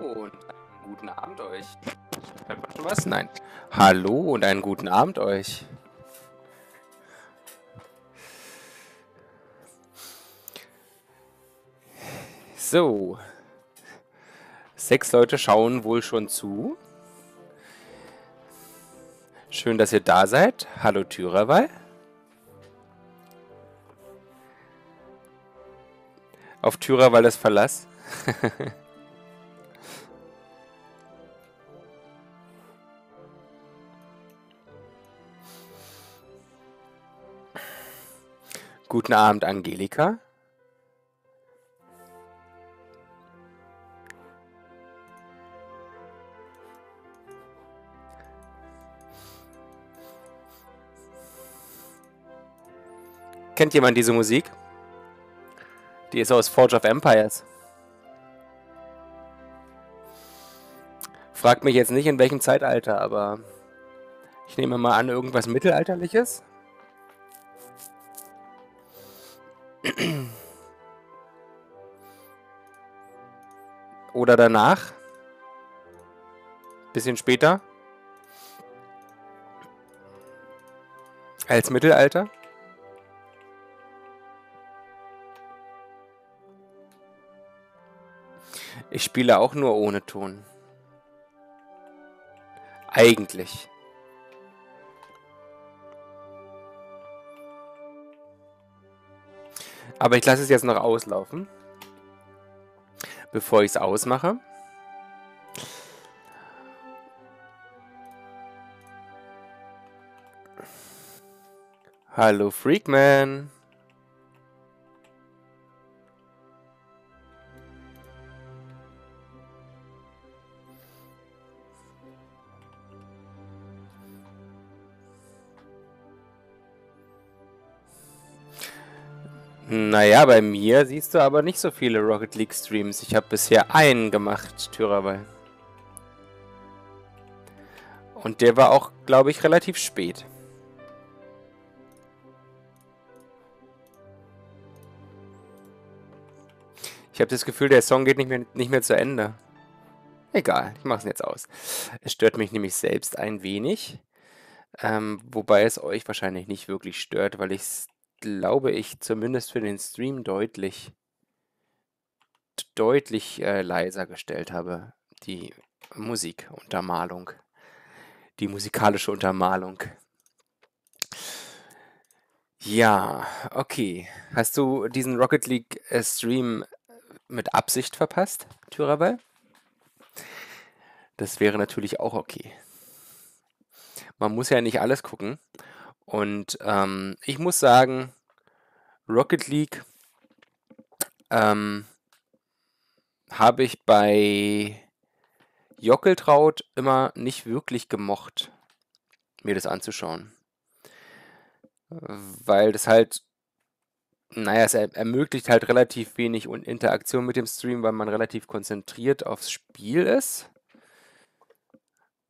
und einen guten Abend euch. Hört man schon was? Nein. Hallo und einen guten Abend euch. So. Sechs Leute schauen wohl schon zu. Schön, dass ihr da seid. Hallo Thürerwall. Auf Thürerwall das Verlass. Guten Abend, Angelika. Kennt jemand diese Musik? Die ist aus Forge of Empires. Fragt mich jetzt nicht, in welchem Zeitalter, aber ich nehme mal an, irgendwas Mittelalterliches. Oder danach. Bisschen später. Als Mittelalter. Ich spiele auch nur ohne Ton. Eigentlich. Aber ich lasse es jetzt noch auslaufen, bevor ich es ausmache. Hallo Freakman. Naja, bei mir siehst du aber nicht so viele Rocket League Streams. Ich habe bisher einen gemacht, Tyrawall. Und der war auch, glaube ich, relativ spät. Ich habe das Gefühl, der Song geht nicht mehr, nicht mehr zu Ende. Egal, ich mache es jetzt aus. Es stört mich nämlich selbst ein wenig. Ähm, wobei es euch wahrscheinlich nicht wirklich stört, weil ich es glaube ich, zumindest für den Stream deutlich, deutlich äh, leiser gestellt habe. Die Musikuntermalung. Die musikalische Untermalung. Ja, okay. Hast du diesen Rocket League äh, Stream mit Absicht verpasst, Tyrabel? Das wäre natürlich auch okay. Man muss ja nicht alles gucken. Und ähm, ich muss sagen, Rocket League ähm, habe ich bei Jockeltraut immer nicht wirklich gemocht, mir das anzuschauen. Weil das halt, naja, es ermöglicht halt relativ wenig Interaktion mit dem Stream, weil man relativ konzentriert aufs Spiel ist.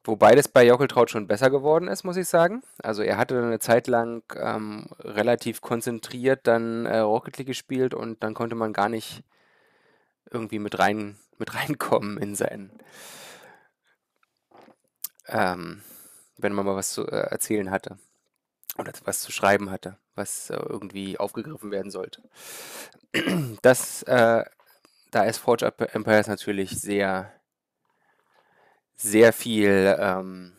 Wobei das bei Jockeltraut schon besser geworden ist, muss ich sagen. Also er hatte dann eine Zeit lang ähm, relativ konzentriert dann äh, Rocket League gespielt und dann konnte man gar nicht irgendwie mit rein mit reinkommen in sein, ähm, wenn man mal was zu äh, erzählen hatte oder was zu schreiben hatte, was äh, irgendwie aufgegriffen werden sollte. Das, äh, da ist Forge Empires natürlich sehr sehr viel ähm,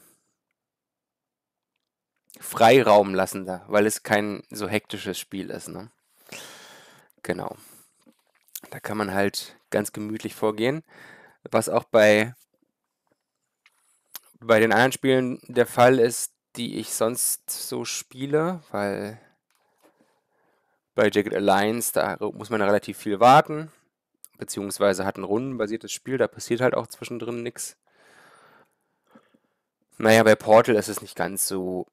Freiraum lassender, weil es kein so hektisches Spiel ist. Ne? Genau. Da kann man halt ganz gemütlich vorgehen. Was auch bei, bei den anderen Spielen der Fall ist, die ich sonst so spiele, weil bei Jagged Alliance, da muss man relativ viel warten, beziehungsweise hat ein rundenbasiertes Spiel, da passiert halt auch zwischendrin nichts. Naja, bei Portal ist es nicht ganz so.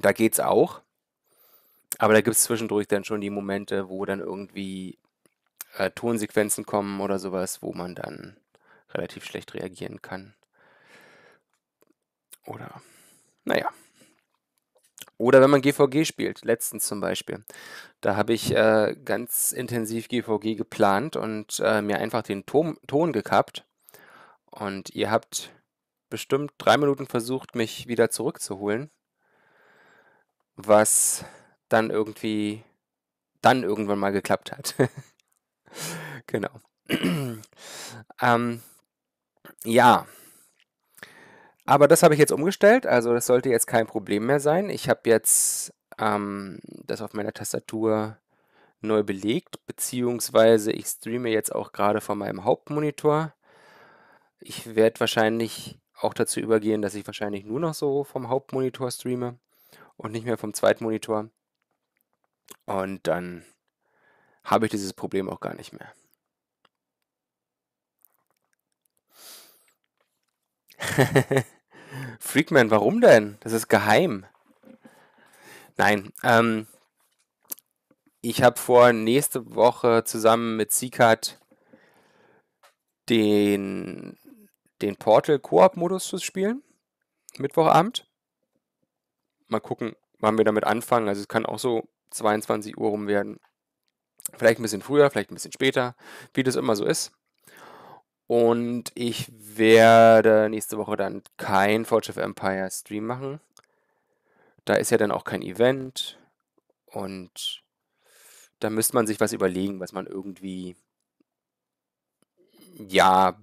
da geht's auch. Aber da gibt es zwischendurch dann schon die Momente, wo dann irgendwie äh, Tonsequenzen kommen oder sowas, wo man dann relativ schlecht reagieren kann. Oder, naja. Oder wenn man GVG spielt, letztens zum Beispiel. Da habe ich äh, ganz intensiv GVG geplant und äh, mir einfach den Ton, Ton gekappt. Und ihr habt bestimmt drei Minuten versucht, mich wieder zurückzuholen. Was dann irgendwie, dann irgendwann mal geklappt hat. genau. ähm, ja. Aber das habe ich jetzt umgestellt, also das sollte jetzt kein Problem mehr sein. Ich habe jetzt ähm, das auf meiner Tastatur neu belegt, beziehungsweise ich streame jetzt auch gerade von meinem Hauptmonitor. Ich werde wahrscheinlich auch dazu übergehen, dass ich wahrscheinlich nur noch so vom Hauptmonitor streame und nicht mehr vom Zweitmonitor. Und dann habe ich dieses Problem auch gar nicht mehr. Freakman, warum denn? Das ist geheim. Nein, ähm, ich habe vor, nächste Woche zusammen mit Seekart den den Portal Koop-Modus zu spielen. Mittwochabend. Mal gucken, wann wir damit anfangen. Also es kann auch so 22 Uhr rum werden. Vielleicht ein bisschen früher, vielleicht ein bisschen später, wie das immer so ist. Und ich werde nächste Woche dann kein Forge of Empire Stream machen. Da ist ja dann auch kein Event. Und da müsste man sich was überlegen, was man irgendwie ja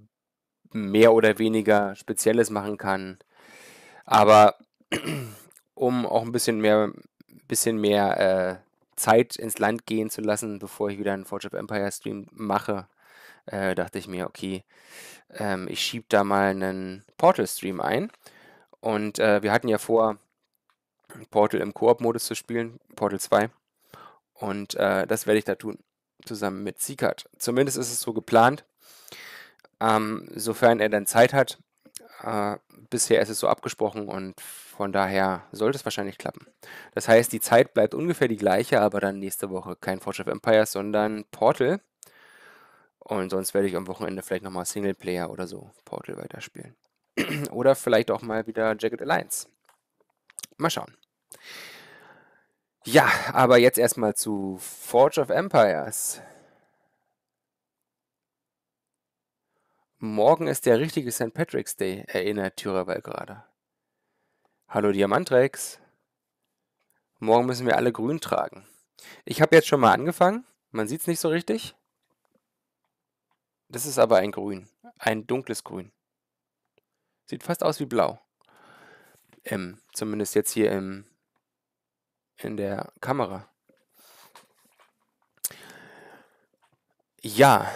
mehr oder weniger Spezielles machen kann. Aber um auch ein bisschen mehr, bisschen mehr äh, Zeit ins Land gehen zu lassen, bevor ich wieder einen Forge of Empire Stream mache, äh, dachte ich mir, okay, ähm, ich schiebe da mal einen Portal Stream ein. Und äh, wir hatten ja vor, Portal im Koop-Modus zu spielen, Portal 2. Und äh, das werde ich da tun, zusammen mit Seekart. Zumindest ist es so geplant ähm, sofern er dann Zeit hat. Äh, bisher ist es so abgesprochen und von daher sollte es wahrscheinlich klappen. Das heißt, die Zeit bleibt ungefähr die gleiche, aber dann nächste Woche kein Forge of Empires, sondern Portal. Und sonst werde ich am Wochenende vielleicht nochmal Singleplayer oder so Portal weiterspielen. oder vielleicht auch mal wieder Jagged Alliance. Mal schauen. Ja, aber jetzt erstmal zu Forge of Empires. Morgen ist der richtige St. Patrick's Day, erinnert Thürer gerade. Hallo Diamantrex. Morgen müssen wir alle grün tragen. Ich habe jetzt schon mal angefangen. Man sieht es nicht so richtig. Das ist aber ein Grün. Ein dunkles Grün. Sieht fast aus wie blau. Ähm, zumindest jetzt hier im, in der Kamera. Ja,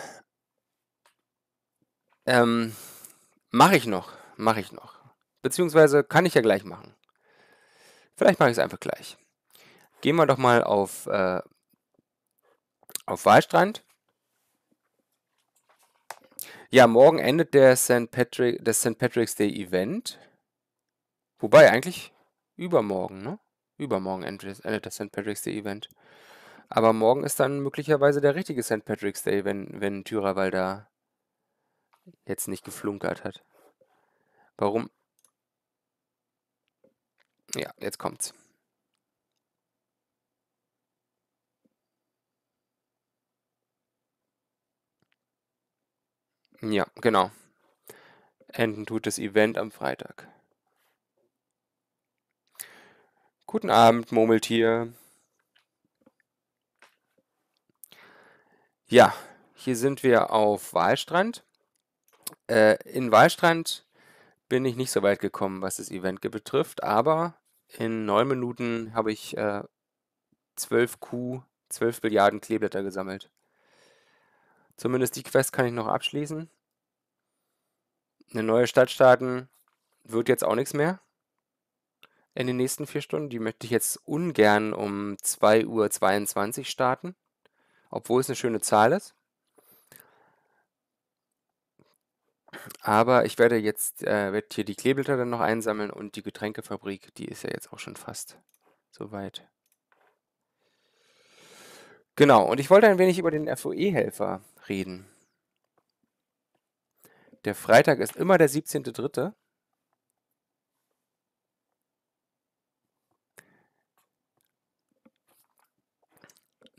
ähm, mache ich noch, mache ich noch. Beziehungsweise kann ich ja gleich machen. Vielleicht mache ich es einfach gleich. Gehen wir doch mal auf, äh, auf Wahlstrand. Ja, morgen endet der St. Patrick, das St. Patrick's Day Event. Wobei eigentlich übermorgen, ne? Übermorgen endet, das St. Patrick's Day Event. Aber morgen ist dann möglicherweise der richtige St. Patrick's Day, wenn, wenn Thürer, da jetzt nicht geflunkert hat. Warum? Ja, jetzt kommt's. Ja, genau. Enden tut das Event am Freitag. Guten Abend, Murmeltier. Ja, hier sind wir auf Wahlstrand. Äh, in Wallstrand bin ich nicht so weit gekommen, was das Event betrifft, aber in neun Minuten habe ich äh, zwölf äh, Q, zwölf Milliarden Kleeblätter gesammelt. Zumindest die Quest kann ich noch abschließen. Eine neue Stadt starten wird jetzt auch nichts mehr in den nächsten vier Stunden. Die möchte ich jetzt ungern um 2.22 Uhr starten, obwohl es eine schöne Zahl ist. Aber ich werde jetzt äh, werde hier die Kleeblätter dann noch einsammeln und die Getränkefabrik, die ist ja jetzt auch schon fast soweit. Genau, und ich wollte ein wenig über den FOE-Helfer reden. Der Freitag ist immer der 17.3.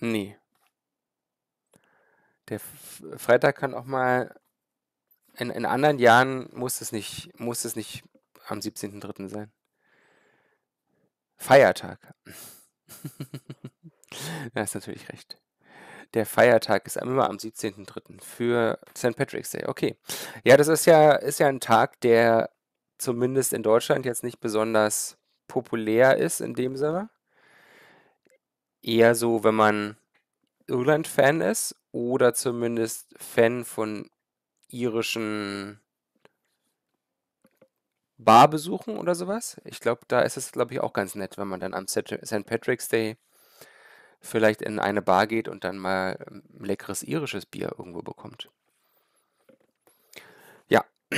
Nee. Der F Freitag kann auch mal in, in anderen Jahren muss es nicht, muss es nicht am 17.03. sein. Feiertag. da ist natürlich recht. Der Feiertag ist immer am 17.03. für St. Patrick's Day. Okay. Ja, das ist ja, ist ja ein Tag, der zumindest in Deutschland jetzt nicht besonders populär ist in dem Sinne. Eher so, wenn man Irland-Fan ist oder zumindest Fan von irischen Bar besuchen oder sowas. Ich glaube, da ist es, glaube ich, auch ganz nett, wenn man dann am St. Patrick's Day vielleicht in eine Bar geht und dann mal ein ähm, leckeres irisches Bier irgendwo bekommt. Ja.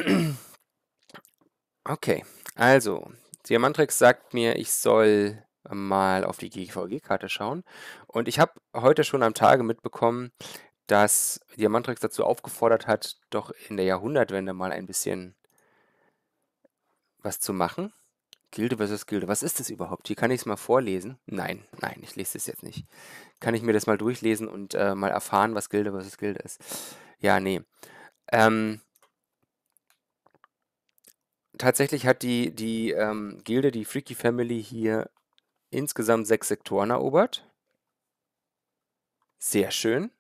Okay, also, Diamantrix sagt mir, ich soll mal auf die GVG-Karte schauen. Und ich habe heute schon am Tage mitbekommen, dass Diamantrix dazu aufgefordert hat, doch in der Jahrhundertwende mal ein bisschen was zu machen. Gilde versus Gilde. Was ist das überhaupt? Hier kann ich es mal vorlesen. Nein, nein, ich lese es jetzt nicht. Kann ich mir das mal durchlesen und äh, mal erfahren, was Gilde versus Gilde ist? Ja, nee. Ähm, tatsächlich hat die, die ähm, Gilde, die Freaky Family hier insgesamt sechs Sektoren erobert. Sehr schön.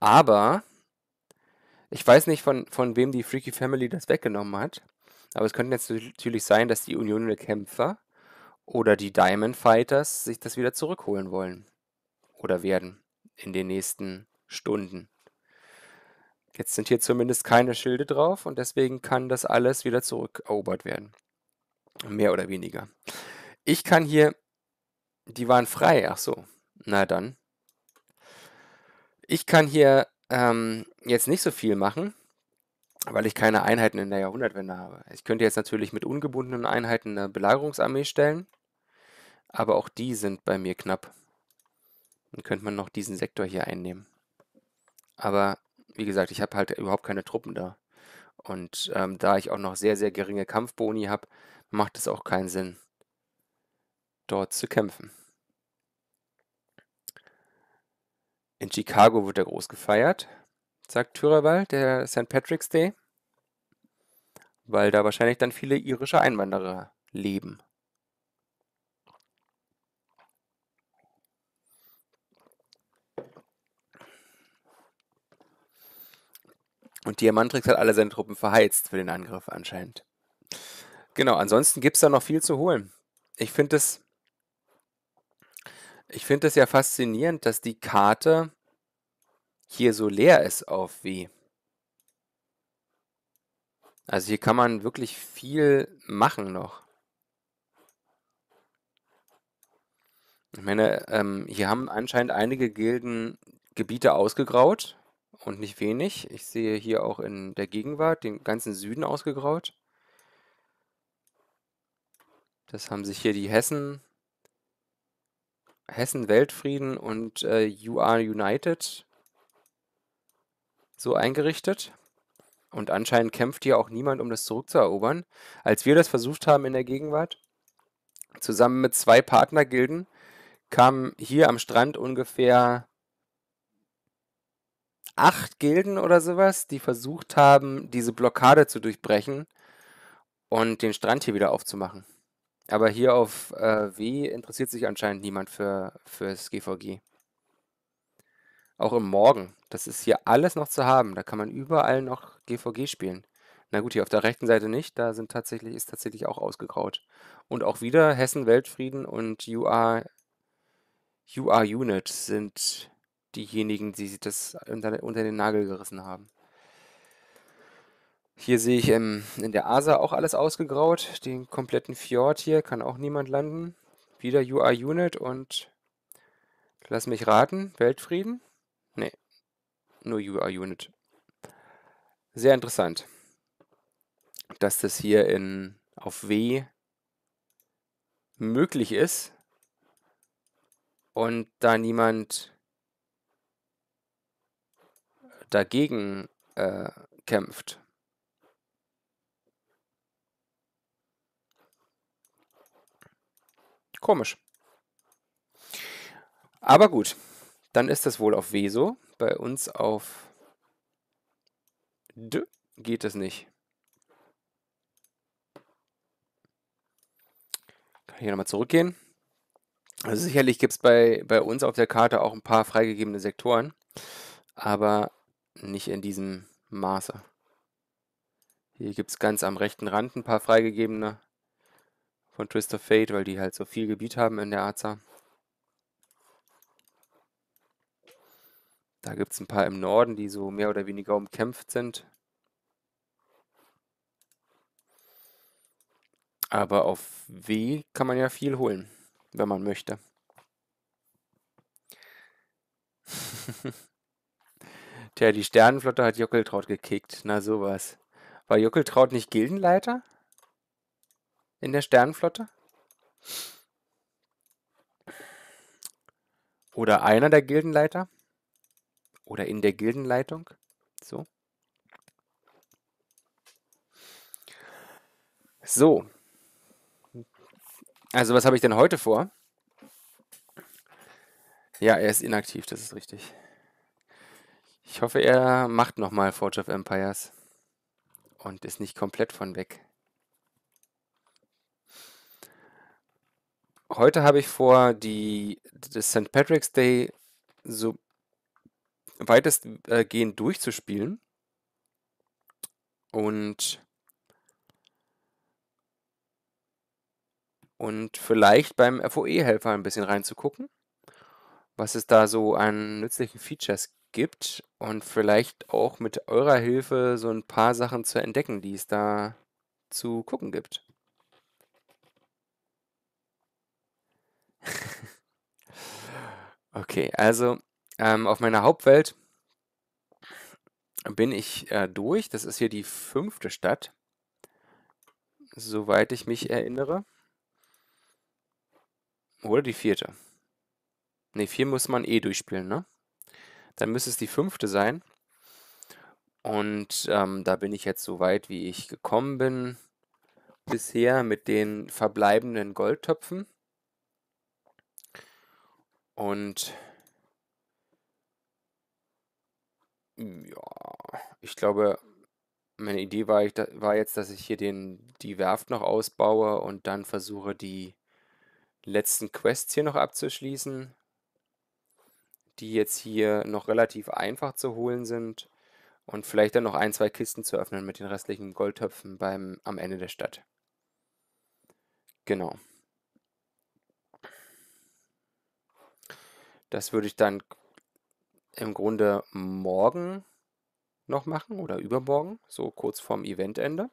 Aber ich weiß nicht, von, von wem die Freaky Family das weggenommen hat. Aber es könnte jetzt natürlich sein, dass die Union der Kämpfer oder die Diamond Fighters sich das wieder zurückholen wollen. Oder werden. In den nächsten Stunden. Jetzt sind hier zumindest keine Schilde drauf und deswegen kann das alles wieder zurückerobert werden. Mehr oder weniger. Ich kann hier. Die waren frei, ach so. Na dann. Ich kann hier ähm, jetzt nicht so viel machen, weil ich keine Einheiten in der Jahrhundertwende habe. Ich könnte jetzt natürlich mit ungebundenen Einheiten eine Belagerungsarmee stellen, aber auch die sind bei mir knapp. Dann könnte man noch diesen Sektor hier einnehmen. Aber wie gesagt, ich habe halt überhaupt keine Truppen da. Und ähm, da ich auch noch sehr, sehr geringe Kampfboni habe, macht es auch keinen Sinn, dort zu kämpfen. In Chicago wird er groß gefeiert, sagt Thürerwald, der St. Patrick's Day, weil da wahrscheinlich dann viele irische Einwanderer leben. Und Diamantrix hat alle seine Truppen verheizt für den Angriff anscheinend. Genau, ansonsten gibt es da noch viel zu holen. Ich finde es ich finde es ja faszinierend, dass die Karte hier so leer ist auf W. Also hier kann man wirklich viel machen noch. Ich meine, ähm, hier haben anscheinend einige Gilden Gebiete ausgegraut und nicht wenig. Ich sehe hier auch in der Gegenwart den ganzen Süden ausgegraut. Das haben sich hier die Hessen Hessen Weltfrieden und äh, You Are United so eingerichtet. Und anscheinend kämpft hier auch niemand, um das zurückzuerobern. Als wir das versucht haben in der Gegenwart, zusammen mit zwei Partnergilden, kamen hier am Strand ungefähr acht Gilden oder sowas, die versucht haben, diese Blockade zu durchbrechen und den Strand hier wieder aufzumachen. Aber hier auf äh, W interessiert sich anscheinend niemand für, für das GVG. Auch im Morgen. Das ist hier alles noch zu haben. Da kann man überall noch GVG spielen. Na gut, hier auf der rechten Seite nicht. Da sind tatsächlich, ist tatsächlich auch ausgegraut. Und auch wieder Hessen Weltfrieden und UR, UR Unit sind diejenigen, die sich das unter, unter den Nagel gerissen haben. Hier sehe ich ähm, in der ASA auch alles ausgegraut. Den kompletten Fjord hier kann auch niemand landen. Wieder UI-Unit und lass mich raten, Weltfrieden? Nee, nur UI-Unit. Sehr interessant, dass das hier in, auf W möglich ist und da niemand äh, dagegen äh, kämpft. Komisch. Aber gut, dann ist das wohl auf W so. Bei uns auf D geht es nicht. Kann hier nochmal zurückgehen. Also sicherlich gibt es bei, bei uns auf der Karte auch ein paar freigegebene Sektoren, aber nicht in diesem Maße. Hier gibt es ganz am rechten Rand ein paar freigegebene Sektoren von Twist of Fate, weil die halt so viel Gebiet haben in der Arza. Da gibt es ein paar im Norden, die so mehr oder weniger umkämpft sind. Aber auf W kann man ja viel holen, wenn man möchte. Tja, die Sternenflotte hat Jockeltraut gekickt. Na sowas. War Jockeltraut nicht Gildenleiter? in der Sternenflotte? Oder einer der Gildenleiter? Oder in der Gildenleitung? So. So. Also was habe ich denn heute vor? Ja, er ist inaktiv, das ist richtig. Ich hoffe, er macht nochmal Forge of Empires und ist nicht komplett von weg. heute habe ich vor, die, das St. Patrick's Day so weitestgehend äh, durchzuspielen. Und, und vielleicht beim FOE-Helfer ein bisschen reinzugucken, was es da so an nützlichen Features gibt und vielleicht auch mit eurer Hilfe so ein paar Sachen zu entdecken, die es da zu gucken gibt. Okay, also ähm, auf meiner Hauptwelt bin ich äh, durch. Das ist hier die fünfte Stadt, soweit ich mich erinnere. Oder die vierte. Ne, vier muss man eh durchspielen, ne? Dann müsste es die fünfte sein. Und ähm, da bin ich jetzt so weit, wie ich gekommen bin bisher mit den verbleibenden Goldtöpfen. Und ja, ich glaube, meine Idee war, ich, war jetzt, dass ich hier den, die Werft noch ausbaue und dann versuche, die letzten Quests hier noch abzuschließen, die jetzt hier noch relativ einfach zu holen sind und vielleicht dann noch ein, zwei Kisten zu öffnen mit den restlichen Goldtöpfen beim, am Ende der Stadt. Genau. Das würde ich dann im Grunde morgen noch machen oder übermorgen, so kurz vorm Eventende.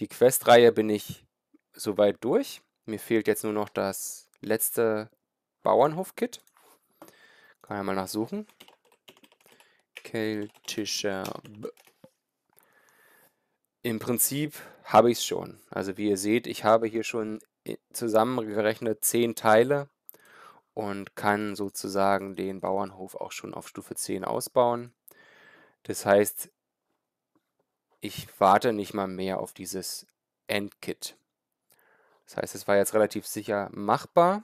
Die Questreihe bin ich soweit durch. Mir fehlt jetzt nur noch das letzte Bauernhof-Kit. Kann ja mal nachsuchen. Keltischer. B Im Prinzip habe ich es schon. Also wie ihr seht, ich habe hier schon zusammengerechnet zehn Teile und kann sozusagen den Bauernhof auch schon auf Stufe 10 ausbauen. Das heißt, ich warte nicht mal mehr auf dieses Endkit. Das heißt, es war jetzt relativ sicher machbar.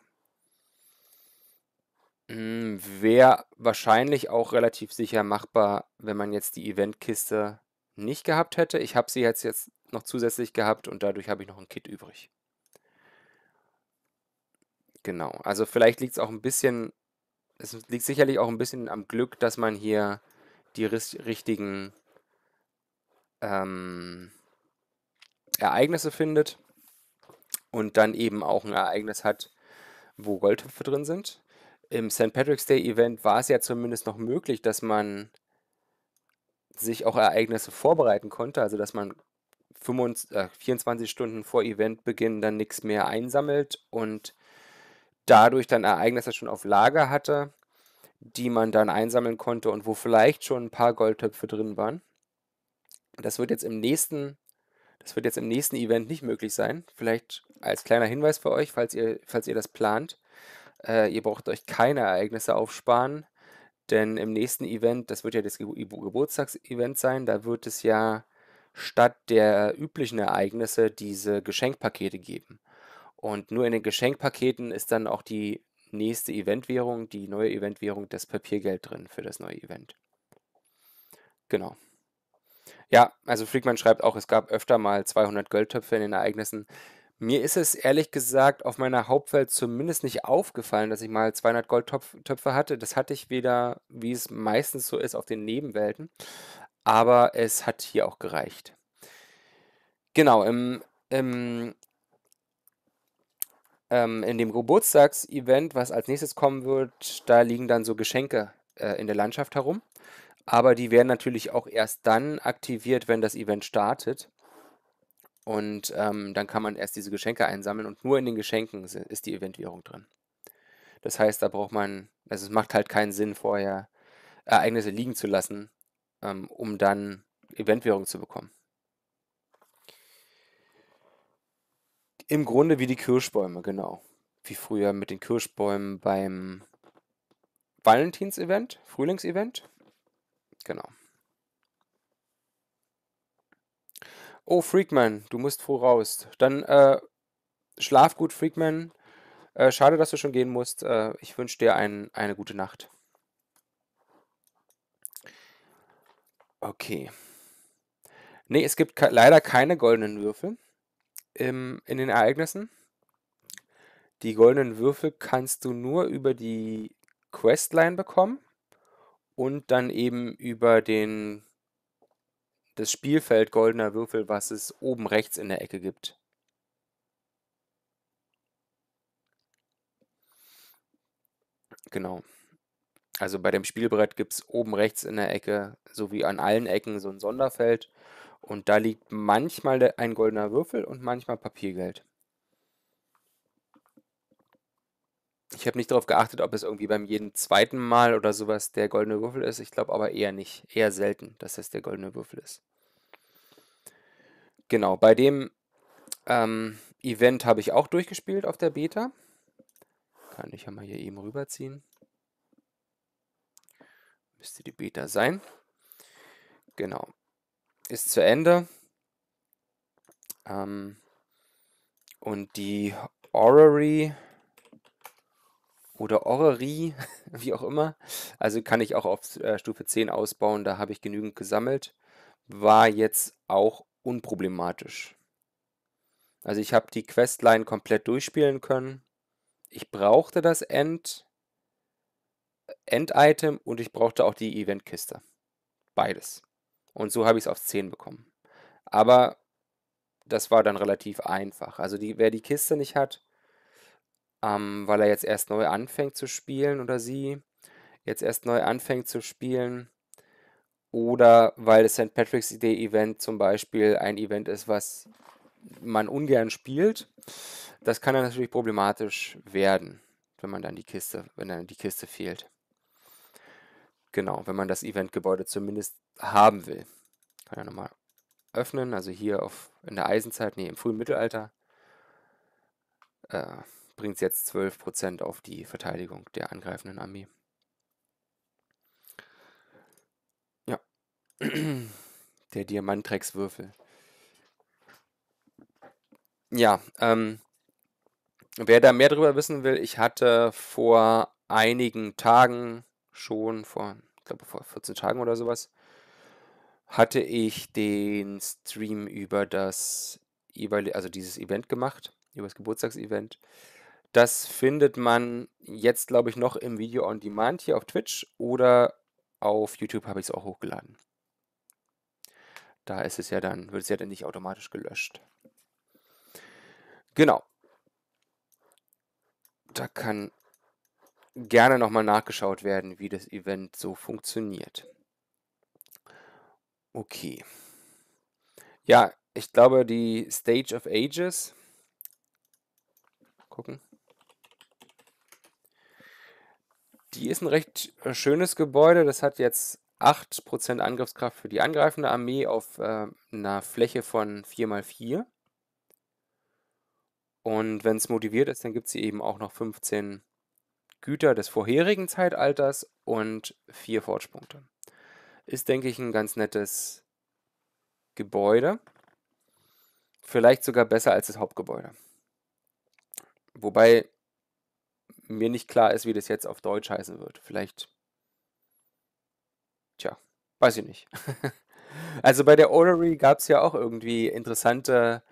Hm, Wäre wahrscheinlich auch relativ sicher machbar, wenn man jetzt die Eventkiste nicht gehabt hätte. Ich habe sie jetzt, jetzt noch zusätzlich gehabt und dadurch habe ich noch ein Kit übrig. Genau. Also vielleicht liegt es auch ein bisschen, es liegt sicherlich auch ein bisschen am Glück, dass man hier die richtigen ähm, Ereignisse findet und dann eben auch ein Ereignis hat, wo Goldtöpfe drin sind. Im St. Patrick's Day Event war es ja zumindest noch möglich, dass man sich auch Ereignisse vorbereiten konnte, also dass man 25, äh, 24 Stunden vor Eventbeginn dann nichts mehr einsammelt und dadurch dann Ereignisse schon auf Lager hatte, die man dann einsammeln konnte und wo vielleicht schon ein paar Goldtöpfe drin waren. Das wird jetzt im nächsten, das wird jetzt im nächsten Event nicht möglich sein. Vielleicht als kleiner Hinweis für euch, falls ihr, falls ihr das plant. Äh, ihr braucht euch keine Ereignisse aufsparen, denn im nächsten Event, das wird ja das Geburtstagsevent sein, da wird es ja statt der üblichen Ereignisse diese Geschenkpakete geben. Und nur in den Geschenkpaketen ist dann auch die nächste Eventwährung, die neue Eventwährung, das Papiergeld drin für das neue Event. Genau. Ja, also Friedman schreibt auch, es gab öfter mal 200 Goldtöpfe in den Ereignissen. Mir ist es ehrlich gesagt auf meiner Hauptwelt zumindest nicht aufgefallen, dass ich mal 200 Goldtöpfe hatte. Das hatte ich weder, wie es meistens so ist, auf den Nebenwelten. Aber es hat hier auch gereicht. Genau, im, im ähm, in dem Geburtstagsevent, was als nächstes kommen wird, da liegen dann so Geschenke äh, in der Landschaft herum. Aber die werden natürlich auch erst dann aktiviert, wenn das Event startet. Und ähm, dann kann man erst diese Geschenke einsammeln und nur in den Geschenken ist die Eventwährung drin. Das heißt, da braucht man, also es macht halt keinen Sinn, vorher Ereignisse liegen zu lassen, ähm, um dann Eventwährung zu bekommen. Im Grunde wie die Kirschbäume, genau. Wie früher mit den Kirschbäumen beim Valentins-Event, Frühlings-Event. Genau. Oh, Freakman, du musst früh raus. Dann äh, schlaf gut, Freakman. Äh, schade, dass du schon gehen musst. Äh, ich wünsche dir ein, eine gute Nacht. Okay. Nee, es gibt ke leider keine goldenen Würfel im, in den Ereignissen. Die goldenen Würfel kannst du nur über die Questline bekommen und dann eben über den das Spielfeld goldener Würfel, was es oben rechts in der Ecke gibt. Genau. Also bei dem Spielbrett gibt es oben rechts in der Ecke so wie an allen Ecken so ein Sonderfeld, und da liegt manchmal ein goldener Würfel und manchmal Papiergeld. Ich habe nicht darauf geachtet, ob es irgendwie beim jeden zweiten Mal oder sowas der goldene Würfel ist. Ich glaube aber eher nicht, eher selten, dass das der goldene Würfel ist. Genau, bei dem ähm, Event habe ich auch durchgespielt auf der Beta. Kann ich ja mal hier eben rüberziehen. Müsste die Beta sein. Genau ist zu Ende. Ähm, und die Orrery oder Orrery, wie auch immer, also kann ich auch auf äh, Stufe 10 ausbauen, da habe ich genügend gesammelt, war jetzt auch unproblematisch. Also ich habe die Questline komplett durchspielen können. Ich brauchte das End, End-Item und ich brauchte auch die Event-Kiste. Beides. Und so habe ich es auf 10 bekommen. Aber das war dann relativ einfach. Also die, wer die Kiste nicht hat, ähm, weil er jetzt erst neu anfängt zu spielen oder sie jetzt erst neu anfängt zu spielen oder weil das St. Patrick's Day Event zum Beispiel ein Event ist, was man ungern spielt, das kann dann natürlich problematisch werden, wenn man dann die Kiste, wenn dann die Kiste fehlt. Genau, wenn man das Eventgebäude zumindest haben will. Kann ja nochmal öffnen, also hier auf, in der Eisenzeit, nee, im frühen Mittelalter, äh, bringt es jetzt 12% auf die Verteidigung der angreifenden Armee. Ja, der Diamantrex-Würfel. Ja, ähm, wer da mehr drüber wissen will, ich hatte vor einigen Tagen schon vor, ich glaube vor 14 Tagen oder sowas, hatte ich den Stream über das also dieses Event gemacht, über das Geburtstagsevent. Das findet man jetzt, glaube ich, noch im Video on Demand hier auf Twitch oder auf YouTube habe ich es auch hochgeladen. Da ist es ja dann, wird es ja dann nicht automatisch gelöscht. Genau. Da kann gerne nochmal nachgeschaut werden, wie das Event so funktioniert. Okay. Ja, ich glaube, die Stage of Ages. Gucken. Die ist ein recht äh, schönes Gebäude. Das hat jetzt 8% Angriffskraft für die angreifende Armee auf äh, einer Fläche von 4x4. Und wenn es motiviert ist, dann gibt es eben auch noch 15 Güter des vorherigen Zeitalters und vier Fortschritte. Ist, denke ich, ein ganz nettes Gebäude. Vielleicht sogar besser als das Hauptgebäude. Wobei mir nicht klar ist, wie das jetzt auf Deutsch heißen wird. Vielleicht. Tja, weiß ich nicht. also bei der Orrery gab es ja auch irgendwie interessante,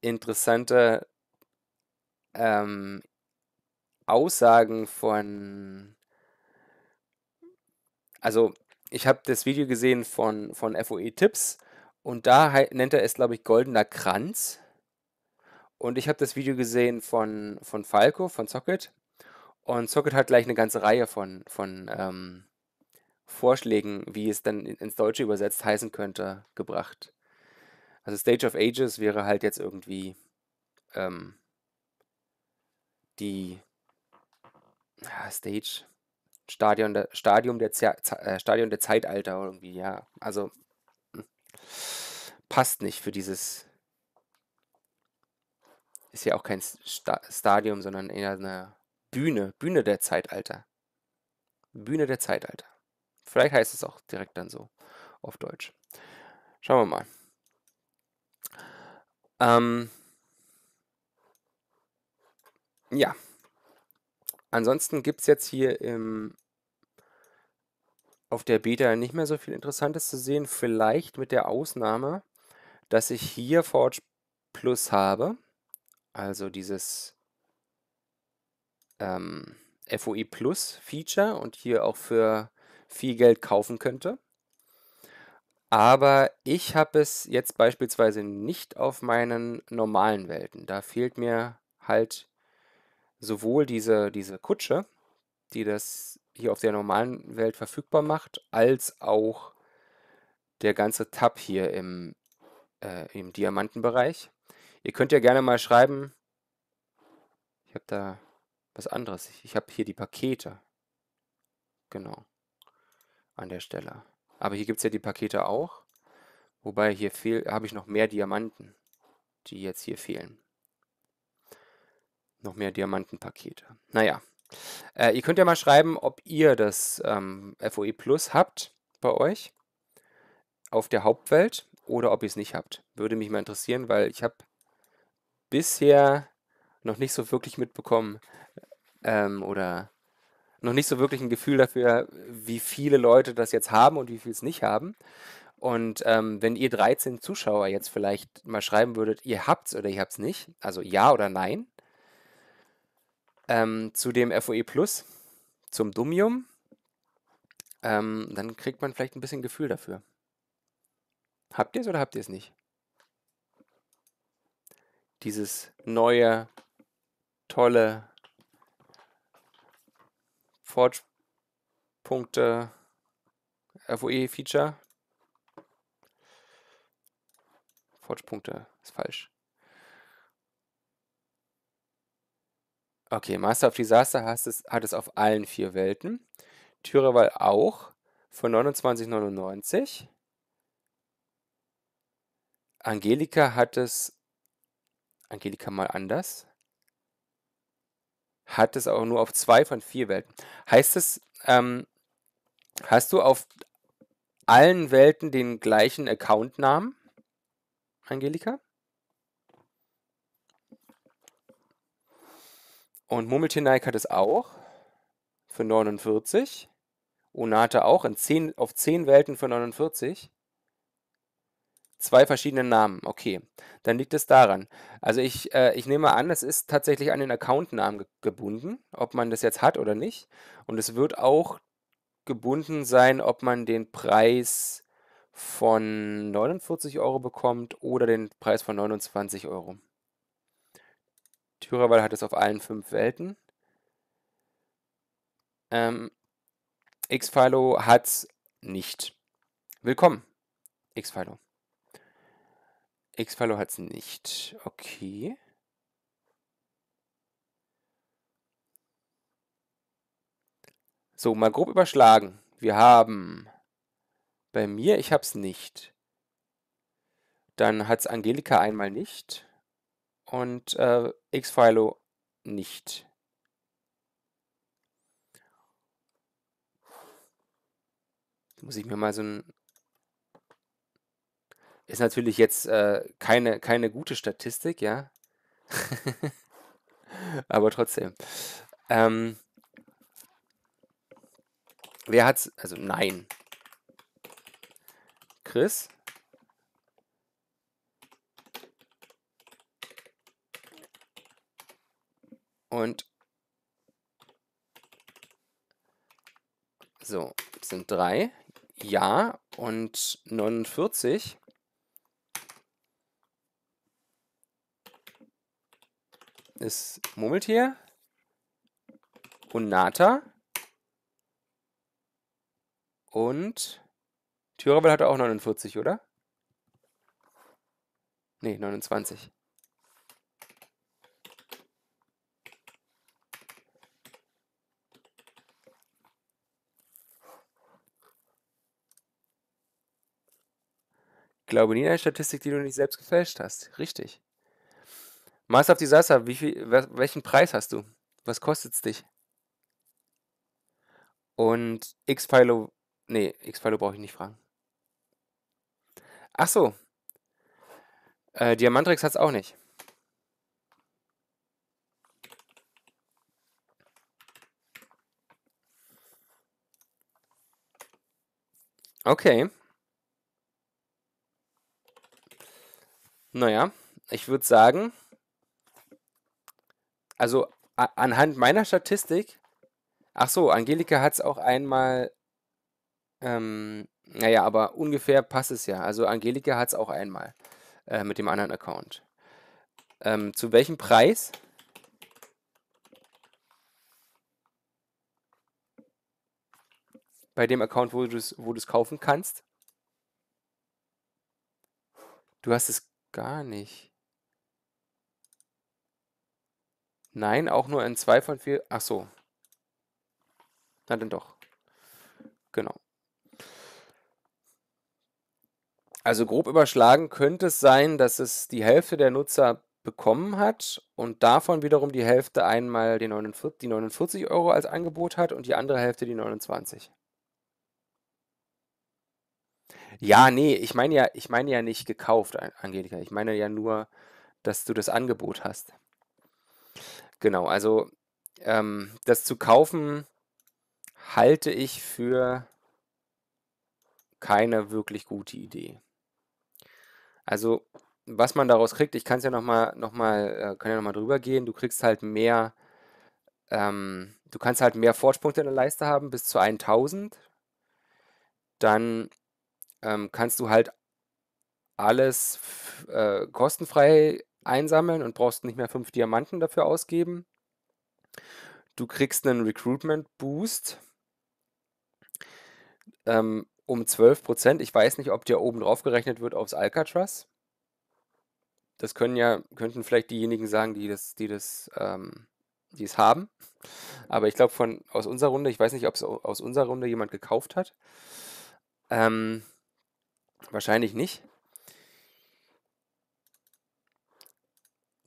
interessante ähm, Aussagen von, also ich habe das Video gesehen von, von FOE-Tipps und da nennt er es, glaube ich, goldener Kranz. Und ich habe das Video gesehen von, von Falco, von Socket. Und Socket hat gleich eine ganze Reihe von, von ähm, Vorschlägen, wie es dann ins Deutsche übersetzt heißen könnte, gebracht. Also Stage of Ages wäre halt jetzt irgendwie ähm, die Stage, Stadion der, Stadium der, äh, Stadion der Zeitalter irgendwie, ja. Also hm, passt nicht für dieses. Ist ja auch kein Sta Stadium, sondern eher eine Bühne, Bühne der Zeitalter. Bühne der Zeitalter. Vielleicht heißt es auch direkt dann so auf Deutsch. Schauen wir mal. Ähm, ja. Ansonsten gibt es jetzt hier im, auf der Beta nicht mehr so viel Interessantes zu sehen. Vielleicht mit der Ausnahme, dass ich hier Forge Plus habe. Also dieses ähm, FOE Plus Feature und hier auch für viel Geld kaufen könnte. Aber ich habe es jetzt beispielsweise nicht auf meinen normalen Welten. Da fehlt mir halt sowohl diese, diese Kutsche, die das hier auf der normalen Welt verfügbar macht, als auch der ganze Tab hier im, äh, im Diamantenbereich. Ihr könnt ja gerne mal schreiben, ich habe da was anderes. Ich habe hier die Pakete. Genau. An der Stelle. Aber hier gibt es ja die Pakete auch. Wobei hier habe ich noch mehr Diamanten, die jetzt hier fehlen noch mehr Diamantenpakete. Naja, äh, ihr könnt ja mal schreiben, ob ihr das ähm, FOE Plus habt bei euch auf der Hauptwelt oder ob ihr es nicht habt. Würde mich mal interessieren, weil ich habe bisher noch nicht so wirklich mitbekommen ähm, oder noch nicht so wirklich ein Gefühl dafür, wie viele Leute das jetzt haben und wie viele es nicht haben. Und ähm, wenn ihr 13 Zuschauer jetzt vielleicht mal schreiben würdet, ihr habt es oder ihr habt es nicht, also ja oder nein, ähm, zu dem FOE Plus, zum Dummium. Ähm, dann kriegt man vielleicht ein bisschen Gefühl dafür. Habt ihr es oder habt ihr es nicht? Dieses neue, tolle Forge-Punkte FOE-Feature. Forge-Punkte ist falsch. Okay, Master of Disaster hat es, hat es auf allen vier Welten. Tyraval auch von 29,99. Angelika hat es. Angelika mal anders. Hat es auch nur auf zwei von vier Welten. Heißt es, ähm, hast du auf allen Welten den gleichen Accountnamen, Angelika? Und Murmeltier Nike hat es auch für 49. Onate auch in 10, auf 10 Welten für 49. Zwei verschiedene Namen, okay. Dann liegt es daran. Also ich, äh, ich nehme an, es ist tatsächlich an den Accountnamen ge gebunden, ob man das jetzt hat oder nicht. Und es wird auch gebunden sein, ob man den Preis von 49 Euro bekommt oder den Preis von 29 Euro. Tyraval hat es auf allen fünf Welten. Ähm, X-Philo hat es nicht. Willkommen, X-Philo. X-Philo hat es nicht. Okay. So, mal grob überschlagen. Wir haben bei mir, ich habe es nicht. Dann hat es Angelika einmal nicht und äh, Xfilo nicht. muss ich mir mal so ein ist natürlich jetzt äh, keine, keine gute Statistik, ja. Aber trotzdem. Ähm, wer hat's? Also nein. Chris? Und so, sind drei. Ja, und 49. ist Murmeltier. Und Nata. Und Tyrabel hat auch 49, oder? Ne, 29. glaube nie an eine Statistik, die du nicht selbst gefälscht hast. Richtig. Master of Disaster, viel, welchen Preis hast du? Was kostet es dich? Und X-Philo, nee, X-Philo brauche ich nicht fragen. Ach so. Äh, Diamantrex hat es auch nicht. Okay, Naja, ich würde sagen, also anhand meiner Statistik, ach so, Angelika hat es auch einmal, ähm, naja, aber ungefähr passt es ja. Also Angelika hat es auch einmal äh, mit dem anderen Account. Ähm, zu welchem Preis? Bei dem Account, wo du es kaufen kannst? Du hast es gar nicht. Nein, auch nur in zwei von vier. Ach so. Na dann doch. Genau. Also grob überschlagen könnte es sein, dass es die Hälfte der Nutzer bekommen hat und davon wiederum die Hälfte einmal die 49, die 49 Euro als Angebot hat und die andere Hälfte die 29. Ja, nee, ich meine ja, ich meine ja nicht gekauft, Angelika. Ich meine ja nur, dass du das Angebot hast. Genau, also ähm, das zu kaufen halte ich für keine wirklich gute Idee. Also, was man daraus kriegt, ich kann es ja nochmal, noch mal, äh, kann ja nochmal drüber gehen, du kriegst halt mehr, ähm, du kannst halt mehr Fortpunkte in der Leiste haben, bis zu 1000. Dann ähm, kannst du halt alles äh, kostenfrei einsammeln und brauchst nicht mehr fünf Diamanten dafür ausgeben. Du kriegst einen Recruitment Boost ähm, um 12%. Ich weiß nicht, ob der oben drauf gerechnet wird aufs Alcatraz. Das können ja, könnten vielleicht diejenigen sagen, die das, die das, ähm, die es haben. Aber ich glaube, von aus unserer Runde, ich weiß nicht, ob es aus unserer Runde jemand gekauft hat. Ähm, Wahrscheinlich nicht.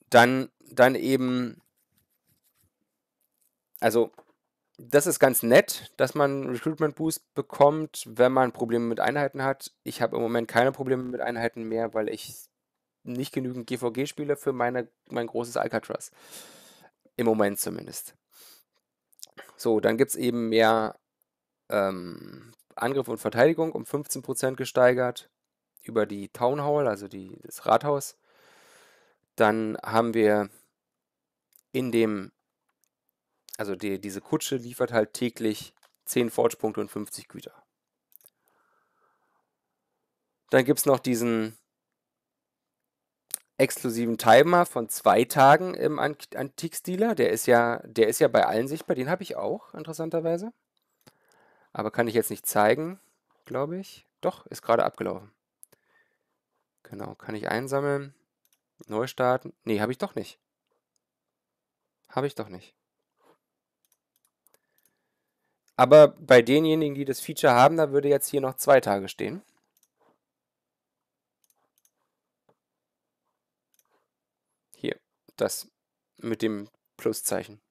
Dann, dann eben, also das ist ganz nett, dass man Recruitment Boost bekommt, wenn man Probleme mit Einheiten hat. Ich habe im Moment keine Probleme mit Einheiten mehr, weil ich nicht genügend GVG spiele für meine, mein großes Alcatraz. Im Moment zumindest. So, dann gibt es eben mehr ähm, Angriff und Verteidigung um 15% gesteigert über die Town Hall, also die, das Rathaus. Dann haben wir in dem, also die, diese Kutsche liefert halt täglich 10 forge und 50 Güter. Dann gibt es noch diesen exklusiven Timer von zwei Tagen im Antikstealer. Der ist ja, der ist ja bei allen sichtbar. Den habe ich auch, interessanterweise aber kann ich jetzt nicht zeigen, glaube ich. Doch, ist gerade abgelaufen. Genau, kann ich einsammeln, neu starten. Nee, habe ich doch nicht. Habe ich doch nicht. Aber bei denjenigen, die das Feature haben, da würde jetzt hier noch zwei Tage stehen. Hier, das mit dem Pluszeichen.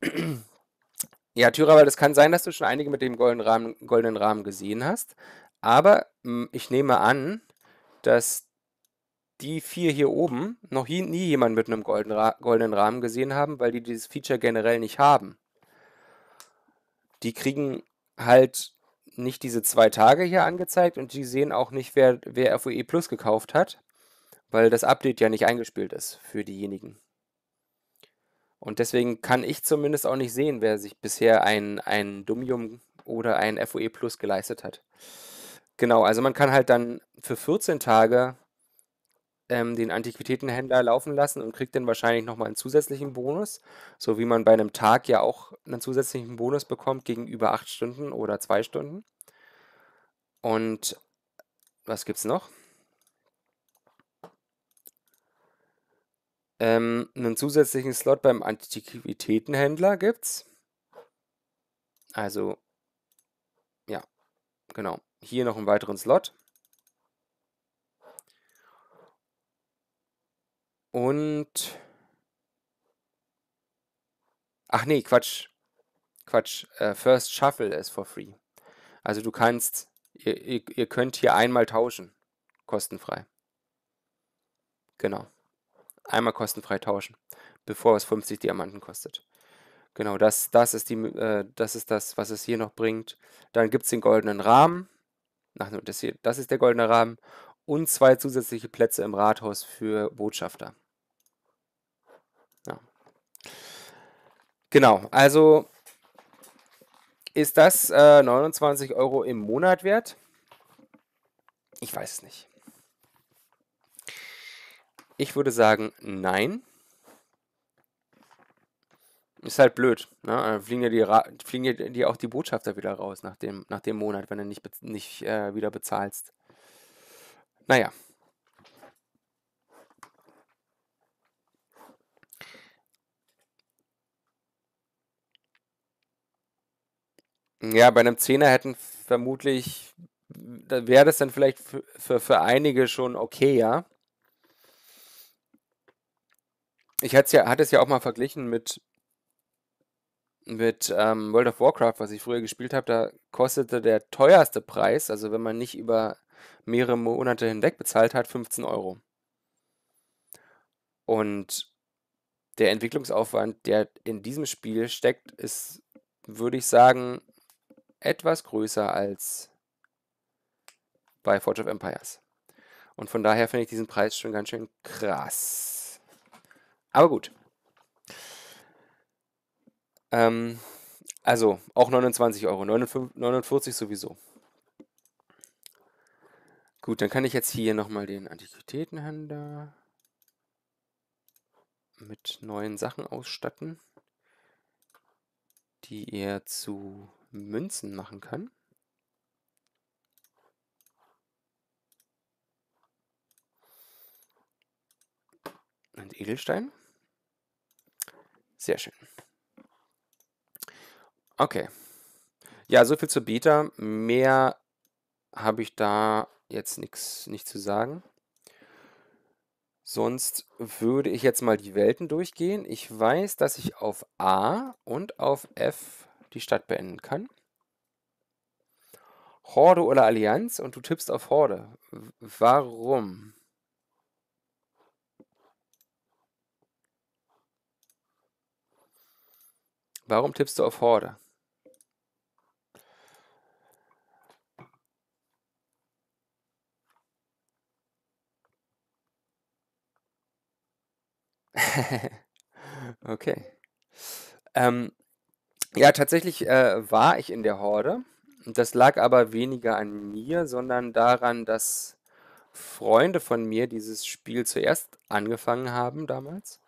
Ja, Thürer, weil es kann sein, dass du schon einige mit dem goldenen Rahmen, goldenen Rahmen gesehen hast. Aber mh, hm, ich nehme an, dass die vier hier oben noch nie, nie jemand mit einem golden Ra goldenen Rahmen gesehen haben, weil die dieses Feature generell nicht haben. Die kriegen halt nicht diese zwei Tage hier angezeigt und die sehen auch nicht, wer, wer FOE Plus gekauft hat, weil das Update ja nicht eingespielt ist für diejenigen. Und deswegen kann ich zumindest auch nicht sehen, wer sich bisher ein, ein Dummium oder ein FOE Plus geleistet hat. Genau, also man kann halt dann für 14 Tage ähm, den Antiquitätenhändler laufen lassen und kriegt dann wahrscheinlich nochmal einen zusätzlichen Bonus, so wie man bei einem Tag ja auch einen zusätzlichen Bonus bekommt gegenüber 8 Stunden oder 2 Stunden. Und was gibt's noch? Ähm, einen zusätzlichen Slot beim Antiquitätenhändler gibt's. Also, ja, genau. Hier noch einen weiteren Slot. Und. Ach nee, Quatsch. Quatsch. Äh, First Shuffle ist for free. Also du kannst, ihr, ihr könnt hier einmal tauschen. Kostenfrei. Genau einmal kostenfrei tauschen, bevor es 50 Diamanten kostet. Genau, das, das, ist die, äh, das ist das, was es hier noch bringt. Dann gibt es den goldenen Rahmen. Ach, das, hier, das ist der goldene Rahmen. Und zwei zusätzliche Plätze im Rathaus für Botschafter. Ja. Genau, also ist das äh, 29 Euro im Monat wert? Ich weiß es nicht. Ich würde sagen, nein. Ist halt blöd. Ne? Äh, fliegen, ja die Ra fliegen ja die auch die Botschafter wieder raus nach dem, nach dem Monat, wenn du nicht, nicht äh, wieder bezahlst. Naja. Ja, bei einem Zehner hätten vermutlich, da wäre das dann vielleicht für, für, für einige schon okay, ja ich hatte es ja, hatte es ja auch mal verglichen mit, mit ähm, World of Warcraft, was ich früher gespielt habe. Da kostete der teuerste Preis, also wenn man nicht über mehrere Monate hinweg bezahlt hat, 15 Euro. Und der Entwicklungsaufwand, der in diesem Spiel steckt, ist, würde ich sagen, etwas größer als bei Forge of Empires. Und von daher finde ich diesen Preis schon ganz schön krass. Aber gut. Ähm, also auch 29 Euro, 49, 49 sowieso. Gut, dann kann ich jetzt hier nochmal den Antiquitätenhändler mit neuen Sachen ausstatten, die er zu Münzen machen kann. Und Edelstein. Sehr schön. Okay. Ja, soviel zu Beta. Mehr habe ich da jetzt nichts nicht zu sagen. Sonst würde ich jetzt mal die Welten durchgehen. Ich weiß, dass ich auf A und auf F die Stadt beenden kann. Horde oder Allianz und du tippst auf Horde. Warum? Warum tippst du auf Horde? okay. Ähm, ja, tatsächlich äh, war ich in der Horde. Das lag aber weniger an mir, sondern daran, dass Freunde von mir dieses Spiel zuerst angefangen haben damals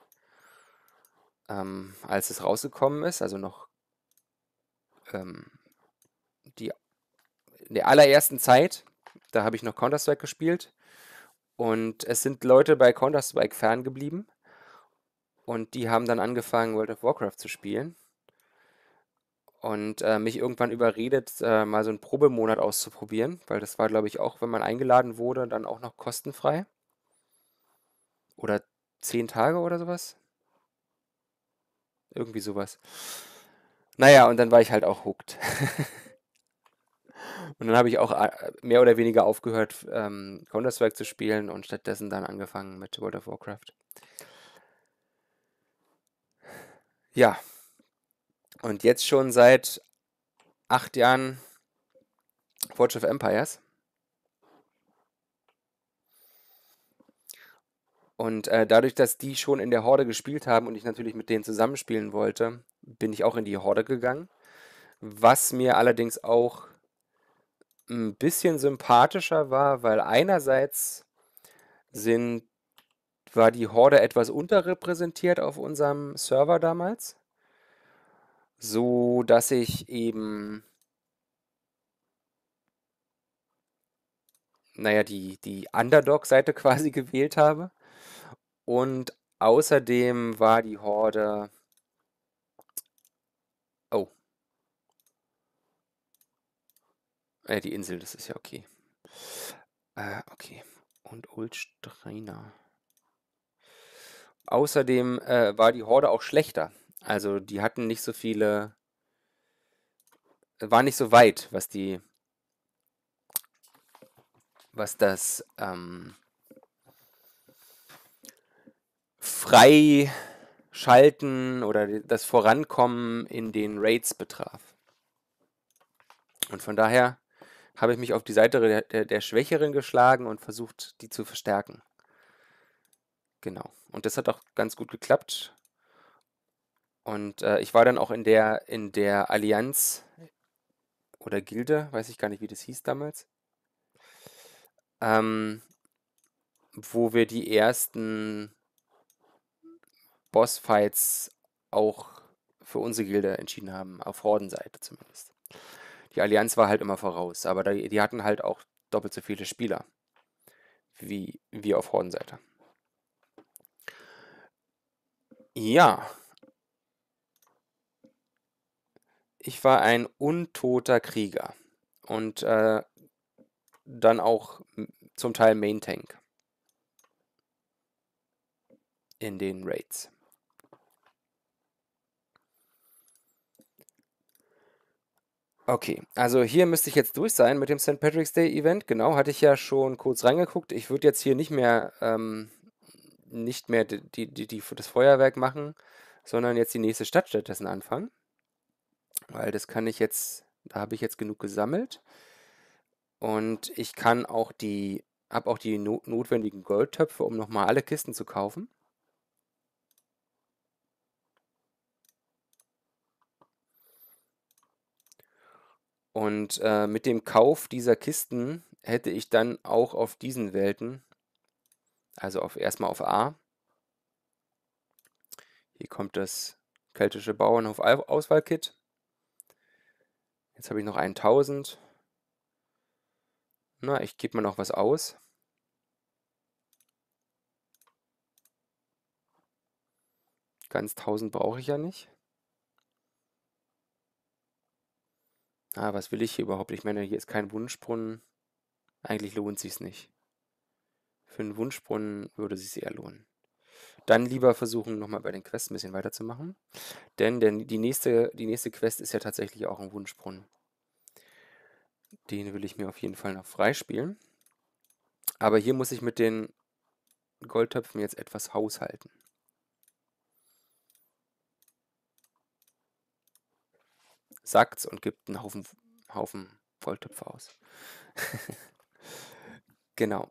ähm, als es rausgekommen ist, also noch ähm, die, in der allerersten Zeit, da habe ich noch Counter-Strike gespielt und es sind Leute bei Counter-Strike ferngeblieben und die haben dann angefangen, World of Warcraft zu spielen und äh, mich irgendwann überredet, äh, mal so einen Probemonat auszuprobieren, weil das war, glaube ich, auch, wenn man eingeladen wurde, dann auch noch kostenfrei. Oder zehn Tage oder sowas. Irgendwie sowas. Naja, und dann war ich halt auch hooked. und dann habe ich auch äh, mehr oder weniger aufgehört, ähm, Counter-Strike zu spielen und stattdessen dann angefangen mit World of Warcraft. Ja. Und jetzt schon seit acht Jahren Forge of Empires. Und äh, dadurch, dass die schon in der Horde gespielt haben und ich natürlich mit denen zusammenspielen wollte, bin ich auch in die Horde gegangen. Was mir allerdings auch ein bisschen sympathischer war, weil einerseits sind, war die Horde etwas unterrepräsentiert auf unserem Server damals, so dass ich eben, naja, die, die Underdog-Seite quasi gewählt habe und außerdem war die Horde. Oh. Äh, die Insel, das ist ja okay. Äh, okay. Und Ulstreiner. Außerdem äh, war die Horde auch schlechter. Also die hatten nicht so viele. War nicht so weit, was die. Was das. Ähm, Freischalten oder das Vorankommen in den Raids betraf. Und von daher habe ich mich auf die Seite der, der, der Schwächeren geschlagen und versucht, die zu verstärken. Genau. Und das hat auch ganz gut geklappt. Und äh, ich war dann auch in der, in der Allianz oder Gilde, weiß ich gar nicht, wie das hieß damals, ähm, wo wir die ersten Bossfights auch für unsere Gilde entschieden haben, auf Hordenseite zumindest. Die Allianz war halt immer voraus, aber die, hatten halt auch doppelt so viele Spieler wie wir auf Hordenseite. Ja. Ich war ein untoter Krieger und äh, dann auch zum Teil Main Tank in den Raids. Okay, also hier müsste ich jetzt durch sein mit dem St. Patrick's Day Event. Genau, hatte ich ja schon kurz reingeguckt. Ich würde jetzt hier nicht mehr, ähm, nicht mehr die, die, die, das Feuerwerk machen, sondern jetzt die nächste Stadt stattdessen anfangen. Weil das kann ich jetzt, da habe ich jetzt genug gesammelt. Und ich kann auch die, habe auch die no notwendigen Goldtöpfe, um nochmal alle Kisten zu kaufen. Und äh, mit dem Kauf dieser Kisten hätte ich dann auch auf diesen Welten, also auf erstmal auf A, hier kommt das keltische Bauernhof-Auswahlkit. Jetzt habe ich noch 1000. Na, ich gebe mal noch was aus. Ganz 1000 brauche ich ja nicht. Ah, was will ich hier überhaupt? Ich meine, hier ist kein Wunschbrunnen. Eigentlich lohnt sich's nicht. Für einen Wunschbrunnen würde sich's eher lohnen. Dann lieber versuchen, nochmal bei den Quests ein bisschen weiterzumachen. Denn, denn die, nächste, die nächste Quest ist ja tatsächlich auch ein Wunschbrunnen. Den will ich mir auf jeden Fall noch freispielen. Aber hier muss ich mit den Goldtöpfen jetzt etwas haushalten. sackt's und gibt einen Haufen, Haufen Volltöpfe aus. genau.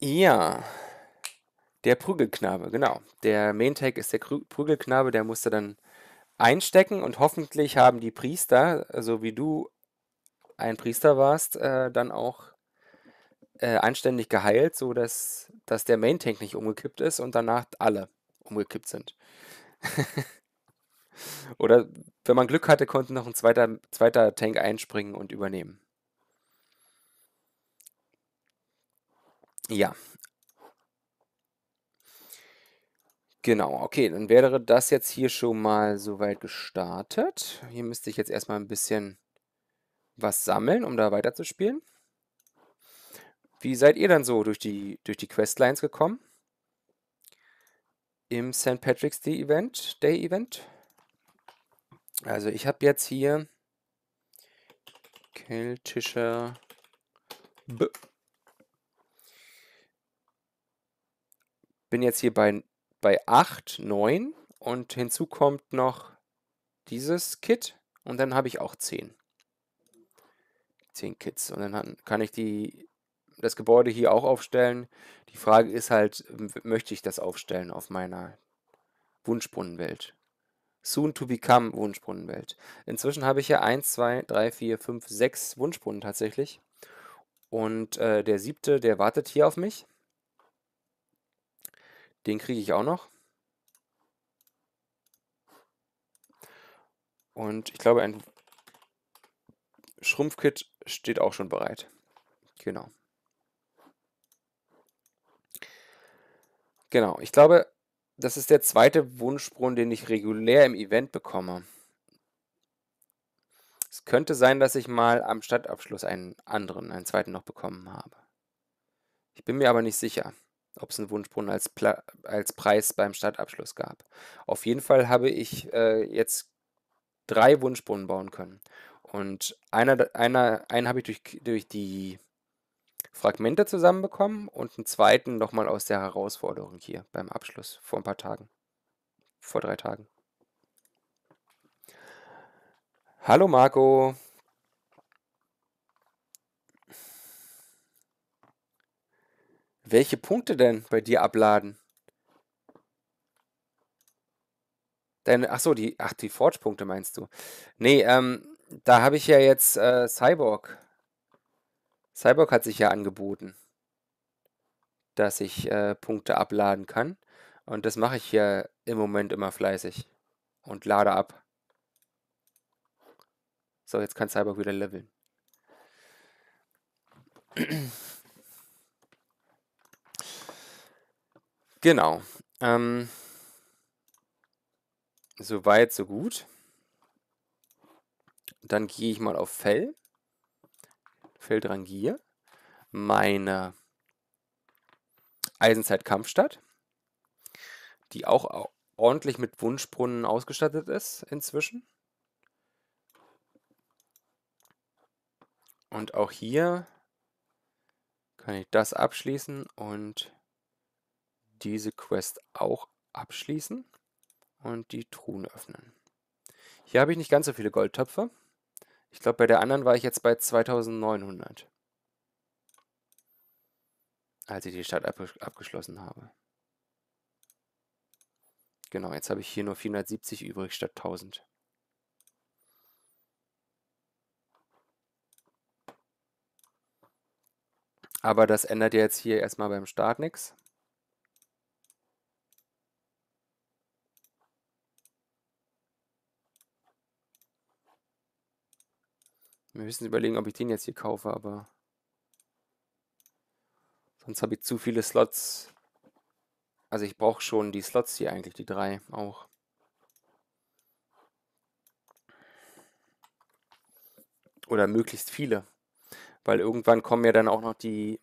ja. Der Prügelknabe, genau. Der Main-Tag ist der Prügelknabe, der musste dann einstecken und hoffentlich haben die Priester, so wie du ein Priester warst, äh, dann auch äh, anständig geheilt, sodass dass der Main Tank nicht umgekippt ist und danach alle umgekippt sind. Oder wenn man Glück hatte, konnte noch ein zweiter, zweiter Tank einspringen und übernehmen. Ja. Genau, okay, dann wäre das jetzt hier schon mal soweit gestartet. Hier müsste ich jetzt erstmal ein bisschen was sammeln, um da weiterzuspielen. Wie seid ihr dann so durch die, durch die Questlines gekommen? Im St. Patrick's Day Event? Day Event? Also ich habe jetzt hier keltischer B. Bin jetzt hier bei, bei 8, 9 und hinzu kommt noch dieses Kit und dann habe ich auch 10. 10 Kits und dann kann ich die das Gebäude hier auch aufstellen. Die Frage ist halt, möchte ich das aufstellen auf meiner Wunschbrunnenwelt? Soon to Become Wunschbrunnenwelt. Inzwischen habe ich ja 1, 2, 3, 4, 5, 6 Wunschbrunnen tatsächlich. Und äh, der siebte, der wartet hier auf mich. Den kriege ich auch noch. Und ich glaube, ein Schrumpfkit steht auch schon bereit. Genau. Genau, ich glaube, das ist der zweite Wunschbrunnen, den ich regulär im Event bekomme. Es könnte sein, dass ich mal am Stadtabschluss einen anderen, einen zweiten noch bekommen habe. Ich bin mir aber nicht sicher, ob es einen Wunschbrunnen als, Pla als Preis beim Stadtabschluss gab. Auf jeden Fall habe ich äh, jetzt drei Wunschbrunnen bauen können. Und einer, einer, einen habe ich durch, durch die Fragmente zusammenbekommen und einen zweiten nochmal aus der Herausforderung hier beim Abschluss vor ein paar Tagen. Vor drei Tagen. Hallo Marco. Welche Punkte denn bei dir abladen? Deine, ach so, die, ach, die Forge-Punkte meinst du? Nee, ähm, da habe ich ja jetzt äh, Cyborg Cyborg hat sich ja angeboten, dass ich äh, Punkte abladen kann. Und das mache ich ja im Moment immer fleißig und lade ab. So, jetzt kann Cyborg wieder leveln. Genau. Ähm, so weit, so gut. Dann gehe ich mal auf Fell. Feldrangier, meine Eisenzeit-Kampfstadt, die auch ordentlich mit Wunschbrunnen ausgestattet ist inzwischen. Und auch hier kann ich das abschließen und diese Quest auch abschließen und die Truhen öffnen. Hier habe ich nicht ganz so viele Goldtöpfe. Ich glaube, bei der anderen war ich jetzt bei 2900, als ich die Stadt abgeschlossen habe. Genau, jetzt habe ich hier nur 470 übrig statt 1000. Aber das ändert ja jetzt hier erstmal beim Start nichts. Wir müssen überlegen, ob ich den jetzt hier kaufe, aber sonst habe ich zu viele Slots. Also ich brauche schon die Slots hier eigentlich, die drei auch. Oder möglichst viele. Weil irgendwann kommen ja dann auch noch die,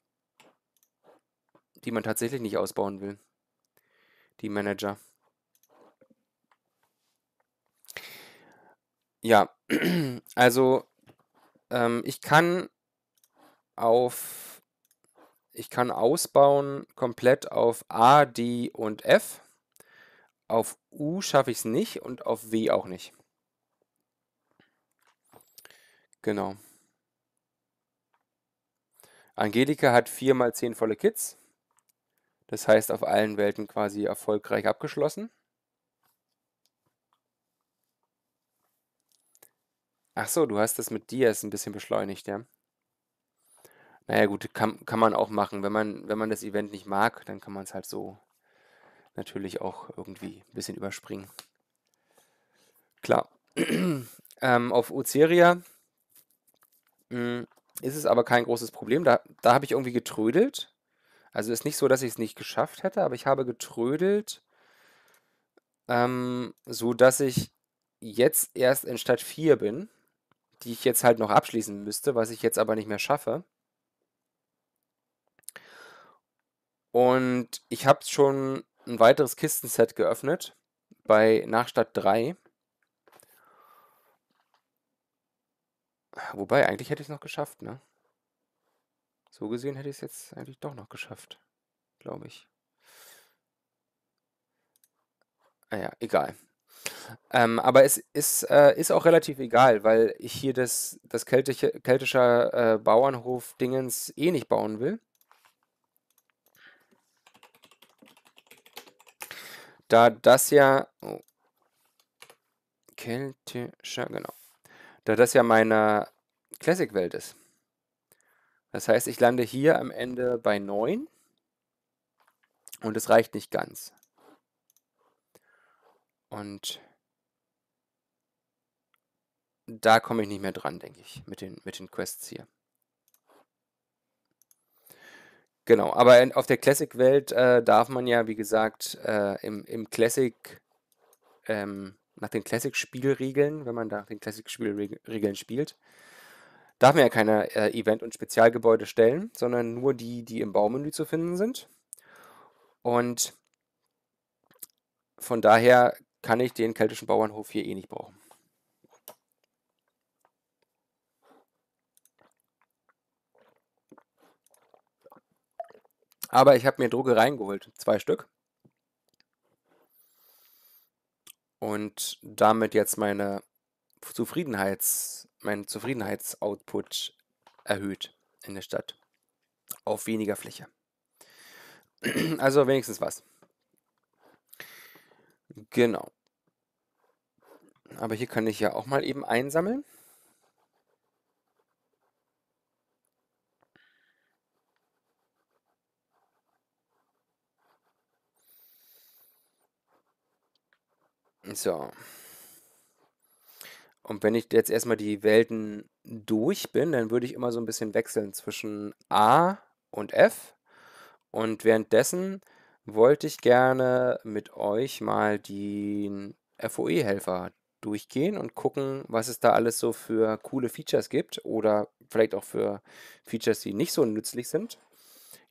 die man tatsächlich nicht ausbauen will. Die Manager. Ja, also ähm, ich kann auf, ich kann ausbauen komplett auf A, D und F. Auf U schaffe ich es nicht und auf W auch nicht. Genau. Angelika hat 4 mal 10 volle Kids. Das heißt, auf allen Welten quasi erfolgreich abgeschlossen. Ach so, du hast das mit Diaz ein bisschen beschleunigt, ja? Naja, gut, kann, kann man auch machen. Wenn man, wenn man das Event nicht mag, dann kann man es halt so natürlich auch irgendwie ein bisschen überspringen. Klar. ähm, auf Oceria mm, ist es aber kein großes Problem. Da, da habe ich irgendwie getrödelt. Also ist nicht so, dass ich es nicht geschafft hätte, aber ich habe getrödelt, ähm, so ich jetzt erst in Stadt 4 bin die ich jetzt halt noch abschließen müsste, was ich jetzt aber nicht mehr schaffe. Und ich habe schon ein weiteres Kistenset geöffnet bei Nachstadt 3. Wobei, eigentlich hätte ich es noch geschafft, ne? So gesehen hätte ich es jetzt eigentlich doch noch geschafft, glaube ich. Naja, ah egal. Ähm, aber es ist, äh, ist auch relativ egal, weil ich hier das, das keltische, keltische äh, Bauernhof-Dingens eh nicht bauen will. Da das ja... Oh, keltischer, genau. Da das ja meine Classic-Welt ist. Das heißt, ich lande hier am Ende bei 9 und es reicht nicht ganz. Und da komme ich nicht mehr dran, denke ich, mit den, mit den Quests hier. Genau, aber in, auf der Classic-Welt äh, darf man ja, wie gesagt, äh, im, im Classic, ähm, nach den Classic-Spielregeln, wenn man nach den Classic-Spielregeln spielt, darf man ja keine äh, Event- und Spezialgebäude stellen, sondern nur die, die im Baumenü zu finden sind. Und von daher kann ich den keltischen Bauernhof hier eh nicht brauchen. Aber ich habe mir Drucke reingeholt, zwei Stück. Und damit jetzt meine Zufriedenheits, meinen Zufriedenheitsoutput erhöht in der Stadt. Auf weniger Fläche. Also wenigstens was. Genau. Aber hier kann ich ja auch mal eben einsammeln. So. Und wenn ich jetzt erstmal die Welten durch bin, dann würde ich immer so ein bisschen wechseln zwischen A und F. Und währenddessen wollte ich gerne mit euch mal den FOE-Helfer durchgehen und gucken, was es da alles so für coole Features gibt oder vielleicht auch für Features, die nicht so nützlich sind,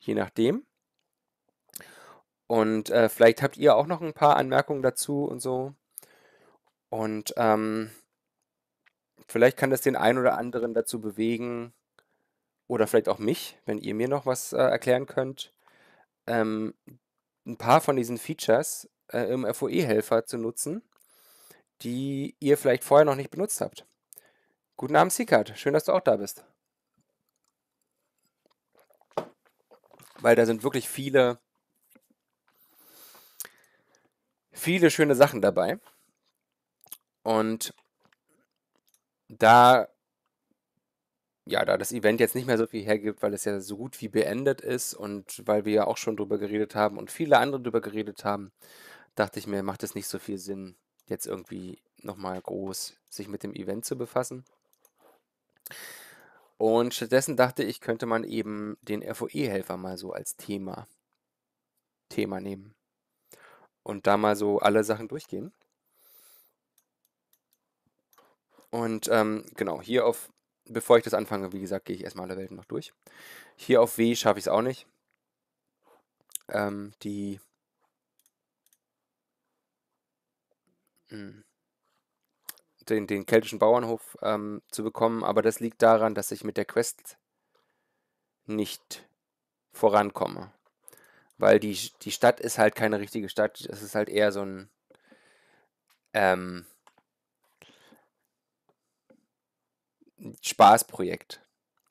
je nachdem. Und äh, vielleicht habt ihr auch noch ein paar Anmerkungen dazu und so. Und ähm, vielleicht kann das den einen oder anderen dazu bewegen oder vielleicht auch mich, wenn ihr mir noch was äh, erklären könnt, ähm, ein paar von diesen Features äh, im FOE-Helfer zu nutzen die ihr vielleicht vorher noch nicht benutzt habt. Guten Abend, Sikat. Schön, dass du auch da bist. Weil da sind wirklich viele, viele schöne Sachen dabei. Und da, ja, da das Event jetzt nicht mehr so viel hergibt, weil es ja so gut wie beendet ist und weil wir ja auch schon drüber geredet haben und viele andere drüber geredet haben, dachte ich mir, macht es nicht so viel Sinn, jetzt irgendwie nochmal groß sich mit dem Event zu befassen. Und stattdessen dachte ich, könnte man eben den FOE-Helfer mal so als Thema, Thema nehmen. Und da mal so alle Sachen durchgehen. Und ähm, genau, hier auf, bevor ich das anfange, wie gesagt, gehe ich erstmal alle Welten noch durch. Hier auf W schaffe ich es auch nicht. Ähm, die Mhm. den, den keltischen Bauernhof ähm, zu bekommen, aber das liegt daran, dass ich mit der Quest nicht vorankomme. Weil die, die Stadt ist halt keine richtige Stadt, es ist halt eher so ein ähm, Spaßprojekt.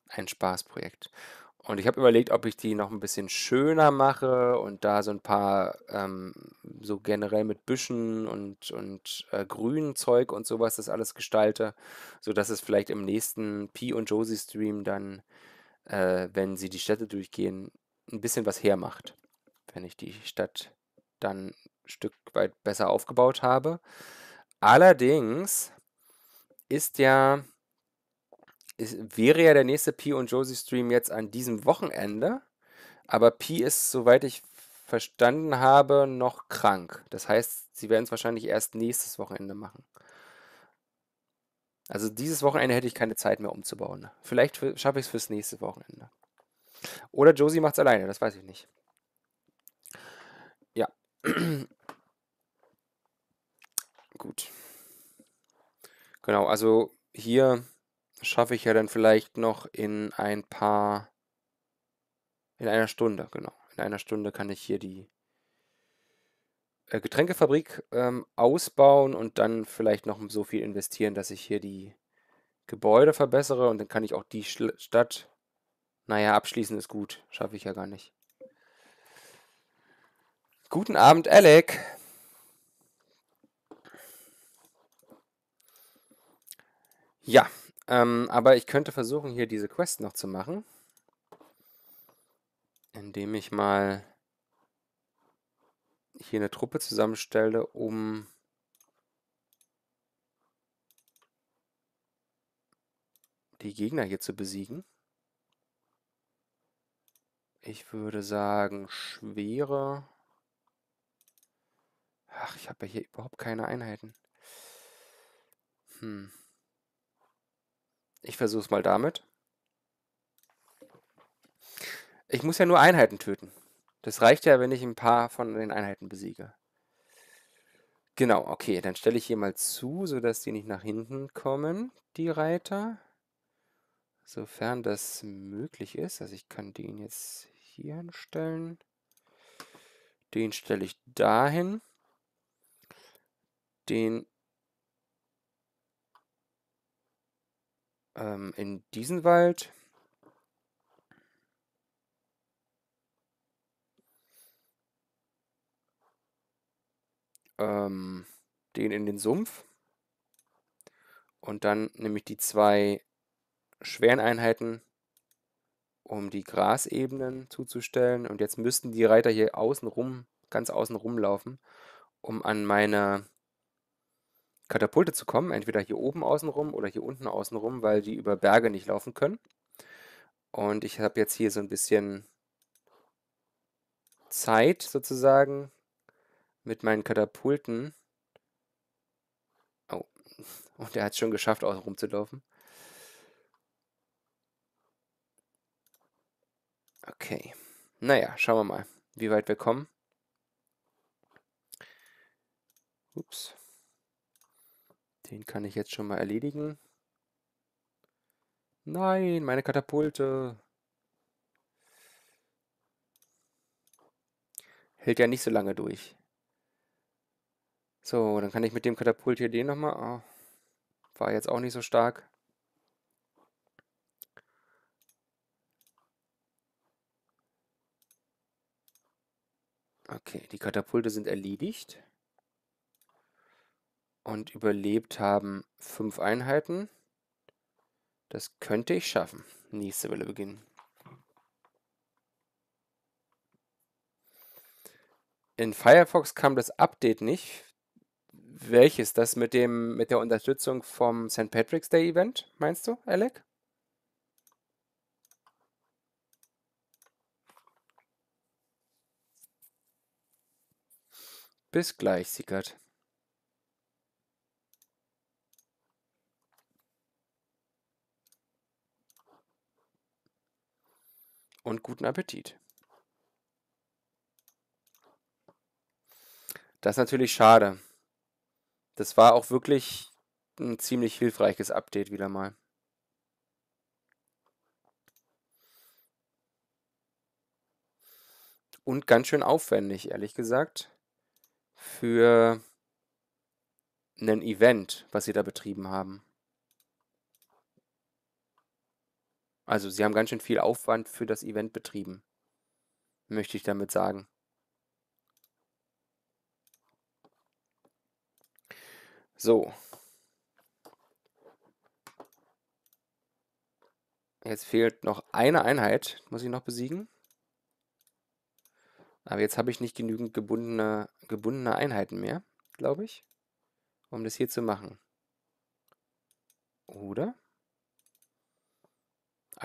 Ein Spaßprojekt. Und ich habe überlegt, ob ich die noch ein bisschen schöner mache und da so ein paar, ähm, so generell mit Büschen und, und äh, Grünzeug und sowas das alles gestalte, sodass es vielleicht im nächsten P und Josie Stream dann, äh, wenn sie die Städte durchgehen, ein bisschen was hermacht. Wenn ich die Stadt dann ein Stück weit besser aufgebaut habe. Allerdings ist ja ist, wäre ja der nächste Pi und Josie Stream jetzt an diesem Wochenende, aber Pi ist, soweit ich verstanden habe, noch krank. Das heißt, sie werden es wahrscheinlich erst nächstes Wochenende machen. Also dieses Wochenende hätte ich keine Zeit mehr umzubauen. Vielleicht schaffe ich es fürs nächste Wochenende. Oder Josie macht es alleine, das weiß ich nicht. Ja. Gut. Genau, also hier schaffe ich ja dann vielleicht noch in ein paar, in einer Stunde, genau. In einer Stunde kann ich hier die äh, Getränkefabrik ähm, ausbauen und dann vielleicht noch so viel investieren, dass ich hier die Gebäude verbessere und dann kann ich auch die Schla Stadt, naja, abschließen ist gut, schaffe ich ja gar nicht. Guten Abend, Alec. Ja. Ähm, aber ich könnte versuchen, hier diese Quest noch zu machen. Indem ich mal hier eine Truppe zusammenstelle, um... die Gegner hier zu besiegen. Ich würde sagen, schwere... Ach, ich habe ja hier überhaupt keine Einheiten. Hm. Ich versuche es mal damit. Ich muss ja nur Einheiten töten. Das reicht ja, wenn ich ein paar von den Einheiten besiege. Genau, okay. Dann stelle ich hier mal zu, sodass die nicht nach hinten kommen, die Reiter. Sofern das möglich ist. Also ich kann den jetzt hier hinstellen. Den stelle ich dahin. Den Ähm, in diesen Wald. Ähm, den in den Sumpf. Und dann nehme ich die zwei schweren Einheiten, um die Grasebenen zuzustellen. Und jetzt müssten die Reiter hier außen rum, ganz außen rumlaufen, um an meiner Katapulte zu kommen, entweder hier oben außenrum oder hier unten außenrum, weil die über Berge nicht laufen können. Und ich habe jetzt hier so ein bisschen Zeit sozusagen mit meinen Katapulten. Oh, und er hat es schon geschafft, außenrum zu laufen. Okay. Naja, schauen wir mal, wie weit wir kommen. Ups. Den kann ich jetzt schon mal erledigen. Nein, meine Katapulte. Hält ja nicht so lange durch. So, dann kann ich mit dem Katapult hier den nochmal... Oh, ah, war jetzt auch nicht so stark. Okay, die Katapulte sind erledigt und überlebt haben fünf Einheiten. Das könnte ich schaffen. Nächste Welle beginnen. In Firefox kam das Update nicht. Welches? Das mit, dem, mit der Unterstützung vom St. Patrick's Day Event, meinst du, Alec? Bis gleich, Sigurd. und guten Appetit. Das ist natürlich schade. Das war auch wirklich ein ziemlich hilfreiches Update wieder mal. Und ganz schön aufwendig, ehrlich gesagt, für ein Event, was sie da betrieben haben. Also sie haben ganz schön viel Aufwand für das Event betrieben, möchte ich damit sagen. So. Jetzt fehlt noch eine Einheit, muss ich noch besiegen. Aber jetzt habe ich nicht genügend gebundene, gebundene Einheiten mehr, glaube ich, um das hier zu machen. Oder?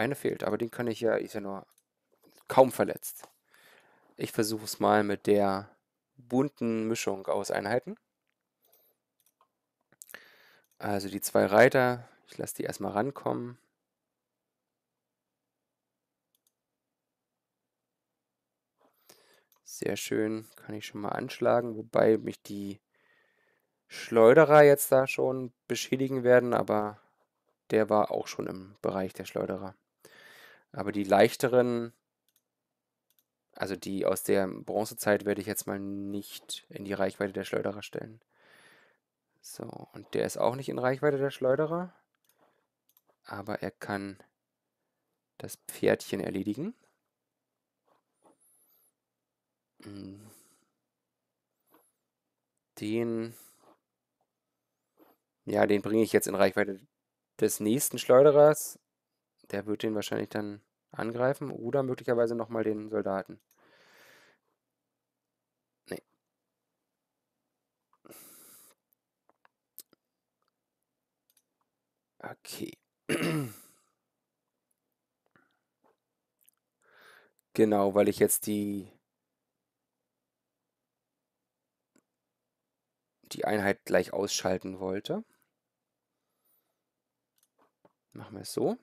Eine fehlt, aber den kann ich ja, ist ja nur kaum verletzt. Ich versuche es mal mit der bunten Mischung aus Einheiten. Also die zwei Reiter, ich lasse die erstmal rankommen. Sehr schön, kann ich schon mal anschlagen, wobei mich die Schleuderer jetzt da schon beschädigen werden, aber der war auch schon im Bereich der Schleuderer. Aber die leichteren, also die aus der Bronzezeit, werde ich jetzt mal nicht in die Reichweite der Schleuderer stellen. So, und der ist auch nicht in Reichweite der Schleuderer. Aber er kann das Pferdchen erledigen. Hm. Den. Ja, den bringe ich jetzt in Reichweite des nächsten Schleuderers. Der wird den wahrscheinlich dann angreifen oder möglicherweise nochmal den Soldaten. Nee. Okay. genau, weil ich jetzt die die Einheit gleich ausschalten wollte. Machen wir es so.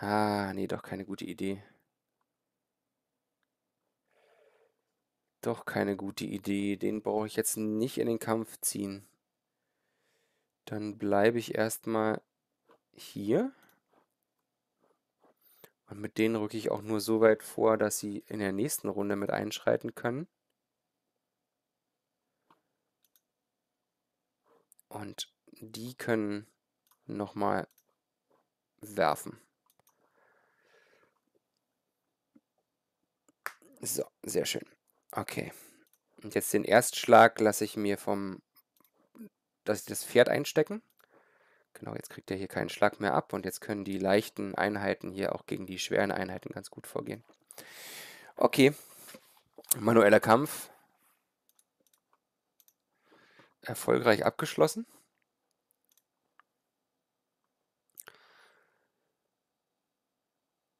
Ah, nee, doch keine gute Idee. Doch keine gute Idee. Den brauche ich jetzt nicht in den Kampf ziehen. Dann bleibe ich erstmal hier. Und mit denen rücke ich auch nur so weit vor, dass sie in der nächsten Runde mit einschreiten können. Und die können nochmal werfen. So, sehr schön. Okay. Und jetzt den Erstschlag lasse ich mir vom, dass ich das Pferd einstecken. Genau, jetzt kriegt er hier keinen Schlag mehr ab und jetzt können die leichten Einheiten hier auch gegen die schweren Einheiten ganz gut vorgehen. Okay, manueller Kampf. Erfolgreich abgeschlossen.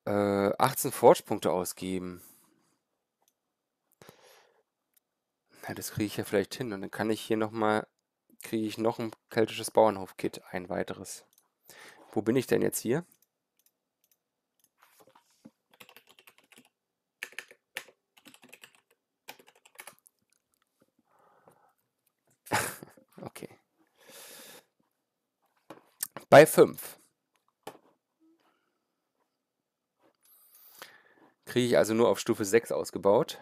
Äh, 18 Forge-Punkte ausgeben. ja, das kriege ich ja vielleicht hin. Und dann kann ich hier nochmal, kriege ich noch ein keltisches Bauernhof-Kit, ein weiteres. Wo bin ich denn jetzt hier? okay. Bei 5. Kriege ich also nur auf Stufe 6 ausgebaut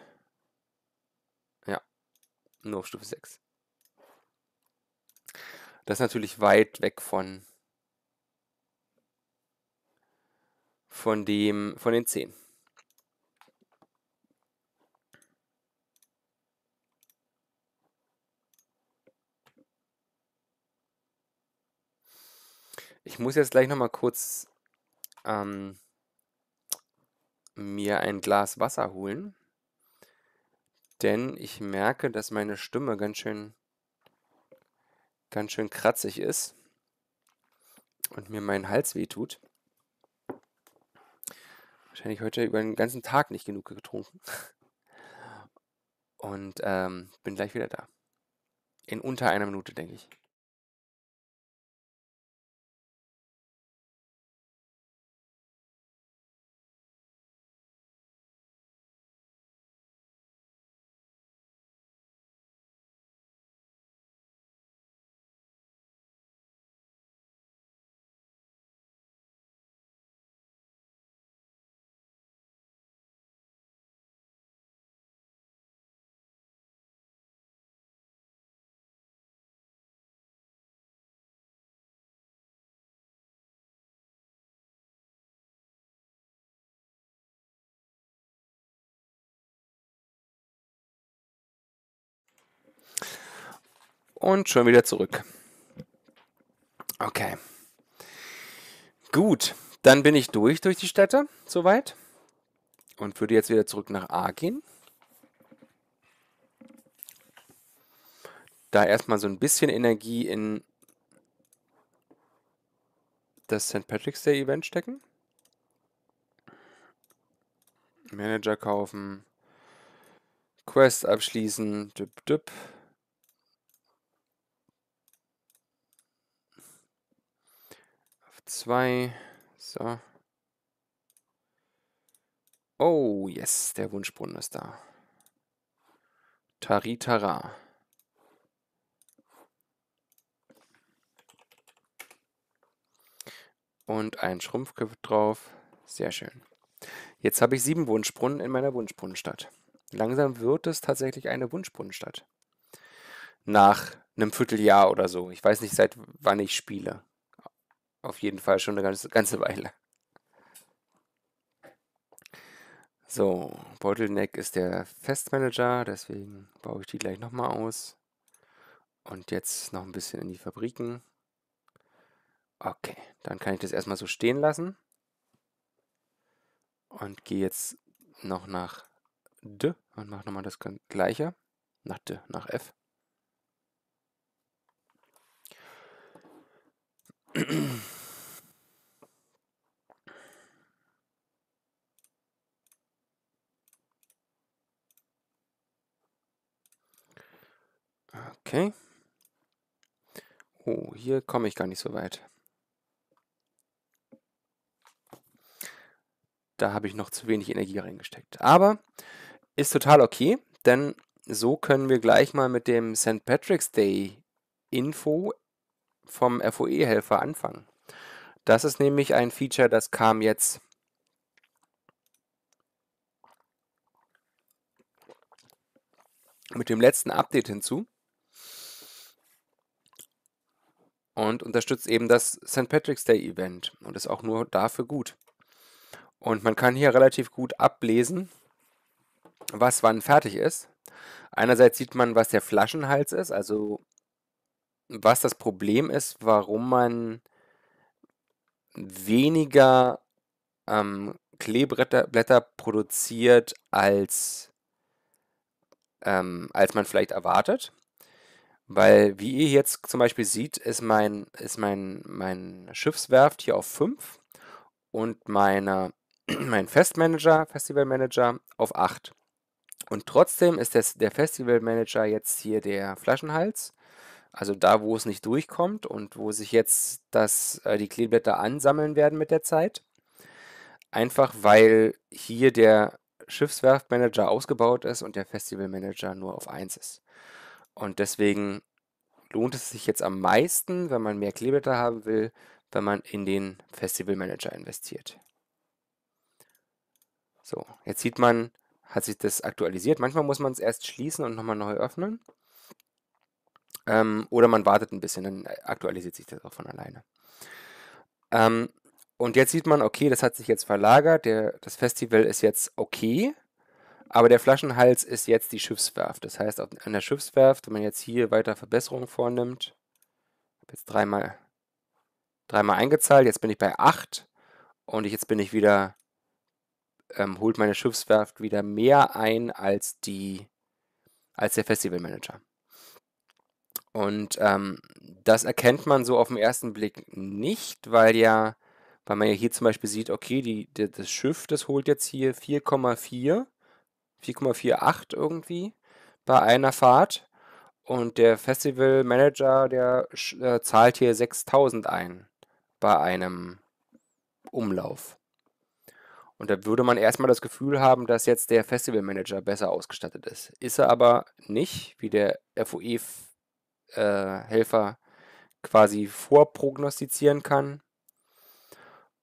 nur auf Stufe 6. Das ist natürlich weit weg von, von, dem, von den 10. Ich muss jetzt gleich nochmal kurz ähm, mir ein Glas Wasser holen. Denn ich merke, dass meine Stimme ganz schön, ganz schön kratzig ist und mir mein Hals wehtut. Wahrscheinlich heute über den ganzen Tag nicht genug getrunken. Und ähm, bin gleich wieder da. In unter einer Minute, denke ich. und schon wieder zurück. Okay. Gut, dann bin ich durch durch die Städte, soweit. Und würde jetzt wieder zurück nach A gehen. Da erstmal so ein bisschen Energie in das St. Patrick's Day Event stecken. Manager kaufen. Quest abschließen. Düpp, düpp. zwei. So. Oh, yes, der Wunschbrunnen ist da. Taritara. Und ein Schrumpfgriff drauf. Sehr schön. Jetzt habe ich sieben Wunschbrunnen in meiner Wunschbrunnenstadt. Langsam wird es tatsächlich eine Wunschbrunnenstadt. Nach einem Vierteljahr oder so. Ich weiß nicht, seit wann ich spiele. Auf jeden Fall schon eine ganze, ganze Weile. So, Bottleneck ist der Festmanager, deswegen baue ich die gleich nochmal aus. Und jetzt noch ein bisschen in die Fabriken. Okay, dann kann ich das erstmal so stehen lassen. Und gehe jetzt noch nach D und mache nochmal das gleiche. Nach D, nach F. Okay. Oh, hier komme ich gar nicht so weit. Da habe ich noch zu wenig Energie reingesteckt. Aber ist total okay, denn so können wir gleich mal mit dem St. Patrick's Day Info vom FOE-Helfer anfangen. Das ist nämlich ein Feature, das kam jetzt mit dem letzten Update hinzu und unterstützt eben das St. Patrick's Day Event und ist auch nur dafür gut. Und man kann hier relativ gut ablesen, was wann fertig ist. Einerseits sieht man, was der Flaschenhals ist, also was das Problem ist, warum man weniger ähm, Kleeblätter Blätter produziert, als, ähm, als man vielleicht erwartet. Weil, wie ihr jetzt zum Beispiel seht, ist mein, ist mein, mein Schiffswerft hier auf 5 und meine, mein Festmanager, Festivalmanager auf 8. Und trotzdem ist das, der Festivalmanager jetzt hier der Flaschenhals also da, wo es nicht durchkommt und wo sich jetzt das, äh, die Kleeblätter ansammeln werden mit der Zeit. Einfach weil hier der Schiffswerftmanager ausgebaut ist und der Festivalmanager nur auf 1 ist. Und deswegen lohnt es sich jetzt am meisten, wenn man mehr Kleeblätter haben will, wenn man in den Festivalmanager investiert. So, jetzt sieht man, hat sich das aktualisiert. Manchmal muss man es erst schließen und nochmal neu öffnen. Ähm, oder man wartet ein bisschen, dann äh, aktualisiert sich das auch von alleine. Ähm, und jetzt sieht man, okay, das hat sich jetzt verlagert, der, das Festival ist jetzt okay, aber der Flaschenhals ist jetzt die Schiffswerft. Das heißt, an der Schiffswerft, wenn man jetzt hier weiter Verbesserungen vornimmt, habe jetzt dreimal, dreimal eingezahlt, jetzt bin ich bei 8 und ich, jetzt bin ich wieder, ähm, holt meine Schiffswerft wieder mehr ein als die, als der Festivalmanager. Und ähm, das erkennt man so auf den ersten Blick nicht, weil ja, weil man ja hier zum Beispiel sieht, okay, die, die, das Schiff, das holt jetzt hier 4,4, 4,48 irgendwie bei einer Fahrt. Und der Festival Manager, der äh, zahlt hier 6000 ein bei einem Umlauf. Und da würde man erstmal das Gefühl haben, dass jetzt der Festival Manager besser ausgestattet ist. Ist er aber nicht, wie der FOE äh, Helfer quasi vorprognostizieren kann.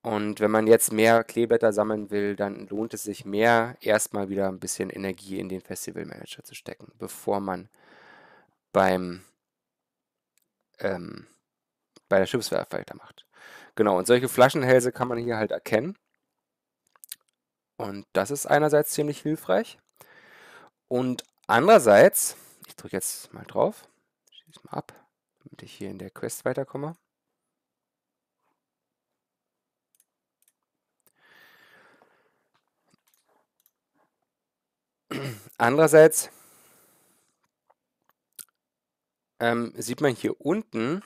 Und wenn man jetzt mehr Kleeblätter sammeln will, dann lohnt es sich mehr, erstmal wieder ein bisschen Energie in den Festivalmanager zu stecken, bevor man beim ähm, bei der Schiffswerfer weitermacht. Genau, und solche Flaschenhälse kann man hier halt erkennen. Und das ist einerseits ziemlich hilfreich. Und andererseits, ich drücke jetzt mal drauf, Schließe mal ab, damit ich hier in der Quest weiterkomme. Andererseits ähm, sieht man hier unten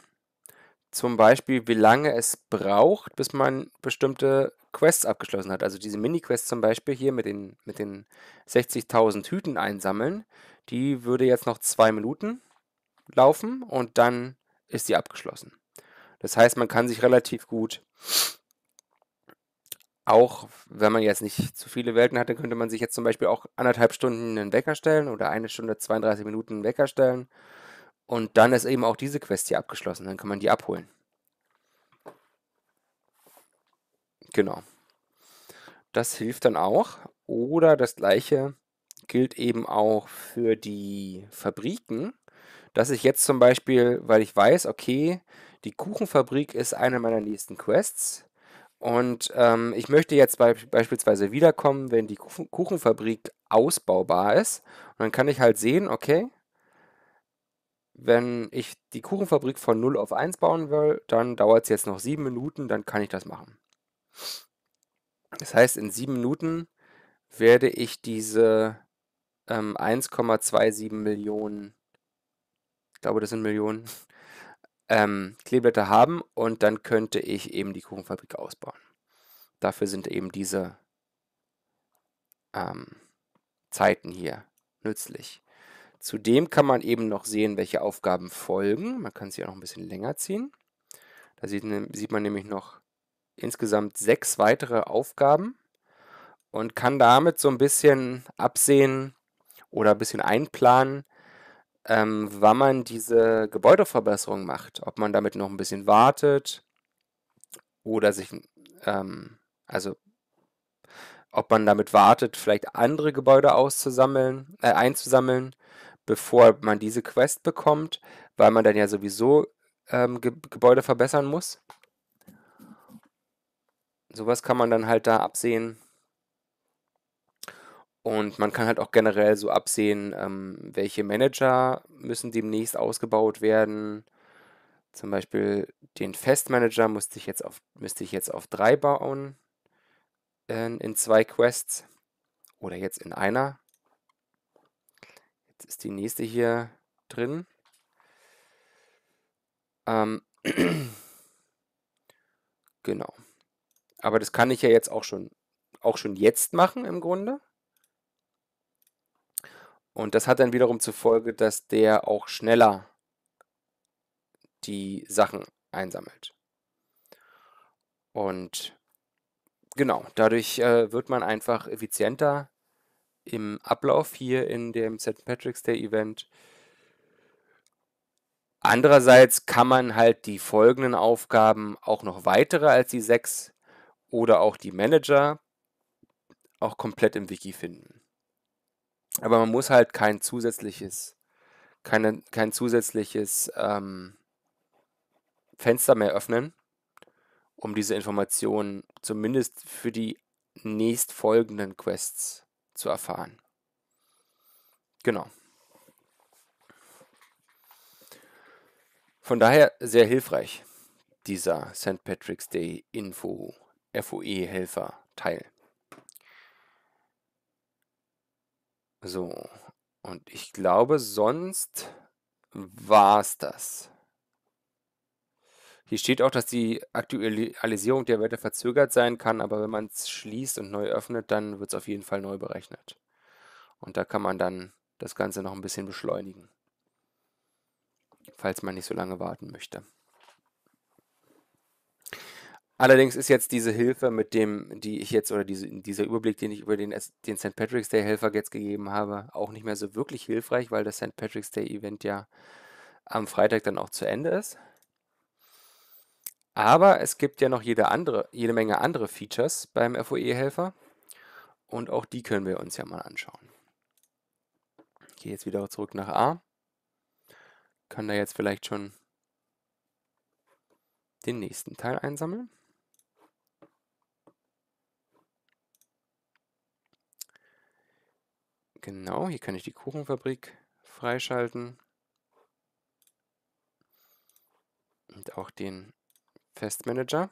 zum Beispiel, wie lange es braucht, bis man bestimmte Quests abgeschlossen hat. Also diese Mini-Quests zum Beispiel hier mit den, mit den 60.000 Hüten einsammeln, die würde jetzt noch zwei Minuten laufen und dann ist sie abgeschlossen. Das heißt, man kann sich relativ gut, auch wenn man jetzt nicht zu viele Welten hat, dann könnte man sich jetzt zum Beispiel auch anderthalb Stunden einen Wecker stellen oder eine Stunde 32 Minuten einen Wecker stellen. Und dann ist eben auch diese Quest hier abgeschlossen. Dann kann man die abholen. Genau. Das hilft dann auch. Oder das gleiche gilt eben auch für die Fabriken dass ich jetzt zum Beispiel, weil ich weiß, okay, die Kuchenfabrik ist eine meiner nächsten Quests. Und ähm, ich möchte jetzt be beispielsweise wiederkommen, wenn die Kuchenfabrik ausbaubar ist. Und dann kann ich halt sehen, okay, wenn ich die Kuchenfabrik von 0 auf 1 bauen will, dann dauert es jetzt noch 7 Minuten, dann kann ich das machen. Das heißt, in 7 Minuten werde ich diese ähm, 1,27 Millionen ich glaube, das sind Millionen, ähm, Kleeblätter haben und dann könnte ich eben die Kuchenfabrik ausbauen. Dafür sind eben diese ähm, Zeiten hier nützlich. Zudem kann man eben noch sehen, welche Aufgaben folgen. Man kann sie auch noch ein bisschen länger ziehen. Da sieht, sieht man nämlich noch insgesamt sechs weitere Aufgaben und kann damit so ein bisschen absehen oder ein bisschen einplanen, ähm, wann man diese Gebäudeverbesserung macht. Ob man damit noch ein bisschen wartet oder sich, ähm, also ob man damit wartet, vielleicht andere Gebäude auszusammeln, äh, einzusammeln, bevor man diese Quest bekommt, weil man dann ja sowieso ähm, Ge Gebäude verbessern muss. Sowas kann man dann halt da absehen. Und man kann halt auch generell so absehen, ähm, welche Manager müssen demnächst ausgebaut werden. Zum Beispiel den Festmanager musste ich jetzt auf, müsste ich jetzt auf drei bauen in, in zwei Quests. Oder jetzt in einer. Jetzt ist die nächste hier drin. Ähm genau. Aber das kann ich ja jetzt auch schon, auch schon jetzt machen im Grunde. Und das hat dann wiederum zur Folge, dass der auch schneller die Sachen einsammelt. Und genau, dadurch äh, wird man einfach effizienter im Ablauf hier in dem St. Patrick's Day Event. Andererseits kann man halt die folgenden Aufgaben auch noch weitere als die sechs oder auch die Manager auch komplett im Wiki finden. Aber man muss halt kein zusätzliches, keine, kein zusätzliches ähm, Fenster mehr öffnen, um diese Informationen zumindest für die nächstfolgenden Quests zu erfahren. Genau. Von daher sehr hilfreich, dieser St. Patrick's Day Info FOE Helfer Teil. So, und ich glaube, sonst war es das. Hier steht auch, dass die Aktualisierung der Werte verzögert sein kann, aber wenn man es schließt und neu öffnet, dann wird es auf jeden Fall neu berechnet. Und da kann man dann das Ganze noch ein bisschen beschleunigen, falls man nicht so lange warten möchte. Allerdings ist jetzt diese Hilfe, mit dem, die ich jetzt, oder diese, dieser Überblick, den ich über den, den St. Patrick's Day Helfer jetzt gegeben habe, auch nicht mehr so wirklich hilfreich, weil das St. Patrick's Day Event ja am Freitag dann auch zu Ende ist. Aber es gibt ja noch jede, andere, jede Menge andere Features beim FOE-Helfer. Und auch die können wir uns ja mal anschauen. Ich gehe jetzt wieder zurück nach A. Kann da jetzt vielleicht schon den nächsten Teil einsammeln. Genau, hier kann ich die Kuchenfabrik freischalten. Und auch den Festmanager.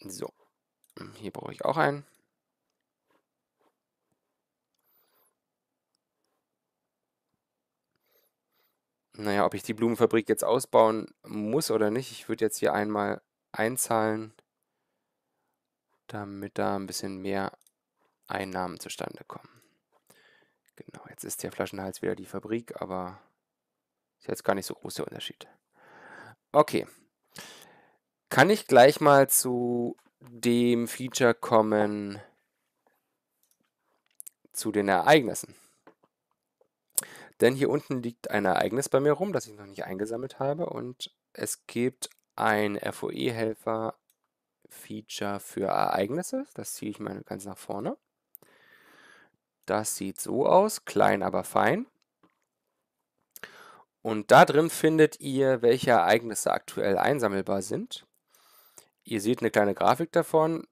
So, hm, hier brauche ich auch einen. Naja, ob ich die Blumenfabrik jetzt ausbauen muss oder nicht, ich würde jetzt hier einmal einzahlen damit da ein bisschen mehr Einnahmen zustande kommen. Genau, jetzt ist der Flaschenhals wieder die Fabrik, aber ist jetzt gar nicht so groß der Unterschied. Okay. Kann ich gleich mal zu dem Feature kommen, zu den Ereignissen. Denn hier unten liegt ein Ereignis bei mir rum, das ich noch nicht eingesammelt habe. Und es gibt einen FOE-Helfer Feature für Ereignisse. Das ziehe ich mal ganz nach vorne. Das sieht so aus, klein aber fein. Und da drin findet ihr, welche Ereignisse aktuell einsammelbar sind. Ihr seht eine kleine Grafik davon,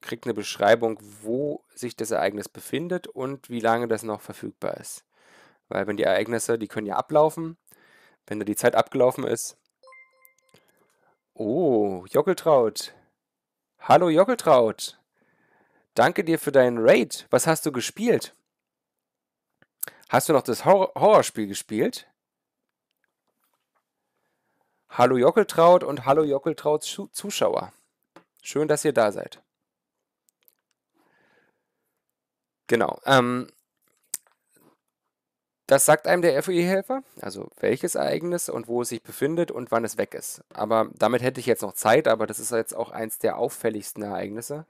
kriegt eine Beschreibung, wo sich das Ereignis befindet und wie lange das noch verfügbar ist. Weil wenn die Ereignisse, die können ja ablaufen, wenn da die Zeit abgelaufen ist. Oh, Jockeltraut, Hallo Jockeltraut. Danke dir für deinen Raid. Was hast du gespielt? Hast du noch das Hor Horrorspiel gespielt? Hallo Jockeltraut und hallo Jockeltrauts Zuschauer. Schön, dass ihr da seid. Genau. Ähm, das sagt einem der FOI-Helfer, e also welches Ereignis und wo es sich befindet und wann es weg ist. Aber damit hätte ich jetzt noch Zeit, aber das ist jetzt auch eins der auffälligsten Ereignisse.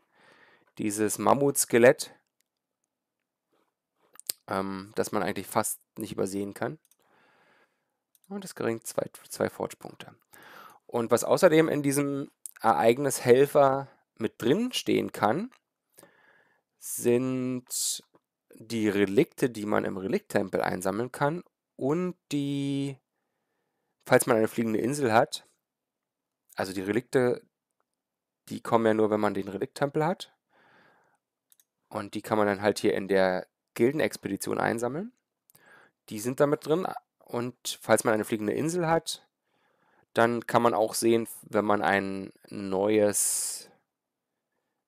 Dieses Mammutskelett, ähm, das man eigentlich fast nicht übersehen kann. Und es geringt zwei, zwei Forge-Punkte. Und was außerdem in diesem Ereignishelfer mit drin stehen kann, sind die Relikte, die man im Relikttempel einsammeln kann und die, falls man eine fliegende Insel hat, also die Relikte, die kommen ja nur, wenn man den Relikttempel hat. Und die kann man dann halt hier in der Gildenexpedition einsammeln. Die sind damit drin. Und falls man eine fliegende Insel hat, dann kann man auch sehen, wenn man ein neues,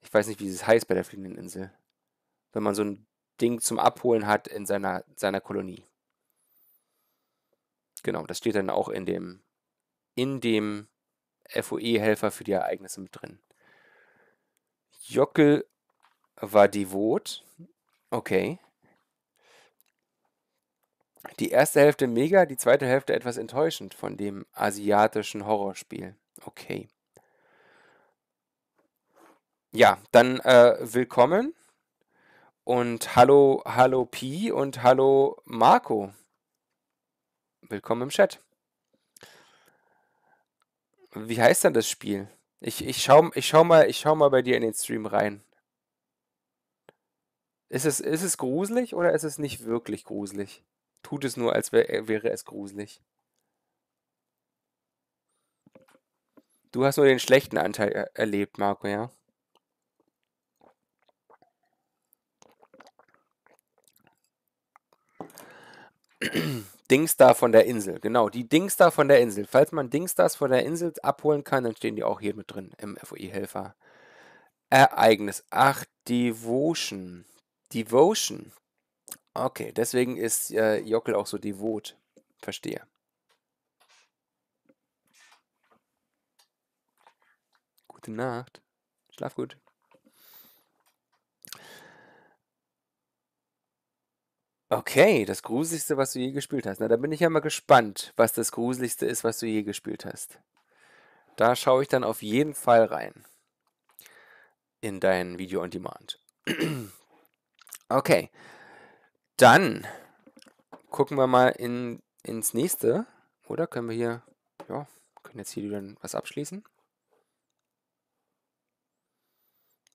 ich weiß nicht, wie es heißt bei der fliegenden Insel, wenn man so ein Ding zum Abholen hat in seiner, seiner Kolonie. Genau, das steht dann auch in dem, in dem FOE-Helfer für die Ereignisse mit drin. Jockel war devot. Okay. Die erste Hälfte mega, die zweite Hälfte etwas enttäuschend von dem asiatischen Horrorspiel. Okay. Ja, dann äh, willkommen und hallo, hallo Pi und hallo Marco. Willkommen im Chat. Wie heißt denn das Spiel? Ich, ich, schau, ich, schau mal, ich schau mal bei dir in den Stream rein. Ist es, ist es gruselig oder ist es nicht wirklich gruselig? Tut es nur, als wär, äh, wäre es gruselig. Du hast nur den schlechten Anteil er äh, erlebt, Marco, ja? Dings da von der Insel, genau, die Dings da von der Insel. Falls man Dings das von der Insel abholen kann, dann stehen die auch hier mit drin im FOI-Helfer. Ereignis. Ach, Devotion. Devotion. Okay, deswegen ist äh, Jockel auch so devot. Verstehe. Gute Nacht. Schlaf gut. Okay, das Gruseligste, was du je gespielt hast. Na, da bin ich ja mal gespannt, was das Gruseligste ist, was du je gespielt hast. Da schaue ich dann auf jeden Fall rein. In dein Video on Demand. okay. Dann gucken wir mal in, ins nächste. Oder können wir hier. Ja, können jetzt hier dann was abschließen.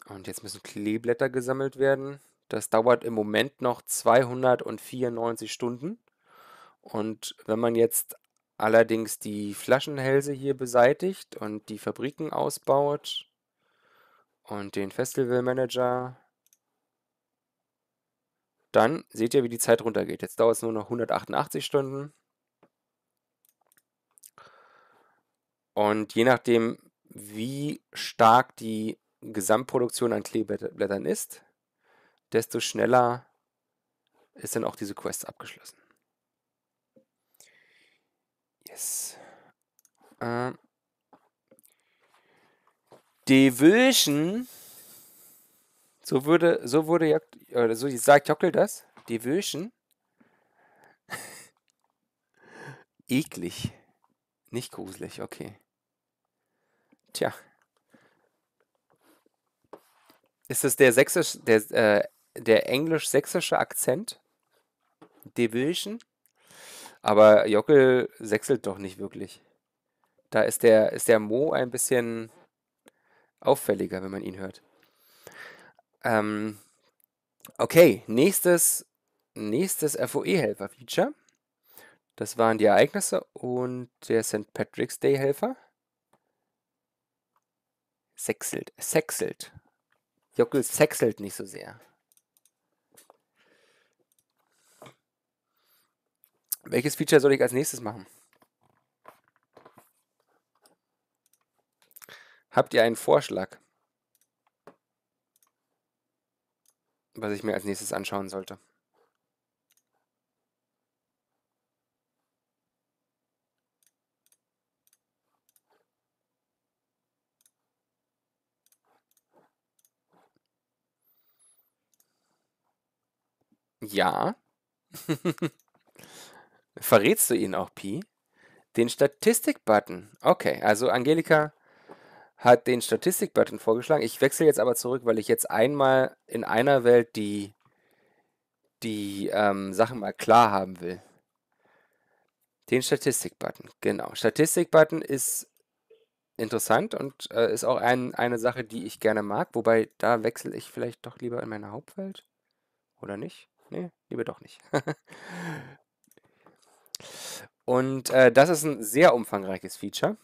Und jetzt müssen Kleeblätter gesammelt werden. Das dauert im Moment noch 294 Stunden. Und wenn man jetzt allerdings die Flaschenhälse hier beseitigt und die Fabriken ausbaut und den Festivalmanager, dann seht ihr, wie die Zeit runtergeht. Jetzt dauert es nur noch 188 Stunden. Und je nachdem, wie stark die Gesamtproduktion an Kleeblättern ist, desto schneller ist dann auch diese Quest abgeschlossen. Yes. Äh, Devotion, so würde, so wurde, oder so sagt Jockel das, Devotion, eklig, nicht gruselig, okay. Tja. Ist das der sächsische, der äh, der englisch-sächsische Akzent, Devilchen. Aber Jockel sechselt doch nicht wirklich. Da ist der, ist der Mo ein bisschen auffälliger, wenn man ihn hört. Ähm, okay, nächstes, nächstes FOE-Helfer-Feature. Das waren die Ereignisse und der St. Patrick's Day-Helfer. Sechselt, sechselt. Jockel sechselt nicht so sehr. Welches Feature soll ich als nächstes machen? Habt ihr einen Vorschlag, was ich mir als nächstes anschauen sollte? Ja. Verrätst du ihn auch Pi? Den Statistik-Button. Okay, also Angelika hat den Statistik-Button vorgeschlagen. Ich wechsle jetzt aber zurück, weil ich jetzt einmal in einer Welt die, die ähm, Sachen mal klar haben will. Den Statistik-Button, genau. Statistik-Button ist interessant und äh, ist auch ein, eine Sache, die ich gerne mag. Wobei, da wechsle ich vielleicht doch lieber in meine Hauptwelt. Oder nicht? Nee, lieber doch nicht. Und äh, das ist ein sehr umfangreiches Feature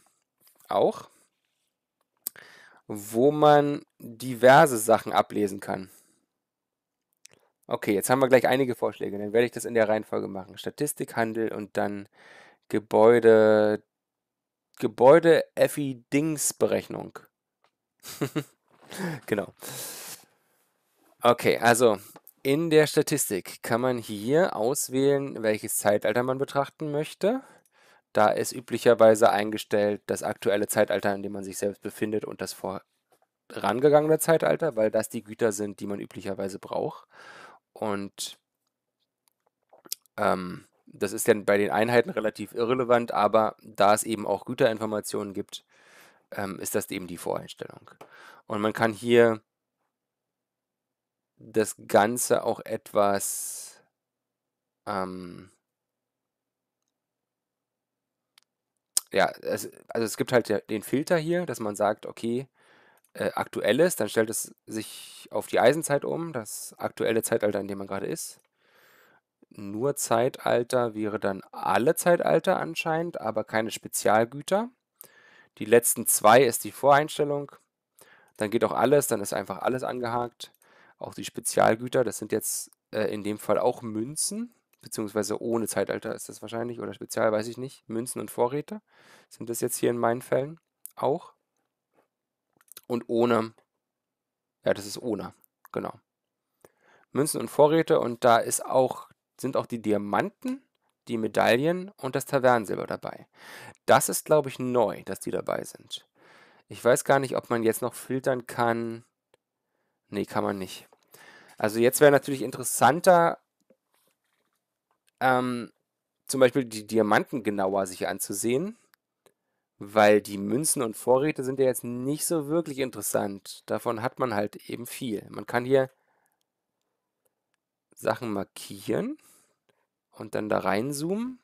auch, wo man diverse Sachen ablesen kann. Okay, jetzt haben wir gleich einige Vorschläge. Dann werde ich das in der Reihenfolge machen. Statistik, Handel und dann Gebäude, Gebäude-Effi-Dings-Berechnung. genau. Okay, also in der Statistik kann man hier auswählen, welches Zeitalter man betrachten möchte. Da ist üblicherweise eingestellt das aktuelle Zeitalter, in dem man sich selbst befindet und das vorangegangene Zeitalter, weil das die Güter sind, die man üblicherweise braucht. Und ähm, das ist dann bei den Einheiten relativ irrelevant, aber da es eben auch Güterinformationen gibt, ähm, ist das eben die Voreinstellung. Und man kann hier das Ganze auch etwas ähm, ja, es, also es gibt halt den Filter hier, dass man sagt, okay, äh, aktuelles, dann stellt es sich auf die Eisenzeit um, das aktuelle Zeitalter, in dem man gerade ist. Nur Zeitalter wäre dann alle Zeitalter anscheinend, aber keine Spezialgüter. Die letzten zwei ist die Voreinstellung. Dann geht auch alles, dann ist einfach alles angehakt auch die Spezialgüter. Das sind jetzt äh, in dem Fall auch Münzen, beziehungsweise ohne Zeitalter ist das wahrscheinlich, oder Spezial, weiß ich nicht. Münzen und Vorräte sind das jetzt hier in meinen Fällen auch. Und ohne, ja, das ist ohne, genau. Münzen und Vorräte und da ist auch, sind auch die Diamanten, die Medaillen und das Tavernensilber dabei. Das ist, glaube ich, neu, dass die dabei sind. Ich weiß gar nicht, ob man jetzt noch filtern kann, Nee, kann man nicht. Also jetzt wäre natürlich interessanter, ähm, zum Beispiel die Diamanten genauer sich anzusehen, weil die Münzen und Vorräte sind ja jetzt nicht so wirklich interessant. Davon hat man halt eben viel. Man kann hier Sachen markieren und dann da reinzoomen,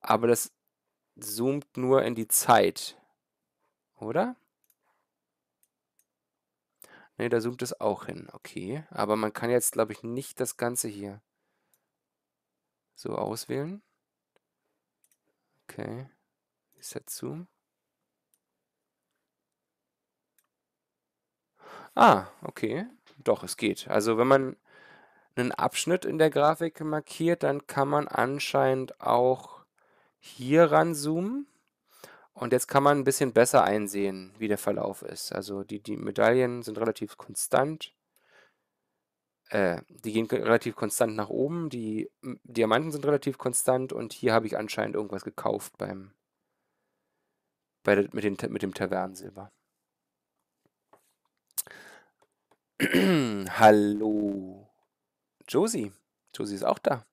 aber das zoomt nur in die Zeit, oder? Ne, da zoomt es auch hin. Okay. Aber man kann jetzt, glaube ich, nicht das Ganze hier so auswählen. Okay. Set Zoom. Ah, okay. Doch, es geht. Also wenn man einen Abschnitt in der Grafik markiert, dann kann man anscheinend auch hier ranzoomen. Und jetzt kann man ein bisschen besser einsehen, wie der Verlauf ist. Also die, die Medaillen sind relativ konstant. Äh, die gehen relativ konstant nach oben. Die Diamanten sind relativ konstant. Und hier habe ich anscheinend irgendwas gekauft beim, bei, der, mit, den, mit dem Tavernensilber. Hallo. Josie. Josie ist auch da.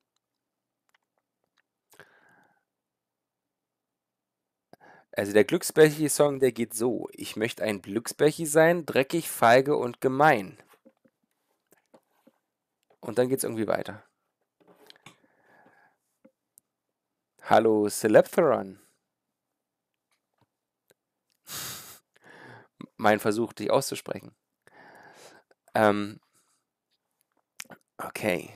Also der Glücksbärchi-Song, der geht so. Ich möchte ein Glücksbärchi sein, dreckig, feige und gemein. Und dann geht es irgendwie weiter. Hallo Celeptheron. mein Versuch, dich auszusprechen. Ähm, okay.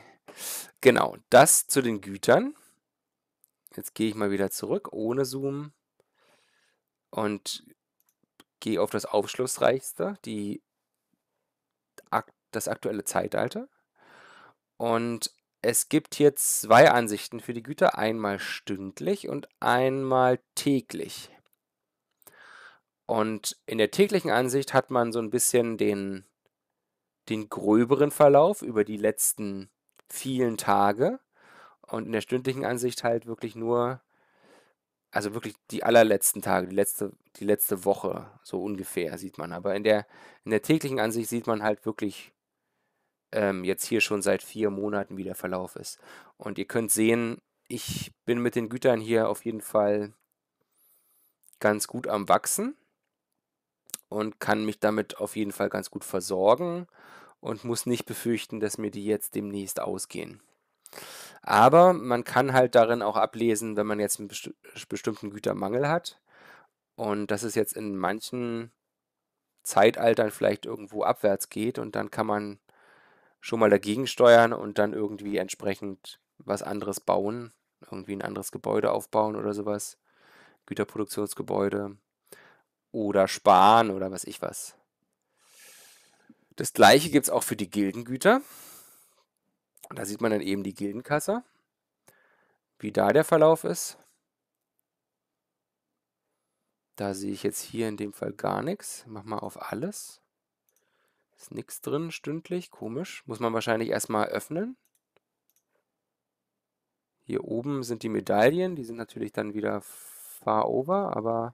Genau, das zu den Gütern. Jetzt gehe ich mal wieder zurück, ohne Zoom und gehe auf das Aufschlussreichste, die, das aktuelle Zeitalter. Und es gibt hier zwei Ansichten für die Güter, einmal stündlich und einmal täglich. Und in der täglichen Ansicht hat man so ein bisschen den, den gröberen Verlauf über die letzten vielen Tage und in der stündlichen Ansicht halt wirklich nur also wirklich die allerletzten Tage, die letzte, die letzte Woche, so ungefähr, sieht man. Aber in der, in der täglichen Ansicht sieht man halt wirklich ähm, jetzt hier schon seit vier Monaten, wie der Verlauf ist. Und ihr könnt sehen, ich bin mit den Gütern hier auf jeden Fall ganz gut am Wachsen und kann mich damit auf jeden Fall ganz gut versorgen und muss nicht befürchten, dass mir die jetzt demnächst ausgehen. Aber man kann halt darin auch ablesen, wenn man jetzt einen besti bestimmten Gütermangel hat. Und dass es jetzt in manchen Zeitaltern vielleicht irgendwo abwärts geht und dann kann man schon mal dagegen steuern und dann irgendwie entsprechend was anderes bauen, irgendwie ein anderes Gebäude aufbauen oder sowas, Güterproduktionsgebäude oder sparen oder was ich was. Das gleiche gibt es auch für die Gildengüter. Und da sieht man dann eben die Gildenkasse, wie da der Verlauf ist. Da sehe ich jetzt hier in dem Fall gar nichts. Mach mal auf alles. Ist nichts drin, stündlich, komisch. Muss man wahrscheinlich erstmal öffnen. Hier oben sind die Medaillen, die sind natürlich dann wieder far over, aber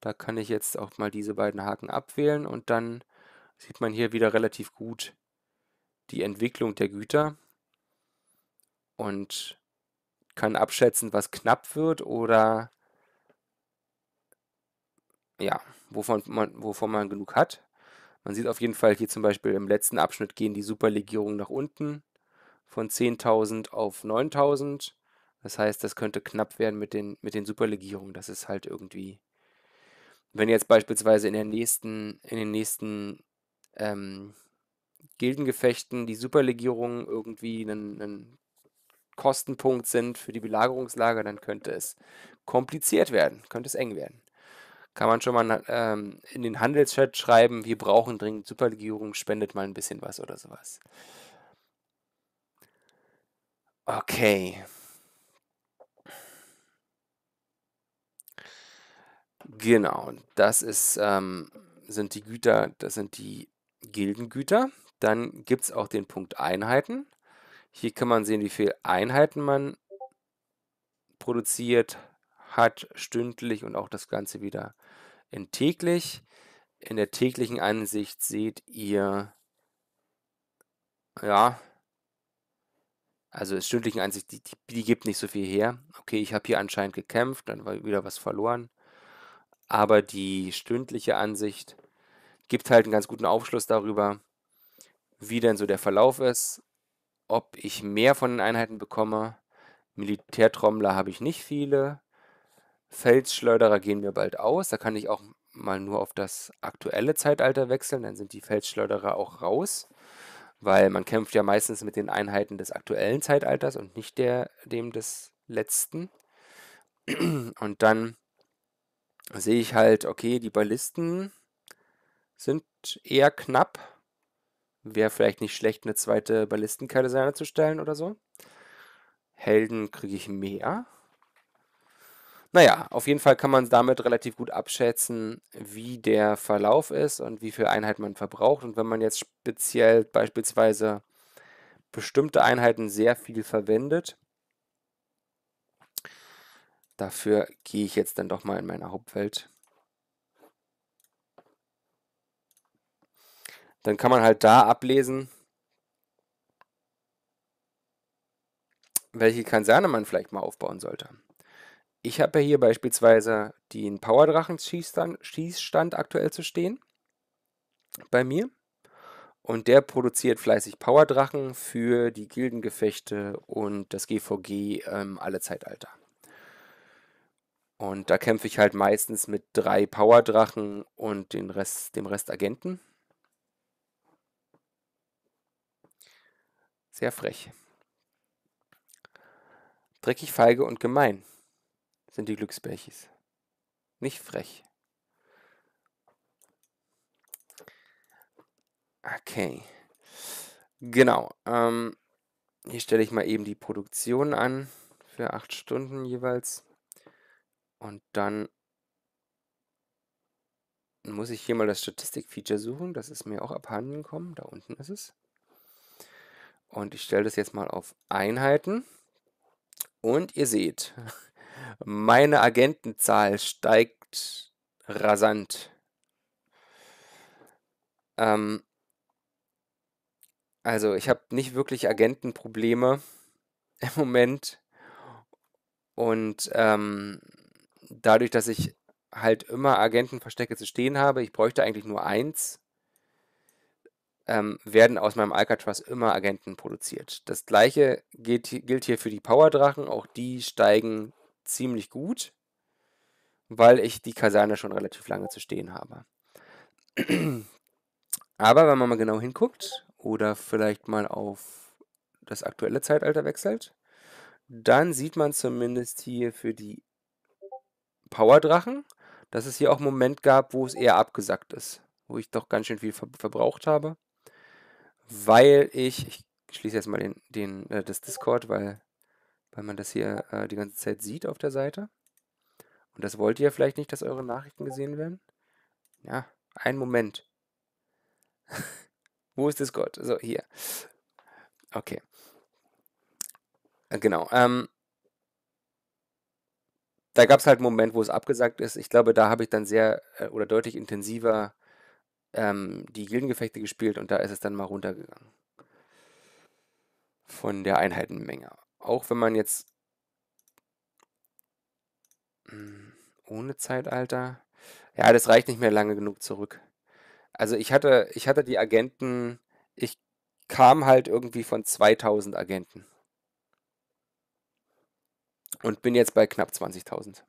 da kann ich jetzt auch mal diese beiden Haken abwählen und dann sieht man hier wieder relativ gut die Entwicklung der Güter und kann abschätzen, was knapp wird oder ja, wovon man, wovon man genug hat. Man sieht auf jeden Fall hier zum Beispiel im letzten Abschnitt gehen die Superlegierungen nach unten von 10.000 auf 9.000. Das heißt, das könnte knapp werden mit den, mit den Superlegierungen. Das ist halt irgendwie, wenn jetzt beispielsweise in, der nächsten, in den nächsten ähm, Gildengefechten die Superlegierungen irgendwie einen, einen Kostenpunkt sind für die Belagerungslage, dann könnte es kompliziert werden, könnte es eng werden. Kann man schon mal ähm, in den Handelschat schreiben, wir brauchen dringend Superlegierung, spendet mal ein bisschen was oder sowas. Okay. Genau, das ist, ähm, sind die Güter, das sind die Gildengüter. Dann gibt es auch den Punkt Einheiten. Hier kann man sehen, wie viele Einheiten man produziert hat, stündlich und auch das Ganze wieder in täglich. In der täglichen Ansicht seht ihr, ja, also in stündlichen Ansicht, die, die, die gibt nicht so viel her. Okay, ich habe hier anscheinend gekämpft, dann war wieder was verloren. Aber die stündliche Ansicht gibt halt einen ganz guten Aufschluss darüber, wie denn so der Verlauf ist ob ich mehr von den Einheiten bekomme. Militärtrommler habe ich nicht viele. Felsschleuderer gehen mir bald aus. Da kann ich auch mal nur auf das aktuelle Zeitalter wechseln. Dann sind die Felsschleuderer auch raus. Weil man kämpft ja meistens mit den Einheiten des aktuellen Zeitalters und nicht der, dem des letzten. Und dann sehe ich halt, okay, die Ballisten sind eher knapp Wäre vielleicht nicht schlecht, eine zweite Ballistenkalisane zu stellen oder so. Helden kriege ich mehr. Naja, auf jeden Fall kann man damit relativ gut abschätzen, wie der Verlauf ist und wie viel Einheit man verbraucht. Und wenn man jetzt speziell beispielsweise bestimmte Einheiten sehr viel verwendet, dafür gehe ich jetzt dann doch mal in meine Hauptwelt. dann kann man halt da ablesen, welche Kaserne man vielleicht mal aufbauen sollte. Ich habe ja hier beispielsweise den Powerdrachen-Schießstand aktuell zu stehen bei mir. Und der produziert fleißig Powerdrachen für die Gildengefechte und das GVG ähm, alle Zeitalter. Und da kämpfe ich halt meistens mit drei Powerdrachen und den Rest, dem Rest Agenten. sehr frech. Dreckig, feige und gemein sind die Glücksbärchis. Nicht frech. Okay. Genau. Ähm, hier stelle ich mal eben die Produktion an für acht Stunden jeweils. Und dann muss ich hier mal das Statistik-Feature suchen. Das ist mir auch abhanden gekommen. Da unten ist es. Und ich stelle das jetzt mal auf Einheiten. Und ihr seht, meine Agentenzahl steigt rasant. Ähm, also ich habe nicht wirklich Agentenprobleme im Moment. Und ähm, dadurch, dass ich halt immer Agentenverstecke zu stehen habe, ich bräuchte eigentlich nur eins, ähm, werden aus meinem Alcatraz immer Agenten produziert. Das gleiche gilt, gilt hier für die Powerdrachen. Auch die steigen ziemlich gut, weil ich die Kaserne schon relativ lange zu stehen habe. Aber wenn man mal genau hinguckt oder vielleicht mal auf das aktuelle Zeitalter wechselt, dann sieht man zumindest hier für die Powerdrachen, dass es hier auch einen Moment gab, wo es eher abgesackt ist, wo ich doch ganz schön viel ver verbraucht habe weil ich, ich schließe jetzt mal den, den, äh, das Discord, weil, weil man das hier äh, die ganze Zeit sieht auf der Seite. Und das wollt ihr vielleicht nicht, dass eure Nachrichten gesehen werden. Ja, einen Moment. Wo ist Discord? So, hier. Okay. Äh, genau. Ähm, da gab es halt einen Moment, wo es abgesagt ist. Ich glaube, da habe ich dann sehr äh, oder deutlich intensiver ähm, die Gildengefechte gespielt und da ist es dann mal runtergegangen. Von der Einheitenmenge. Auch wenn man jetzt mm, ohne Zeitalter. Ja, das reicht nicht mehr lange genug zurück. Also ich hatte, ich hatte die Agenten, ich kam halt irgendwie von 2000 Agenten. Und bin jetzt bei knapp 20.000.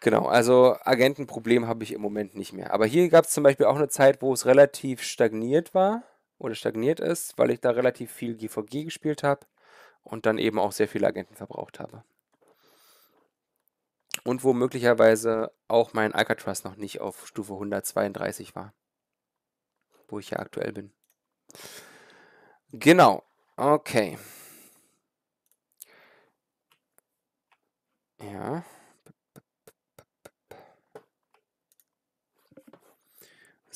Genau, also Agentenproblem habe ich im Moment nicht mehr. Aber hier gab es zum Beispiel auch eine Zeit, wo es relativ stagniert war oder stagniert ist, weil ich da relativ viel GVG gespielt habe und dann eben auch sehr viele Agenten verbraucht habe. Und wo möglicherweise auch mein Alcatraz noch nicht auf Stufe 132 war, wo ich ja aktuell bin. Genau, okay. Ja.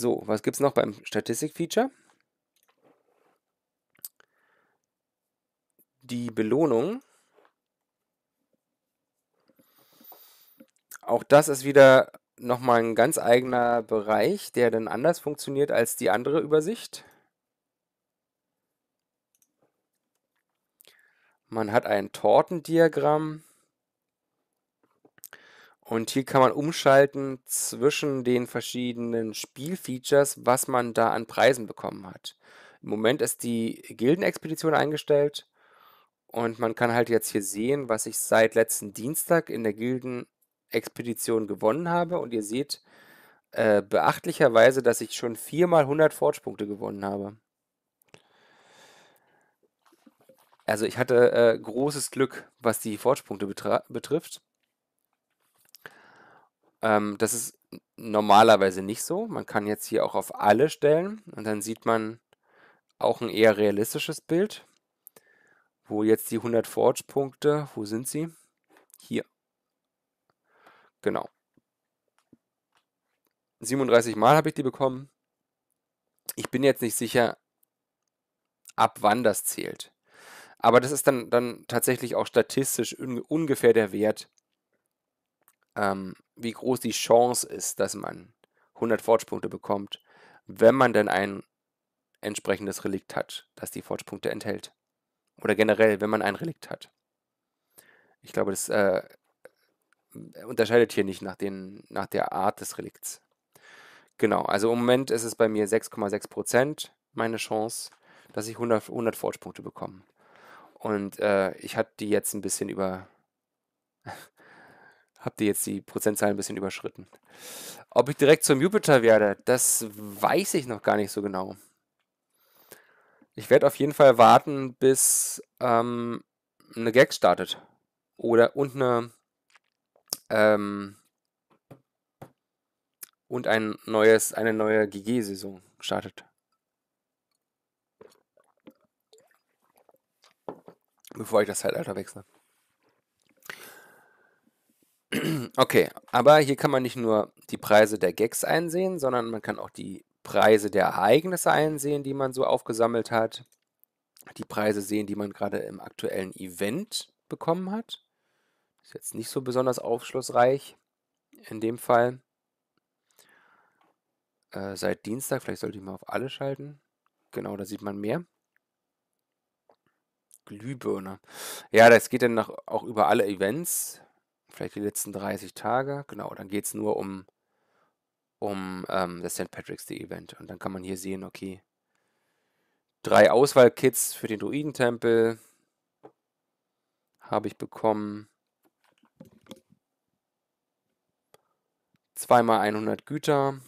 So, was gibt es noch beim Statistik-Feature? Die Belohnung. Auch das ist wieder nochmal ein ganz eigener Bereich, der dann anders funktioniert als die andere Übersicht. Man hat ein Tortendiagramm. Und hier kann man umschalten zwischen den verschiedenen Spielfeatures, was man da an Preisen bekommen hat. Im Moment ist die Gildenexpedition eingestellt und man kann halt jetzt hier sehen, was ich seit letzten Dienstag in der Gildenexpedition gewonnen habe. Und ihr seht äh, beachtlicherweise, dass ich schon viermal 100 Forge-Punkte gewonnen habe. Also ich hatte äh, großes Glück, was die Forge-Punkte betrifft. Ähm, das ist normalerweise nicht so. Man kann jetzt hier auch auf alle stellen und dann sieht man auch ein eher realistisches Bild. Wo jetzt die 100 Forge-Punkte, wo sind sie? Hier. Genau. 37 Mal habe ich die bekommen. Ich bin jetzt nicht sicher, ab wann das zählt. Aber das ist dann, dann tatsächlich auch statistisch un ungefähr der Wert, ähm, wie groß die Chance ist, dass man 100 Fortschritte bekommt, wenn man denn ein entsprechendes Relikt hat, das die Fortschritte enthält. Oder generell, wenn man ein Relikt hat. Ich glaube, das äh, unterscheidet hier nicht nach, den, nach der Art des Relikts. Genau, also im Moment ist es bei mir 6,6% meine Chance, dass ich 100, 100 Fortschritte bekomme. Und äh, ich hatte die jetzt ein bisschen über habt ihr jetzt die Prozentzahl ein bisschen überschritten. Ob ich direkt zum Jupiter werde, das weiß ich noch gar nicht so genau. Ich werde auf jeden Fall warten, bis ähm, eine Gag startet. Oder und eine ähm, und ein neues, eine neue GG-Saison startet. Bevor ich das Zeitalter wechsle. Okay, aber hier kann man nicht nur die Preise der Gags einsehen, sondern man kann auch die Preise der Ereignisse einsehen, die man so aufgesammelt hat. Die Preise sehen, die man gerade im aktuellen Event bekommen hat. Ist jetzt nicht so besonders aufschlussreich in dem Fall. Äh, seit Dienstag, vielleicht sollte ich mal auf alle schalten. Genau, da sieht man mehr. Glühbirne. Ja, das geht dann auch über alle Events vielleicht die letzten 30 Tage. Genau, dann geht es nur um, um ähm, das St. Patrick's Day Event. Und dann kann man hier sehen, okay, drei Auswahlkits für den Druidentempel habe ich bekommen. Zweimal 100 Güter.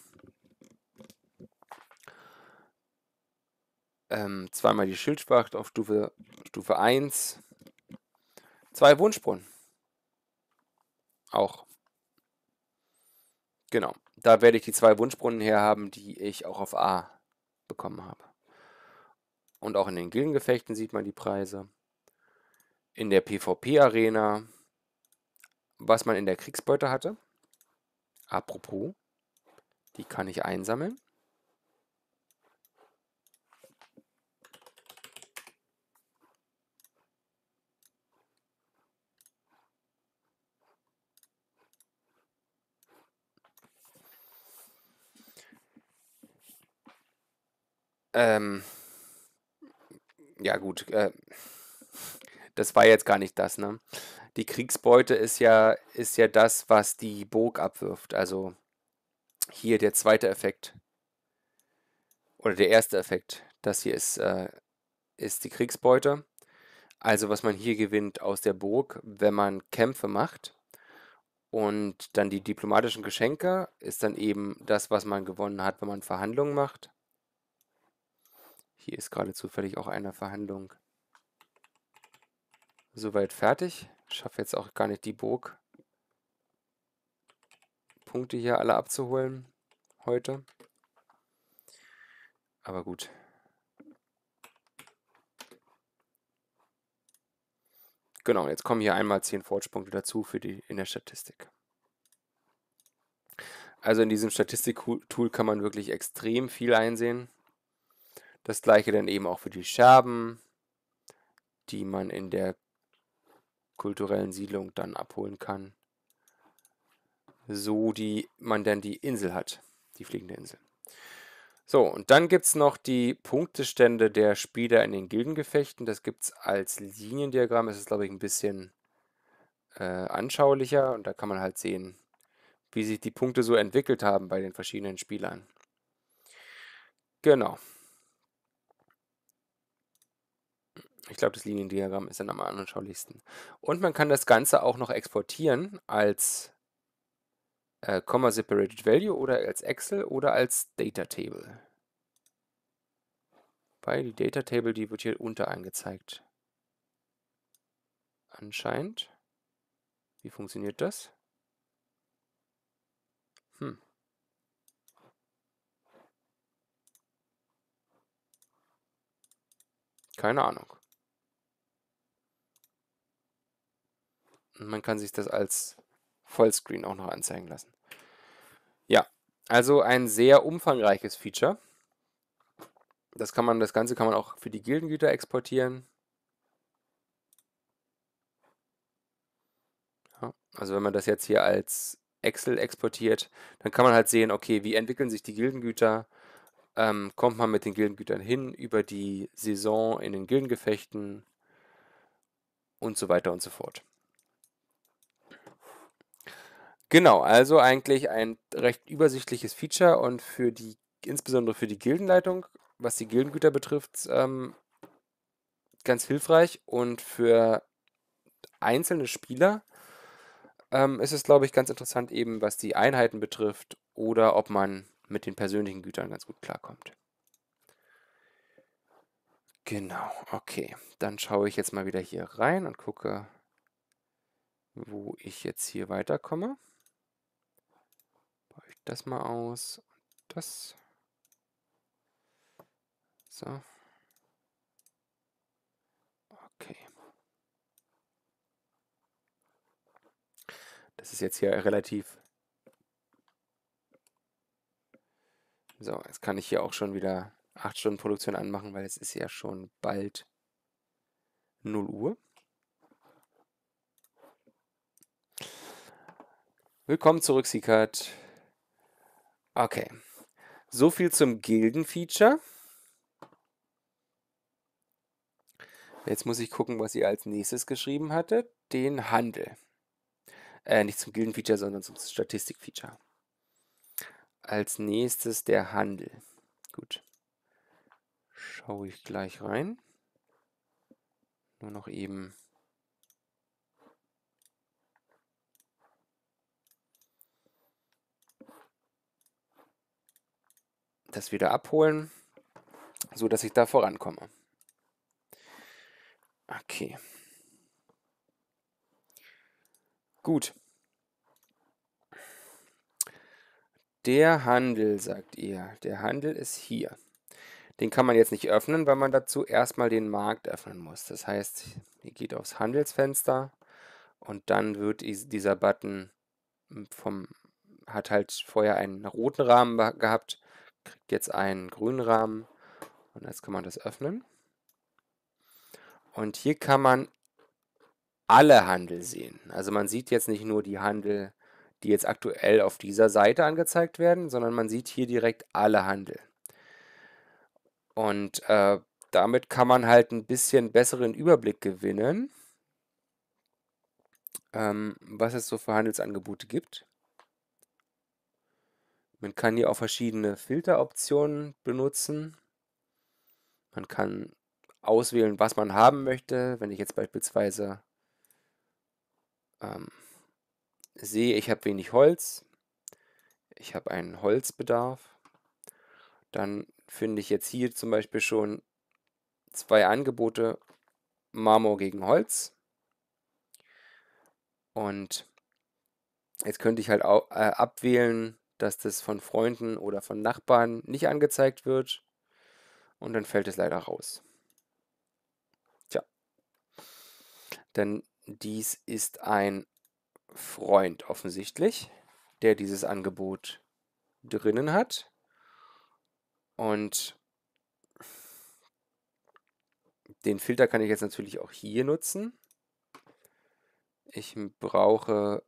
Ähm, zweimal die Schildschwacht auf Stufe, Stufe 1. Zwei Wunschbrunnen auch. Genau. Da werde ich die zwei Wunschbrunnen her haben, die ich auch auf A bekommen habe. Und auch in den Gildengefechten sieht man die Preise. In der PvP-Arena, was man in der Kriegsbeute hatte. Apropos, die kann ich einsammeln. Ähm, ja gut, äh, das war jetzt gar nicht das, ne? Die Kriegsbeute ist ja, ist ja das, was die Burg abwirft. Also hier der zweite Effekt. Oder der erste Effekt. Das hier ist, äh, ist die Kriegsbeute. Also was man hier gewinnt aus der Burg, wenn man Kämpfe macht. Und dann die diplomatischen Geschenke ist dann eben das, was man gewonnen hat, wenn man Verhandlungen macht. Hier ist gerade zufällig auch eine Verhandlung soweit fertig. Ich schaffe jetzt auch gar nicht die Burg. Punkte hier alle abzuholen heute. Aber gut. Genau, jetzt kommen hier einmal 10 Fortschrittspunkte dazu für die in der Statistik. Also in diesem Statistik-Tool kann man wirklich extrem viel einsehen. Das gleiche dann eben auch für die Scherben, die man in der kulturellen Siedlung dann abholen kann, so die man dann die Insel hat, die fliegende Insel. So, und dann gibt es noch die Punktestände der Spieler in den Gildengefechten. Das gibt es als Liniendiagramm. Es ist, glaube ich, ein bisschen äh, anschaulicher und da kann man halt sehen, wie sich die Punkte so entwickelt haben bei den verschiedenen Spielern. Genau. Ich glaube, das Liniendiagramm ist dann am anschaulichsten. Und man kann das Ganze auch noch exportieren als äh, Comma Separated Value oder als Excel oder als Data Table. Weil die Data Table, die wird hier unter angezeigt. Anscheinend. Wie funktioniert das? Hm. Keine Ahnung. man kann sich das als Vollscreen auch noch anzeigen lassen. Ja, also ein sehr umfangreiches Feature. Das, kann man, das Ganze kann man auch für die Gildengüter exportieren. Ja, also wenn man das jetzt hier als Excel exportiert, dann kann man halt sehen, okay, wie entwickeln sich die Gildengüter, ähm, kommt man mit den Gildengütern hin über die Saison in den Gildengefechten und so weiter und so fort. Genau, also eigentlich ein recht übersichtliches Feature und für die, insbesondere für die Gildenleitung, was die Gildengüter betrifft, ähm, ganz hilfreich. Und für einzelne Spieler ähm, ist es, glaube ich, ganz interessant, eben was die Einheiten betrifft oder ob man mit den persönlichen Gütern ganz gut klarkommt. Genau, okay. Dann schaue ich jetzt mal wieder hier rein und gucke, wo ich jetzt hier weiterkomme das mal aus das. So. Okay. Das ist jetzt hier relativ... So, jetzt kann ich hier auch schon wieder 8 Stunden Produktion anmachen, weil es ist ja schon bald 0 Uhr. Willkommen zurück, Sikat. Okay. So viel zum Gilden-Feature. Jetzt muss ich gucken, was ihr als nächstes geschrieben hattet. Den Handel. Äh, nicht zum Gilden-Feature, sondern zum Statistik-Feature. Als nächstes der Handel. Gut. Schaue ich gleich rein. Nur noch eben das wieder abholen, so dass ich da vorankomme. Okay. Gut. Der Handel, sagt ihr. Der Handel ist hier. Den kann man jetzt nicht öffnen, weil man dazu erstmal den Markt öffnen muss. Das heißt, ihr geht aufs Handelsfenster und dann wird dieser Button vom, hat halt vorher einen roten Rahmen gehabt kriegt jetzt einen grünen Rahmen und jetzt kann man das öffnen. Und hier kann man alle Handel sehen. Also man sieht jetzt nicht nur die Handel, die jetzt aktuell auf dieser Seite angezeigt werden, sondern man sieht hier direkt alle Handel. Und äh, damit kann man halt ein bisschen besseren Überblick gewinnen, ähm, was es so für Handelsangebote gibt. Man kann hier auch verschiedene Filteroptionen benutzen. Man kann auswählen, was man haben möchte. Wenn ich jetzt beispielsweise ähm, sehe, ich habe wenig Holz, ich habe einen Holzbedarf, dann finde ich jetzt hier zum Beispiel schon zwei Angebote Marmor gegen Holz. Und jetzt könnte ich halt auch, äh, abwählen, dass das von Freunden oder von Nachbarn nicht angezeigt wird. Und dann fällt es leider raus. Tja. Denn dies ist ein Freund offensichtlich, der dieses Angebot drinnen hat. Und den Filter kann ich jetzt natürlich auch hier nutzen. Ich brauche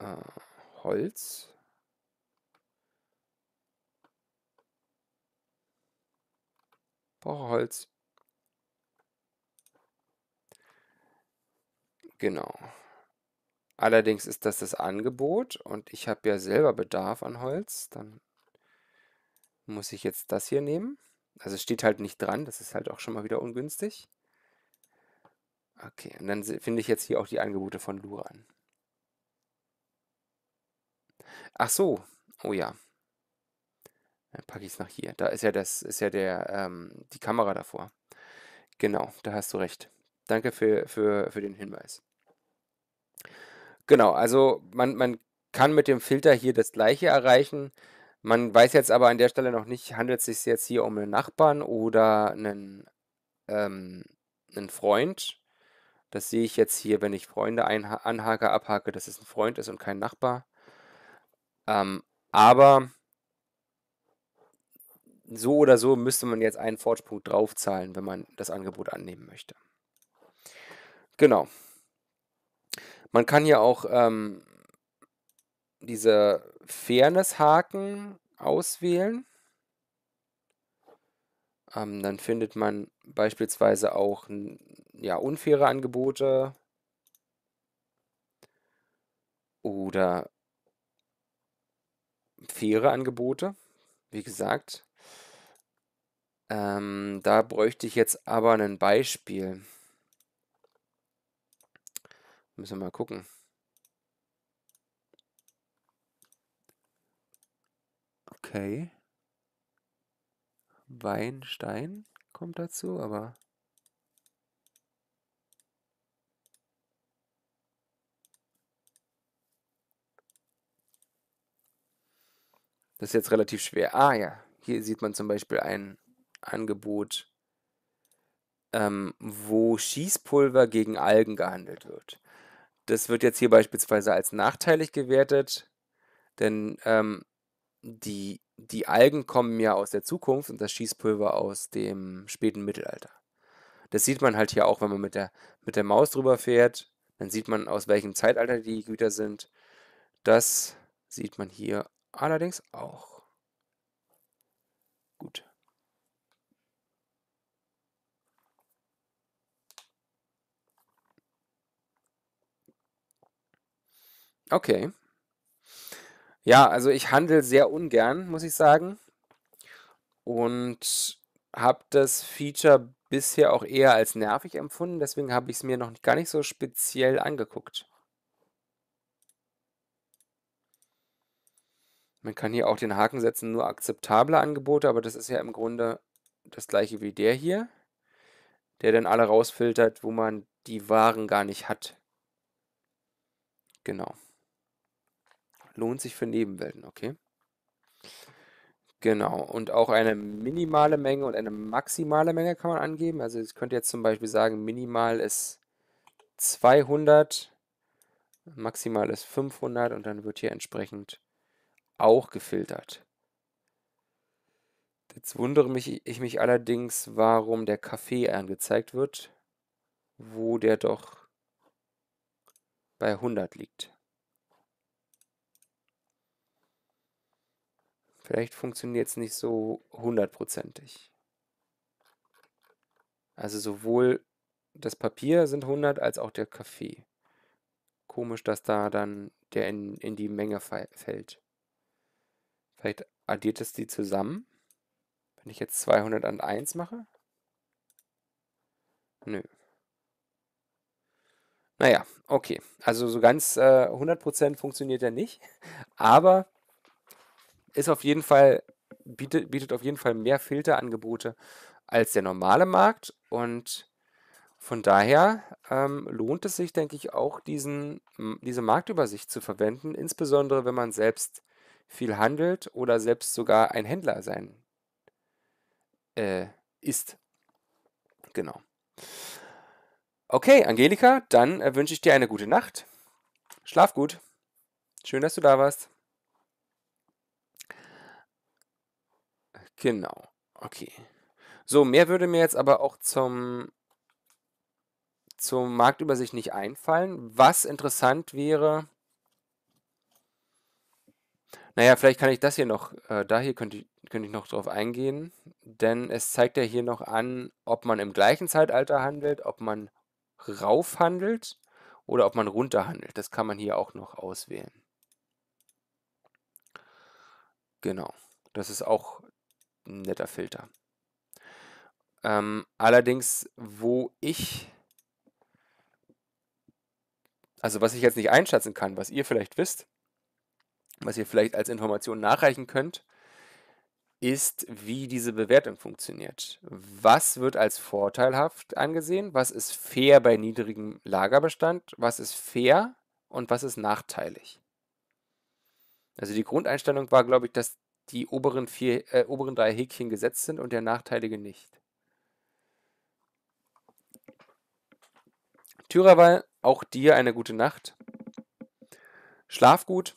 äh, Holz. brauche Holz. Genau. Allerdings ist das das Angebot und ich habe ja selber Bedarf an Holz. Dann muss ich jetzt das hier nehmen. Also es steht halt nicht dran, das ist halt auch schon mal wieder ungünstig. Okay, und dann finde ich jetzt hier auch die Angebote von Luran. Ach so, oh ja. Dann packe ich es nach hier. Da ist ja das, ist ja der, ähm, die Kamera davor. Genau, da hast du recht. Danke für, für, für den Hinweis. Genau, also man, man kann mit dem Filter hier das gleiche erreichen. Man weiß jetzt aber an der Stelle noch nicht, handelt es sich jetzt hier um einen Nachbarn oder einen, ähm, einen Freund. Das sehe ich jetzt hier, wenn ich Freunde anhake, abhake, dass es ein Freund ist und kein Nachbar. Ähm, aber so oder so müsste man jetzt einen Forge-Punkt draufzahlen, wenn man das Angebot annehmen möchte. Genau. Man kann hier auch ähm, diese Fairness-Haken auswählen. Ähm, dann findet man beispielsweise auch ja, unfaire Angebote oder faire Angebote. Wie gesagt, ähm, da bräuchte ich jetzt aber ein Beispiel. Müssen wir mal gucken. Okay. Weinstein kommt dazu, aber... Das ist jetzt relativ schwer. Ah ja, hier sieht man zum Beispiel einen Angebot, ähm, wo Schießpulver gegen Algen gehandelt wird. Das wird jetzt hier beispielsweise als nachteilig gewertet, denn ähm, die, die Algen kommen ja aus der Zukunft und das Schießpulver aus dem späten Mittelalter. Das sieht man halt hier auch, wenn man mit der, mit der Maus drüber fährt. Dann sieht man, aus welchem Zeitalter die Güter sind. Das sieht man hier allerdings auch. Gut. Okay. Ja, also ich handle sehr ungern, muss ich sagen. Und habe das Feature bisher auch eher als nervig empfunden, deswegen habe ich es mir noch gar nicht so speziell angeguckt. Man kann hier auch den Haken setzen, nur akzeptable Angebote, aber das ist ja im Grunde das gleiche wie der hier, der dann alle rausfiltert, wo man die Waren gar nicht hat. Genau lohnt sich für Nebenwelten, okay? Genau, und auch eine minimale Menge und eine maximale Menge kann man angeben. Also ich könnte jetzt zum Beispiel sagen, minimal ist 200, maximal ist 500 und dann wird hier entsprechend auch gefiltert. Jetzt wundere mich, ich mich allerdings, warum der Kaffee angezeigt wird, wo der doch bei 100 liegt. Vielleicht funktioniert es nicht so hundertprozentig. Also sowohl das Papier sind 100 als auch der Kaffee. Komisch, dass da dann der in, in die Menge fällt. Vielleicht addiert es die zusammen. Wenn ich jetzt 200 an 1 mache? Nö. Naja, okay. Also so ganz äh, 100% funktioniert er nicht. Aber ist auf jeden Fall, bietet, bietet auf jeden Fall mehr Filterangebote als der normale Markt. Und von daher ähm, lohnt es sich, denke ich, auch diesen, diese Marktübersicht zu verwenden, insbesondere wenn man selbst viel handelt oder selbst sogar ein Händler sein äh, ist. Genau. Okay, Angelika, dann äh, wünsche ich dir eine gute Nacht. Schlaf gut. Schön, dass du da warst. Genau, okay. So, mehr würde mir jetzt aber auch zum, zur Marktübersicht nicht einfallen. Was interessant wäre, naja, vielleicht kann ich das hier noch, äh, da hier könnte ich, könnte ich noch drauf eingehen, denn es zeigt ja hier noch an, ob man im gleichen Zeitalter handelt, ob man rauf handelt oder ob man runter handelt. Das kann man hier auch noch auswählen. Genau, das ist auch ein netter Filter. Ähm, allerdings, wo ich, also was ich jetzt nicht einschätzen kann, was ihr vielleicht wisst, was ihr vielleicht als Information nachreichen könnt, ist, wie diese Bewertung funktioniert. Was wird als vorteilhaft angesehen? Was ist fair bei niedrigem Lagerbestand? Was ist fair und was ist nachteilig? Also die Grundeinstellung war, glaube ich, dass die oberen, vier, äh, oberen drei Häkchen gesetzt sind und der nachteilige nicht. Tyrawal, auch dir eine gute Nacht. Schlaf gut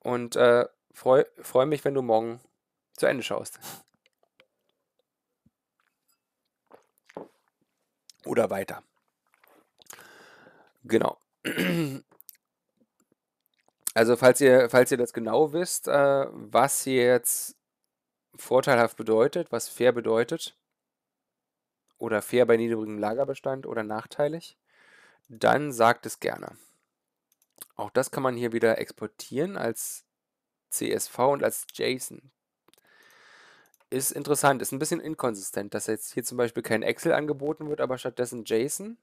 und äh, freue freu mich, wenn du morgen zu Ende schaust. Oder weiter. Genau. Also falls ihr, falls ihr das genau wisst, äh, was hier jetzt vorteilhaft bedeutet, was fair bedeutet, oder fair bei niedrigem Lagerbestand oder nachteilig, dann sagt es gerne. Auch das kann man hier wieder exportieren als CSV und als JSON. Ist interessant, ist ein bisschen inkonsistent, dass jetzt hier zum Beispiel kein Excel angeboten wird, aber stattdessen JSON.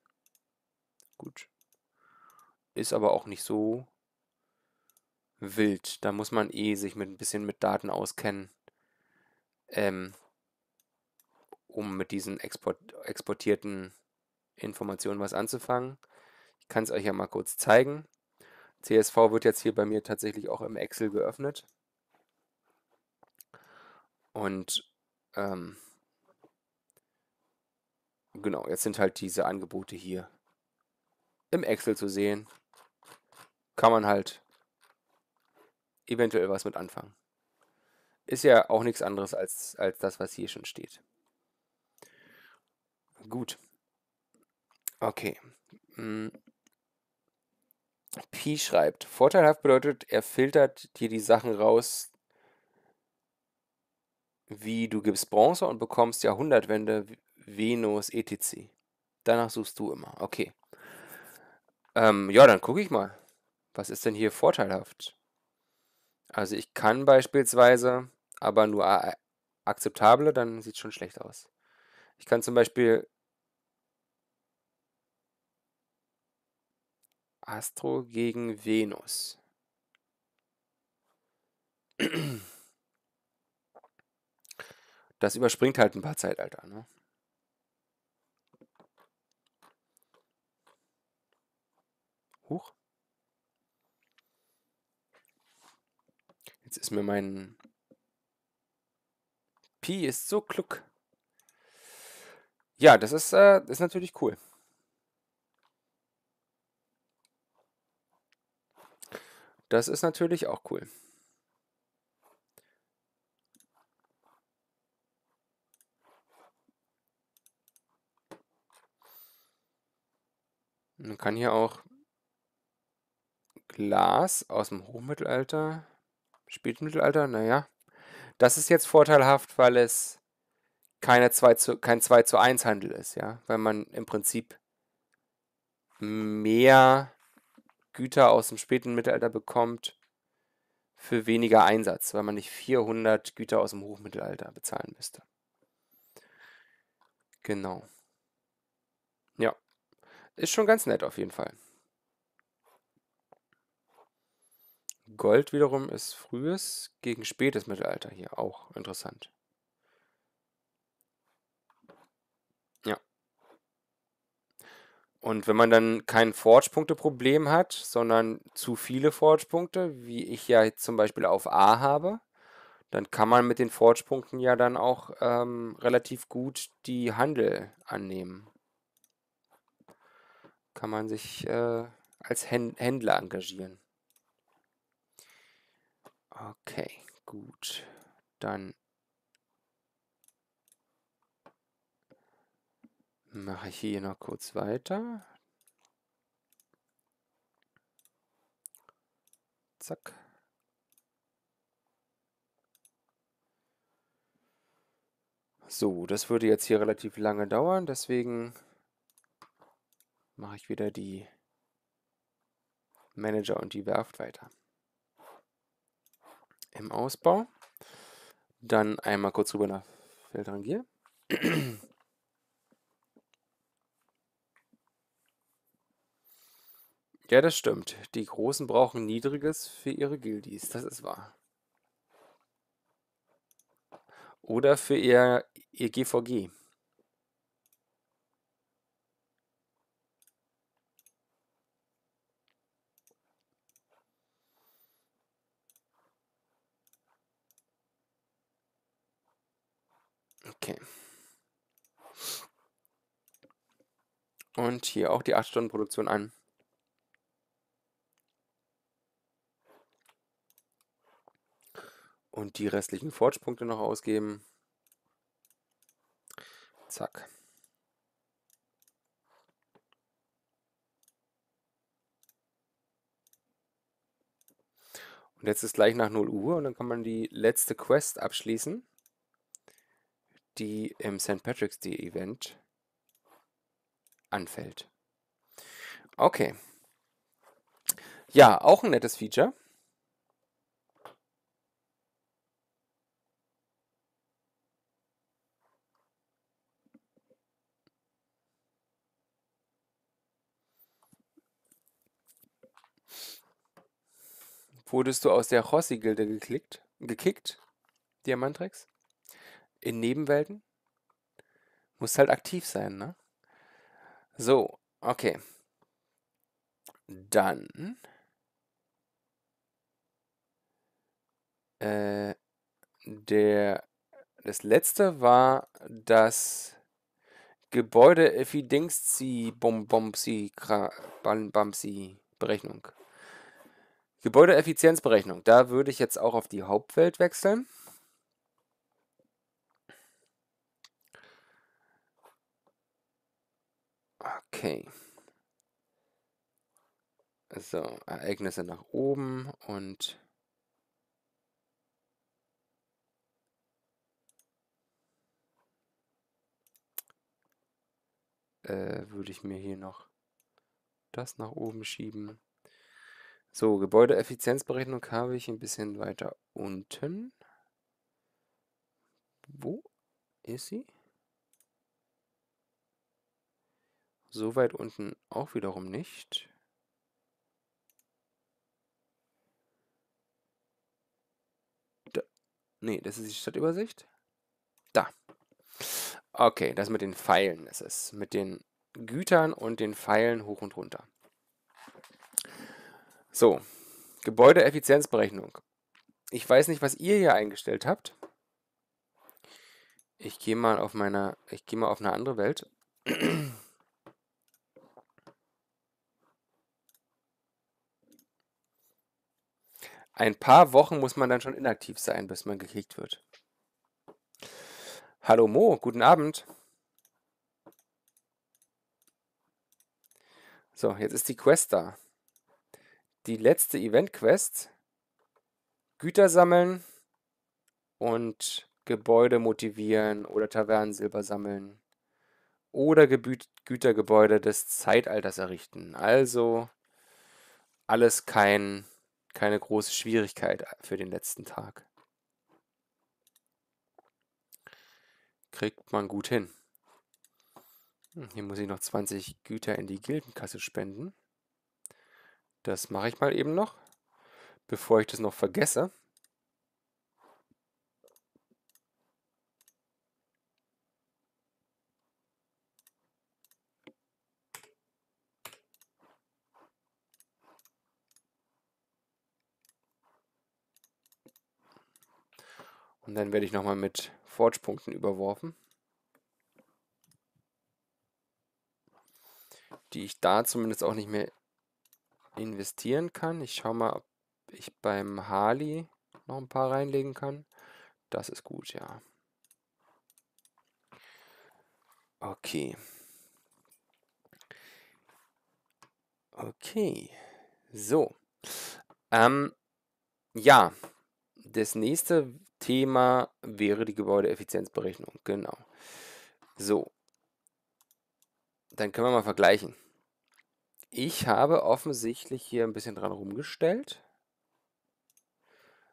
Gut. Ist aber auch nicht so wild. Da muss man eh sich mit ein bisschen mit Daten auskennen, ähm, um mit diesen Export exportierten Informationen was anzufangen. Ich kann es euch ja mal kurz zeigen. CSV wird jetzt hier bei mir tatsächlich auch im Excel geöffnet. Und ähm, genau, jetzt sind halt diese Angebote hier im Excel zu sehen. Kann man halt eventuell was mit anfangen. Ist ja auch nichts anderes als, als das, was hier schon steht. Gut. Okay. Hm. Pi schreibt, vorteilhaft bedeutet, er filtert dir die Sachen raus, wie du gibst Bronze und bekommst Jahrhundertwende, Venus, etc. Danach suchst du immer. Okay. Ähm, ja, dann gucke ich mal. Was ist denn hier vorteilhaft? Also ich kann beispielsweise, aber nur akzeptable, dann sieht es schon schlecht aus. Ich kann zum Beispiel Astro gegen Venus. Das überspringt halt ein paar Zeitalter. Ne? Huch. Jetzt ist mir mein... Pi ist so klug. Ja, das ist, äh, das ist natürlich cool. Das ist natürlich auch cool. Man kann hier auch Glas aus dem Hochmittelalter Spätmittelalter, naja. Das ist jetzt vorteilhaft, weil es keine 2 zu, kein 2 zu 1 Handel ist, ja. Weil man im Prinzip mehr Güter aus dem späten Mittelalter bekommt für weniger Einsatz, weil man nicht 400 Güter aus dem Hochmittelalter bezahlen müsste. Genau. Ja. Ist schon ganz nett auf jeden Fall. Gold wiederum ist frühes gegen spätes Mittelalter hier auch interessant. Ja. Und wenn man dann kein Forge-Punkte-Problem hat, sondern zu viele Forge-Punkte, wie ich ja zum Beispiel auf A habe, dann kann man mit den Forge-Punkten ja dann auch ähm, relativ gut die Handel annehmen. Kann man sich äh, als Händler engagieren. Okay, gut. Dann mache ich hier noch kurz weiter. Zack. So, das würde jetzt hier relativ lange dauern, deswegen mache ich wieder die Manager und die Werft weiter im Ausbau. Dann einmal kurz rüber nach Feldrangier. Ja, das stimmt. Die Großen brauchen Niedriges für ihre Gildis. das ist wahr. Oder für ihr, ihr GVG. Okay. Und hier auch die 8-Stunden-Produktion an. Und die restlichen Forge-Punkte noch ausgeben. Zack. Und jetzt ist gleich nach 0 Uhr und dann kann man die letzte Quest abschließen die im St. Patrick's Day Event anfällt. Okay. Ja, auch ein nettes Feature. Wurdest du aus der Rossi-Gilde gekickt, Diamantrex? in Nebenwelten? Muss halt aktiv sein, ne? So, okay. Dann. Äh, der, das letzte war das Gebäude Effidingsi äh, Bombompsi Bambamsi Berechnung. Gebäudeeffizienzberechnung. Da würde ich jetzt auch auf die Hauptwelt wechseln. Okay. So, Ereignisse nach oben und äh, würde ich mir hier noch das nach oben schieben. So, Gebäudeeffizienzberechnung habe ich ein bisschen weiter unten. Wo ist sie? So weit unten auch wiederum nicht. Da. Nee, das ist die Stadtübersicht. Da. Okay, das mit den Pfeilen ist es. Mit den Gütern und den Pfeilen hoch und runter. So, Gebäudeeffizienzberechnung. Ich weiß nicht, was ihr hier eingestellt habt. Ich gehe mal auf meine, ich gehe mal auf eine andere Welt. ein paar Wochen muss man dann schon inaktiv sein, bis man gekickt wird. Hallo Mo, guten Abend. So, jetzt ist die Quest da. Die letzte Event-Quest. Güter sammeln und Gebäude motivieren oder Tavernensilber sammeln oder Gebü Gütergebäude des Zeitalters errichten. Also alles kein keine große Schwierigkeit für den letzten Tag. Kriegt man gut hin. Hm, hier muss ich noch 20 Güter in die Gildenkasse spenden. Das mache ich mal eben noch, bevor ich das noch vergesse. Und dann werde ich nochmal mit Forge-Punkten überworfen. Die ich da zumindest auch nicht mehr investieren kann. Ich schaue mal, ob ich beim Harley noch ein paar reinlegen kann. Das ist gut, ja. Okay. Okay. So. Ähm, ja. Das nächste Thema wäre die Gebäudeeffizienzberechnung. Genau. So. Dann können wir mal vergleichen. Ich habe offensichtlich hier ein bisschen dran rumgestellt.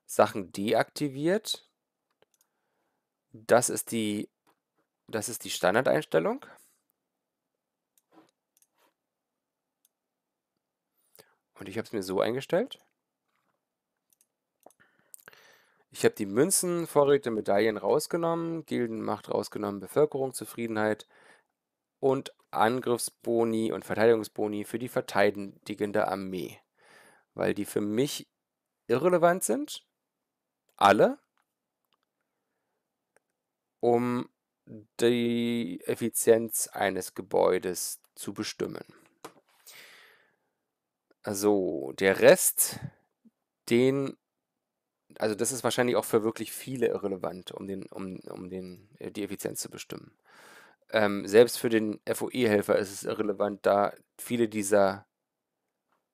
Sachen deaktiviert. Das ist die, das ist die Standardeinstellung. Und ich habe es mir so eingestellt. Ich habe die Münzen, Vorräte, Medaillen rausgenommen, Gildenmacht rausgenommen, Bevölkerungszufriedenheit und Angriffsboni und Verteidigungsboni für die verteidigende Armee. Weil die für mich irrelevant sind, alle, um die Effizienz eines Gebäudes zu bestimmen. Also der Rest, den also das ist wahrscheinlich auch für wirklich viele irrelevant, um, den, um, um den, äh, die Effizienz zu bestimmen. Ähm, selbst für den FOE-Helfer ist es irrelevant, da viele dieser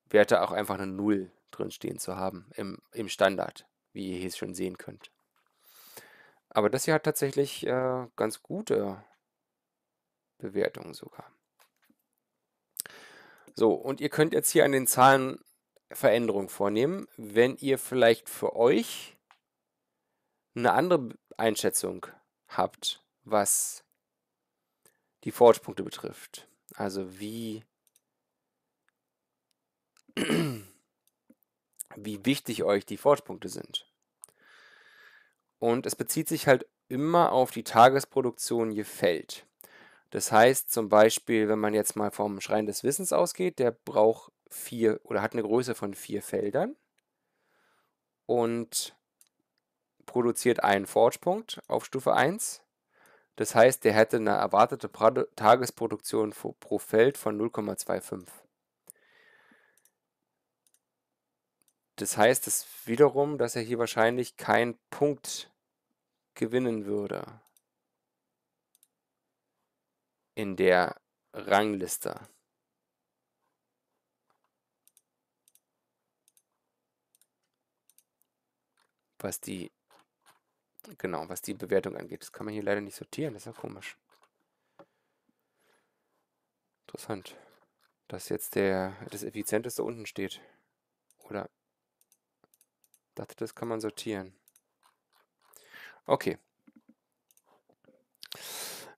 Werte auch einfach eine Null drinstehen zu haben im, im Standard, wie ihr hier schon sehen könnt. Aber das hier hat tatsächlich äh, ganz gute Bewertungen sogar. So, und ihr könnt jetzt hier an den Zahlen Veränderung vornehmen, wenn ihr vielleicht für euch eine andere Einschätzung habt, was die Fortpunkte betrifft. Also wie, wie wichtig euch die Fortpunkte sind. Und es bezieht sich halt immer auf die Tagesproduktion je Feld. Das heißt zum Beispiel, wenn man jetzt mal vom Schrein des Wissens ausgeht, der braucht vier oder hat eine Größe von vier Feldern und produziert einen Forge-Punkt auf Stufe 1. Das heißt, der hätte eine erwartete Tagesproduktion pro Feld von 0,25. Das heißt es wiederum, dass er hier wahrscheinlich keinen Punkt gewinnen würde in der Rangliste. was die, genau, was die Bewertung angeht. Das kann man hier leider nicht sortieren, das ist ja komisch. Interessant, dass jetzt der, das effizienteste unten steht. Oder, dachte, das kann man sortieren. Okay.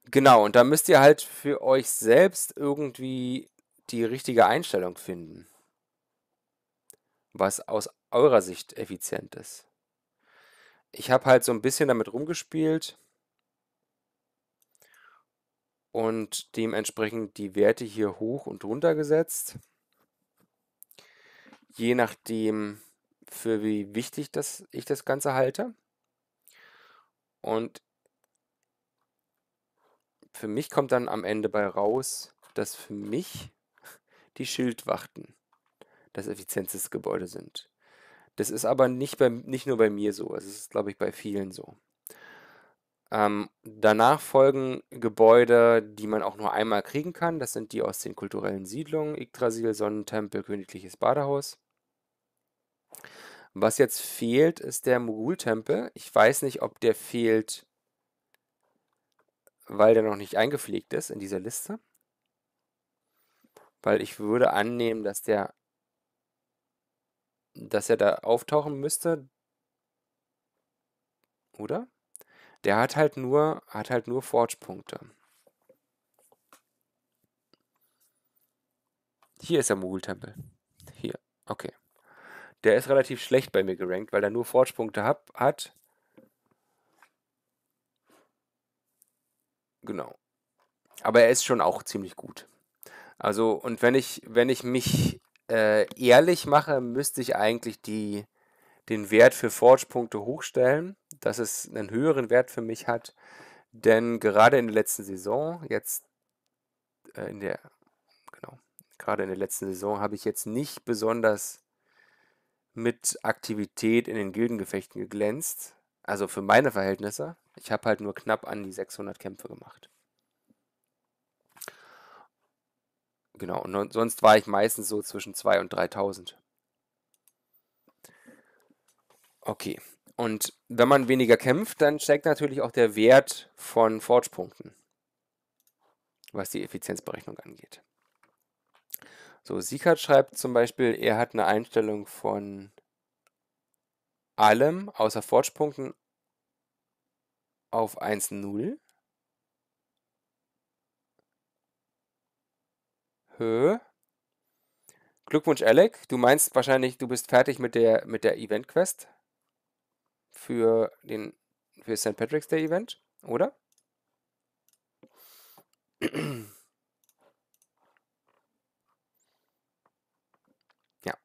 Genau, und da müsst ihr halt für euch selbst irgendwie die richtige Einstellung finden, was aus eurer Sicht effizient ist ich habe halt so ein bisschen damit rumgespielt und dementsprechend die Werte hier hoch und runter gesetzt. Je nachdem, für wie wichtig das, ich das Ganze halte. Und für mich kommt dann am Ende bei raus, dass für mich die Schildwachten das Effizienz des Gebäudes sind. Das ist aber nicht, bei, nicht nur bei mir so, es ist, glaube ich, bei vielen so. Ähm, danach folgen Gebäude, die man auch nur einmal kriegen kann. Das sind die aus den kulturellen Siedlungen, Yggdrasil, Sonnentempel, Königliches Badehaus. Was jetzt fehlt, ist der Mogul-Tempel. Ich weiß nicht, ob der fehlt, weil der noch nicht eingepflegt ist in dieser Liste. Weil ich würde annehmen, dass der dass er da auftauchen müsste. Oder? Der hat halt nur, hat halt nur Forge-Punkte. Hier ist der Mogul-Tempel. Hier, okay. Der ist relativ schlecht bei mir gerankt, weil er nur Forge-Punkte hat. Genau. Aber er ist schon auch ziemlich gut. Also, und wenn ich, wenn ich mich äh, ehrlich mache, müsste ich eigentlich die, den Wert für Forge-Punkte hochstellen, dass es einen höheren Wert für mich hat. Denn gerade in der letzten Saison, jetzt äh, in der, genau, gerade in der letzten Saison habe ich jetzt nicht besonders mit Aktivität in den Gildengefechten geglänzt. Also für meine Verhältnisse. Ich habe halt nur knapp an die 600 Kämpfe gemacht. Genau, und sonst war ich meistens so zwischen 2.000 und 3.000. Okay, und wenn man weniger kämpft, dann steigt natürlich auch der Wert von Forge-Punkten, was die Effizienzberechnung angeht. So, Sikat schreibt zum Beispiel, er hat eine Einstellung von allem außer Forge-Punkten auf 1,0. Hö. Glückwunsch, Alec. Du meinst wahrscheinlich, du bist fertig mit der, mit der Event-Quest für, für St. Patrick's Day Event, oder? Ja.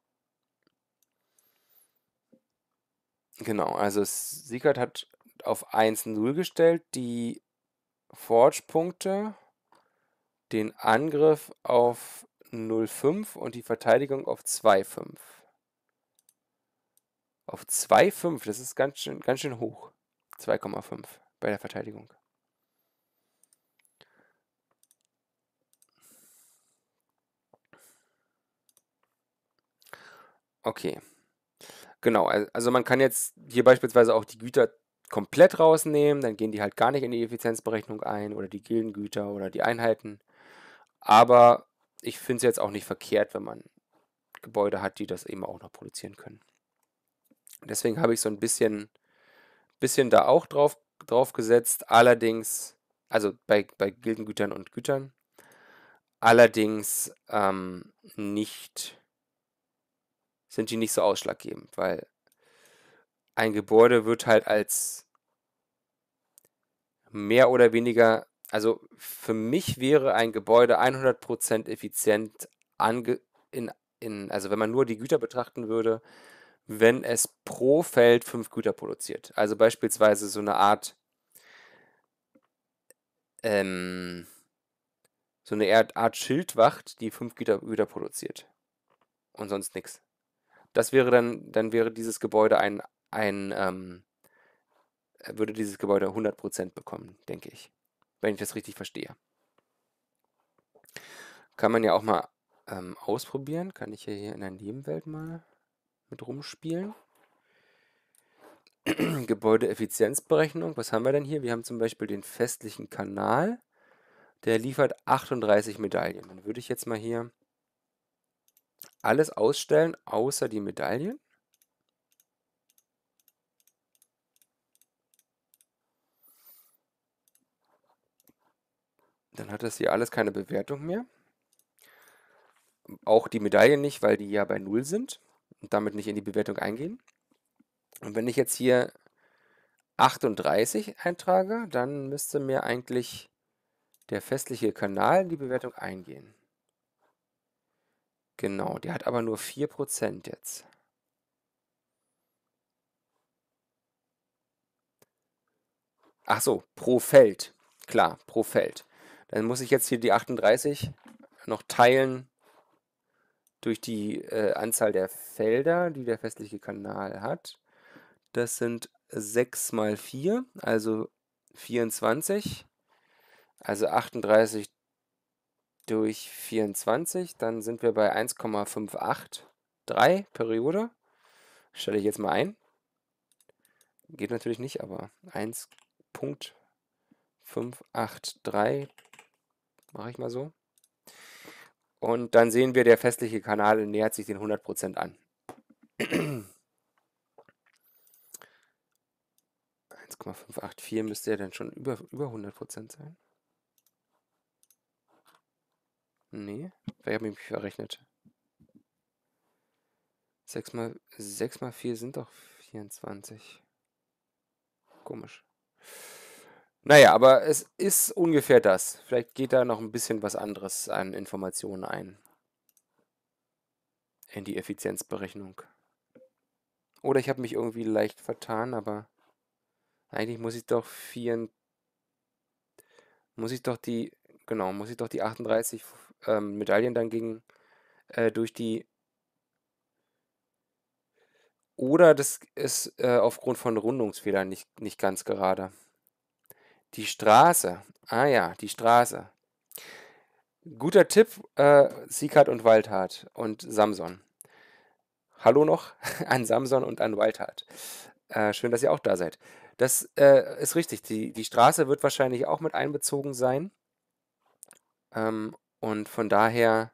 Genau, also Sigurd hat auf 1-0 gestellt, die Forge-Punkte den Angriff auf 0,5 und die Verteidigung auf 2,5. Auf 2,5, das ist ganz schön, ganz schön hoch. 2,5 bei der Verteidigung. Okay. Genau, also man kann jetzt hier beispielsweise auch die Güter komplett rausnehmen, dann gehen die halt gar nicht in die Effizienzberechnung ein oder die Gildengüter oder die Einheiten. Aber ich finde es jetzt auch nicht verkehrt, wenn man Gebäude hat, die das eben auch noch produzieren können. Deswegen habe ich so ein bisschen, bisschen da auch drauf, drauf gesetzt. Allerdings, also bei, bei Gildengütern und Gütern, allerdings ähm, nicht, sind die nicht so ausschlaggebend, weil ein Gebäude wird halt als mehr oder weniger also für mich wäre ein Gebäude 100% effizient ange in, in, also wenn man nur die Güter betrachten würde, wenn es pro Feld fünf Güter produziert. Also beispielsweise so eine Art, ähm, so eine Art Schildwacht, die fünf Güter, Güter produziert. Und sonst nichts. Das wäre dann, dann wäre dieses Gebäude ein, ein ähm, würde dieses Gebäude 100% bekommen, denke ich wenn ich das richtig verstehe. Kann man ja auch mal ähm, ausprobieren. Kann ich ja hier in der Nebenwelt mal mit rumspielen. Gebäudeeffizienzberechnung. Was haben wir denn hier? Wir haben zum Beispiel den festlichen Kanal. Der liefert 38 Medaillen. Dann würde ich jetzt mal hier alles ausstellen, außer die Medaillen. Dann hat das hier alles keine Bewertung mehr. Auch die Medaillen nicht, weil die ja bei 0 sind und damit nicht in die Bewertung eingehen. Und wenn ich jetzt hier 38 eintrage, dann müsste mir eigentlich der festliche Kanal in die Bewertung eingehen. Genau, der hat aber nur 4% jetzt. Ach so, pro Feld. Klar, pro Feld. Dann muss ich jetzt hier die 38 noch teilen durch die äh, Anzahl der Felder, die der festliche Kanal hat. Das sind 6 mal 4, also 24. Also 38 durch 24, dann sind wir bei 1,583 Periode. Stelle ich jetzt mal ein. Geht natürlich nicht, aber 1,583 mache ich mal so. Und dann sehen wir, der festliche Kanal nähert sich den 100% an. 1,584 müsste ja dann schon über, über 100% sein. Nee, vielleicht habe ich mich verrechnet. 6 mal, 6 mal 4 sind doch 24. Komisch. Naja, aber es ist ungefähr das. Vielleicht geht da noch ein bisschen was anderes an Informationen ein. In die Effizienzberechnung. Oder ich habe mich irgendwie leicht vertan, aber eigentlich muss ich doch 4 muss ich doch die genau, muss ich doch die 38 ähm, Medaillen dann gegen äh, durch die oder das ist äh, aufgrund von Rundungsfehlern nicht, nicht ganz gerade. Die Straße. Ah ja, die Straße. Guter Tipp, äh, Sieghard und Waldhardt und Samson. Hallo noch an Samson und an Waldhardt. Äh, schön, dass ihr auch da seid. Das äh, ist richtig. Die, die Straße wird wahrscheinlich auch mit einbezogen sein. Ähm, und von daher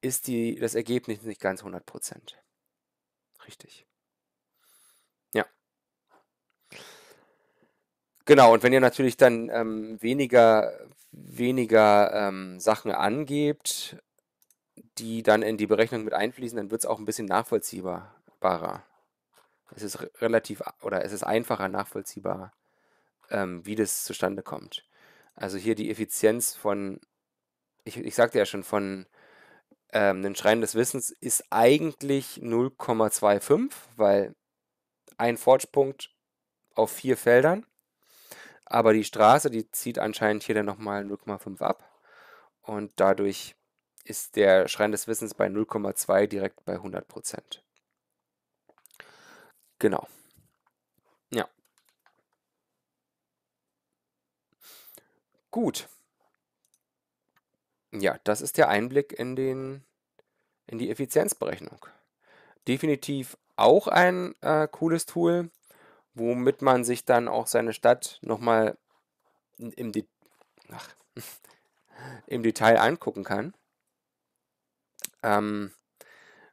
ist die, das Ergebnis nicht ganz 100%. Richtig. Genau, und wenn ihr natürlich dann ähm, weniger, weniger ähm, Sachen angebt, die dann in die Berechnung mit einfließen, dann wird es auch ein bisschen nachvollziehbarer. Es ist relativ oder es ist einfacher nachvollziehbar, ähm, wie das zustande kommt. Also hier die Effizienz von, ich, ich sagte ja schon, von ähm, dem Schrein des Wissens ist eigentlich 0,25, weil ein Fortschritt auf vier Feldern aber die Straße, die zieht anscheinend hier dann nochmal 0,5 ab. Und dadurch ist der Schrein des Wissens bei 0,2 direkt bei 100%. Genau. Ja. Gut. Ja, das ist der Einblick in, den, in die Effizienzberechnung. Definitiv auch ein äh, cooles Tool womit man sich dann auch seine Stadt nochmal im, De im Detail angucken kann. Ähm,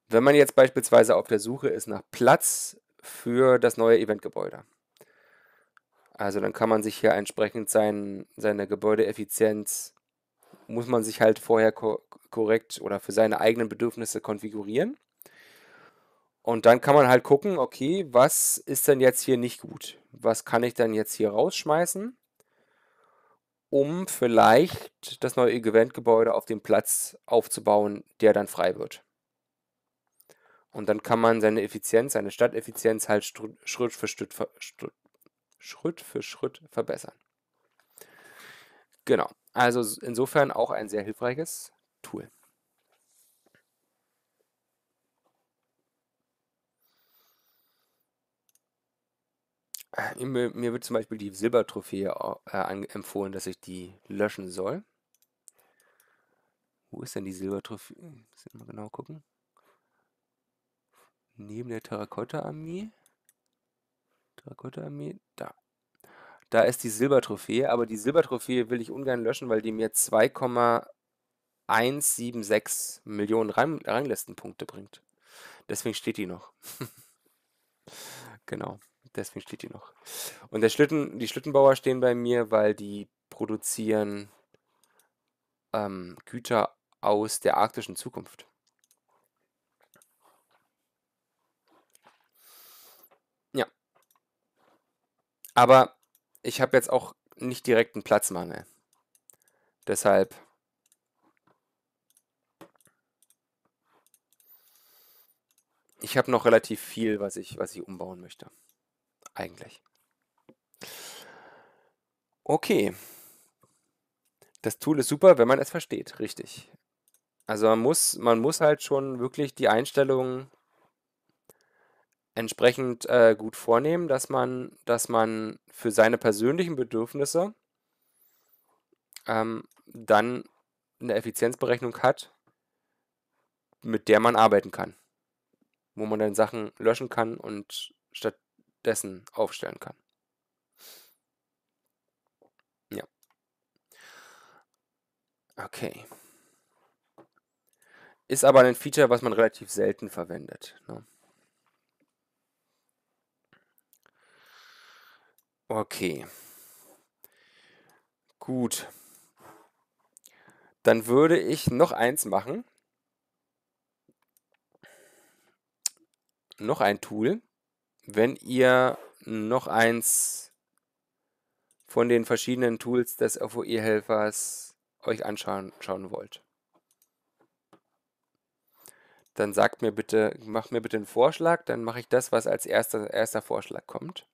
wenn man jetzt beispielsweise auf der Suche ist nach Platz für das neue Eventgebäude. Also dann kann man sich hier entsprechend sein, seine Gebäudeeffizienz, muss man sich halt vorher ko korrekt oder für seine eigenen Bedürfnisse konfigurieren. Und dann kann man halt gucken, okay, was ist denn jetzt hier nicht gut? Was kann ich dann jetzt hier rausschmeißen, um vielleicht das neue Eventgebäude auf dem Platz aufzubauen, der dann frei wird. Und dann kann man seine Effizienz, seine Stadteffizienz halt Schritt für Schritt, Schritt, für Schritt verbessern. Genau. Also insofern auch ein sehr hilfreiches Tool. Äh, mir, mir wird zum Beispiel die Silbertrophäe äh, empfohlen, dass ich die löschen soll. Wo ist denn die Silbertrophäe? Müssen wir mal genau gucken. Neben der Terrakotta-Armee. Terrakotta-Armee, da. Da ist die Silbertrophäe, aber die Silbertrophäe will ich ungern löschen, weil die mir 2,176 Millionen Rang Ranglistenpunkte bringt. Deswegen steht die noch. Genau deswegen steht die noch. Und der Schlitten, die Schlittenbauer stehen bei mir, weil die produzieren ähm, Güter aus der arktischen Zukunft. Ja. Aber ich habe jetzt auch nicht direkt einen Platzmangel. Deshalb. Ich habe noch relativ viel, was ich, was ich umbauen möchte eigentlich. Okay. Das Tool ist super, wenn man es versteht, richtig. Also man muss, man muss halt schon wirklich die Einstellungen entsprechend äh, gut vornehmen, dass man, dass man für seine persönlichen Bedürfnisse ähm, dann eine Effizienzberechnung hat, mit der man arbeiten kann. Wo man dann Sachen löschen kann und statt dessen aufstellen kann. Ja. Okay. Ist aber ein Feature, was man relativ selten verwendet. Ne? Okay. Gut. Dann würde ich noch eins machen. Noch ein Tool wenn ihr noch eins von den verschiedenen Tools des FOE-Helfers euch anschauen wollt. Dann sagt mir bitte, macht mir bitte einen Vorschlag, dann mache ich das, was als erster, erster Vorschlag kommt.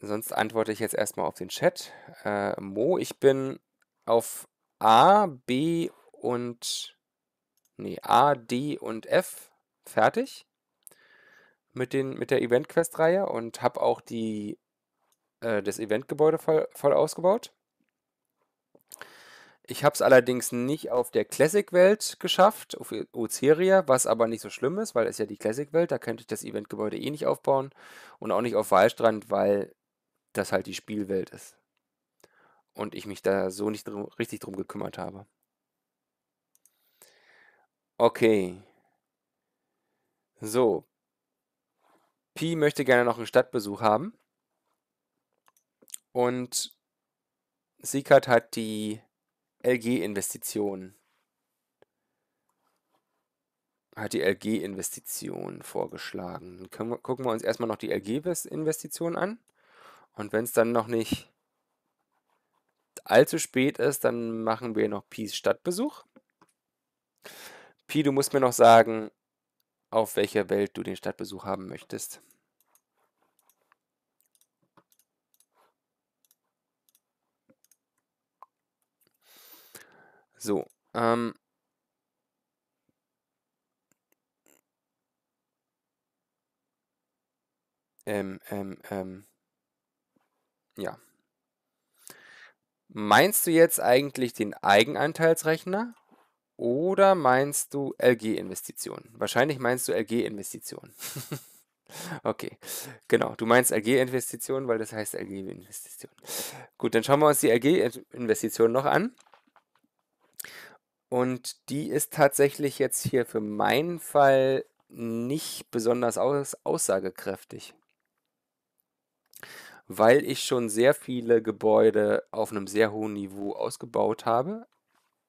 Sonst antworte ich jetzt erstmal auf den Chat. Äh, Mo, ich bin auf A, B und nee, A, D und F fertig mit, den, mit der Event-Quest-Reihe und habe auch die, äh, das Eventgebäude voll, voll ausgebaut. Ich habe es allerdings nicht auf der Classic-Welt geschafft, auf Ozeria, was aber nicht so schlimm ist, weil es ja die Classic-Welt, da könnte ich das Event-Gebäude eh nicht aufbauen und auch nicht auf Wahlstrand, weil das halt die Spielwelt ist. Und ich mich da so nicht dr richtig drum gekümmert habe. Okay. So, Pi möchte gerne noch einen Stadtbesuch haben. Und Sikat hat die LG-Investition. Hat die LG-Investition vorgeschlagen. Dann wir, gucken wir uns erstmal noch die LG-Investition an. Und wenn es dann noch nicht allzu spät ist, dann machen wir noch Pis Stadtbesuch. Pi, du musst mir noch sagen, auf welcher Welt du den Stadtbesuch haben möchtest. So, ähm, ähm, ähm, ähm. ja. Meinst du jetzt eigentlich den Eigenanteilsrechner? Oder meinst du LG-Investitionen? Wahrscheinlich meinst du LG-Investitionen. okay, genau. Du meinst LG-Investitionen, weil das heißt LG-Investitionen. Gut, dann schauen wir uns die lg investitionen noch an. Und die ist tatsächlich jetzt hier für meinen Fall nicht besonders aus aussagekräftig, weil ich schon sehr viele Gebäude auf einem sehr hohen Niveau ausgebaut habe,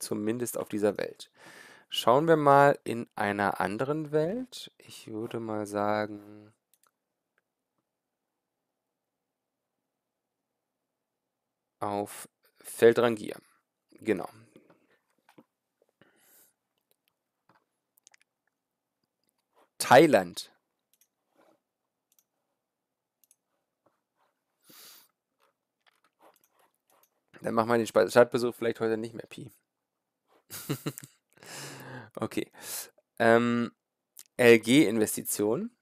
zumindest auf dieser Welt. Schauen wir mal in einer anderen Welt. Ich würde mal sagen. Auf Feldrangier. Genau. Thailand. Dann machen wir den Stadtbesuch vielleicht heute nicht mehr Pi. Okay. Ähm, LG-Investition.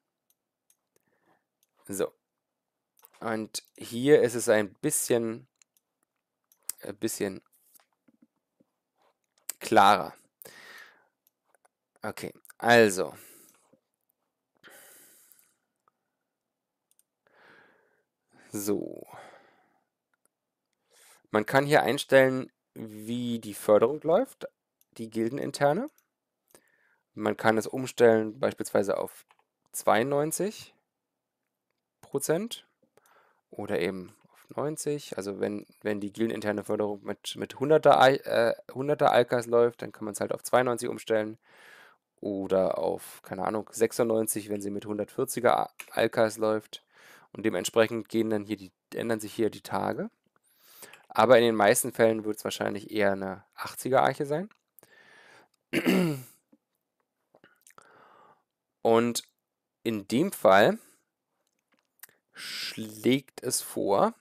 So. Und hier ist es ein bisschen, ein äh, bisschen klarer. Okay, also. So. Man kann hier einstellen, wie die Förderung läuft die Gildeninterne. Man kann es umstellen beispielsweise auf 92 Prozent oder eben auf 90. Also wenn, wenn die gildeninterne Förderung mit, mit 100er, äh, 100er Alkas läuft, dann kann man es halt auf 92 umstellen oder auf, keine Ahnung, 96, wenn sie mit 140er Alkas läuft. Und dementsprechend gehen dann hier die, ändern sich hier die Tage. Aber in den meisten Fällen wird es wahrscheinlich eher eine 80er Eiche sein. Und in dem Fall schlägt es vor,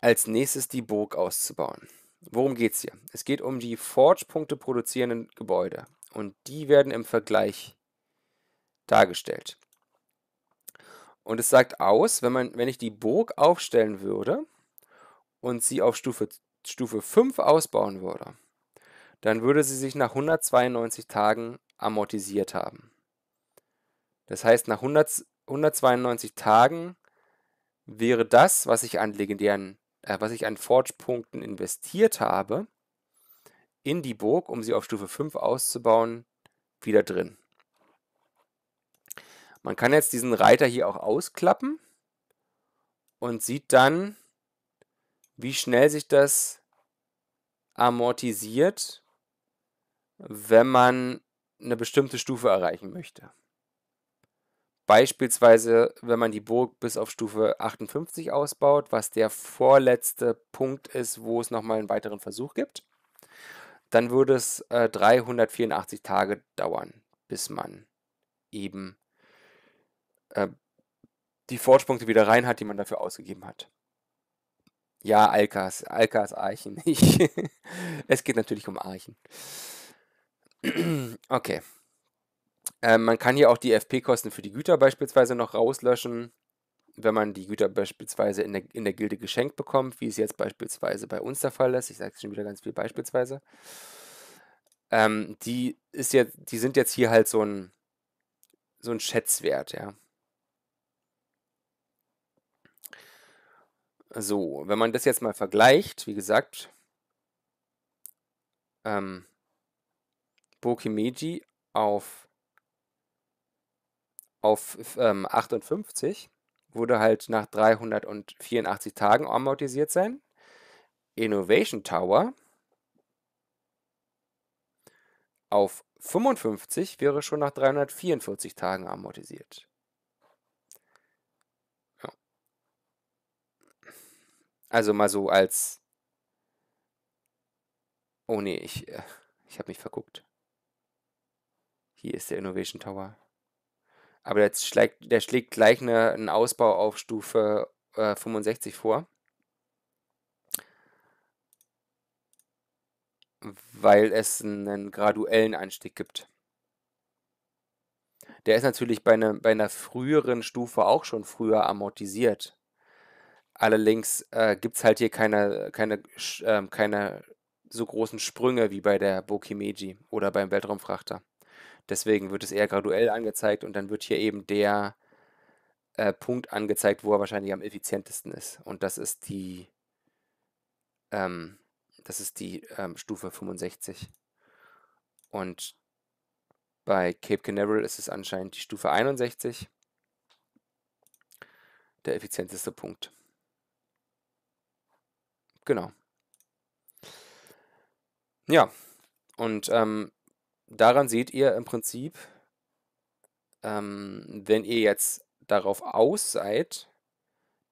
als nächstes die Burg auszubauen. Worum geht es hier? Es geht um die Forge-Punkte produzierenden Gebäude und die werden im Vergleich dargestellt. Und es sagt aus, wenn, man, wenn ich die Burg aufstellen würde und sie auf Stufe 2, Stufe 5 ausbauen würde, dann würde sie sich nach 192 Tagen amortisiert haben. Das heißt, nach 100, 192 Tagen wäre das, was ich an legendären, äh, was ich an Forge-Punkten investiert habe, in die Burg, um sie auf Stufe 5 auszubauen, wieder drin. Man kann jetzt diesen Reiter hier auch ausklappen und sieht dann, wie schnell sich das amortisiert, wenn man eine bestimmte Stufe erreichen möchte. Beispielsweise, wenn man die Burg bis auf Stufe 58 ausbaut, was der vorletzte Punkt ist, wo es nochmal einen weiteren Versuch gibt, dann würde es äh, 384 Tage dauern, bis man eben äh, die Fortschritte wieder rein hat, die man dafür ausgegeben hat. Ja, Alkas. Alkas Archen. es geht natürlich um Archen. okay. Ähm, man kann hier auch die FP-Kosten für die Güter beispielsweise noch rauslöschen, wenn man die Güter beispielsweise in der, in der Gilde geschenkt bekommt, wie es jetzt beispielsweise bei uns der Fall ist. Ich sage schon wieder ganz viel beispielsweise. Ähm, die, ist jetzt, die sind jetzt hier halt so ein, so ein Schätzwert, ja. So, wenn man das jetzt mal vergleicht, wie gesagt, ähm, Bokimeji auf, auf ähm, 58 würde halt nach 384 Tagen amortisiert sein. Innovation Tower auf 55 wäre schon nach 344 Tagen amortisiert. Also mal so als. Oh nee, ich, äh, ich habe mich verguckt. Hier ist der Innovation Tower. Aber der schlägt, der schlägt gleich eine, einen Ausbau auf Stufe äh, 65 vor. Weil es einen graduellen Anstieg gibt. Der ist natürlich bei, ne, bei einer früheren Stufe auch schon früher amortisiert. Allerdings äh, gibt es halt hier keine, keine, ähm, keine so großen Sprünge wie bei der Bokimeji oder beim Weltraumfrachter. Deswegen wird es eher graduell angezeigt und dann wird hier eben der äh, Punkt angezeigt, wo er wahrscheinlich am effizientesten ist. Und das ist die, ähm, das ist die ähm, Stufe 65. Und bei Cape Canaveral ist es anscheinend die Stufe 61, der effizienteste Punkt. Genau. Ja, und ähm, daran seht ihr im Prinzip, ähm, wenn ihr jetzt darauf aus seid,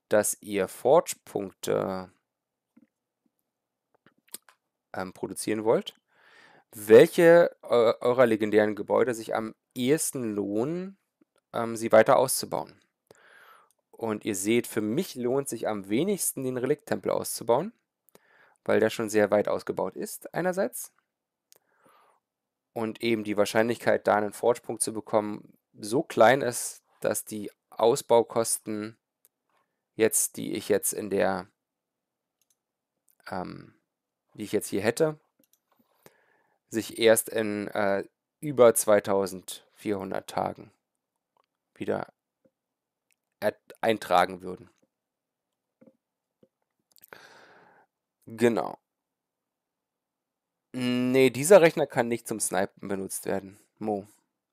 dass ihr Forge-Punkte ähm, produzieren wollt, welche äh, eurer legendären Gebäude sich am ehesten lohnen, ähm, sie weiter auszubauen. Und ihr seht, für mich lohnt sich am wenigsten, den Relikt-Tempel auszubauen weil der schon sehr weit ausgebaut ist einerseits und eben die Wahrscheinlichkeit, da einen forge zu bekommen, so klein ist, dass die Ausbaukosten jetzt, die ich jetzt in der, ähm, die ich jetzt hier hätte, sich erst in äh, über 2400 Tagen wieder eintragen würden. Genau. Ne, dieser Rechner kann nicht zum Snipen benutzt werden, Mo.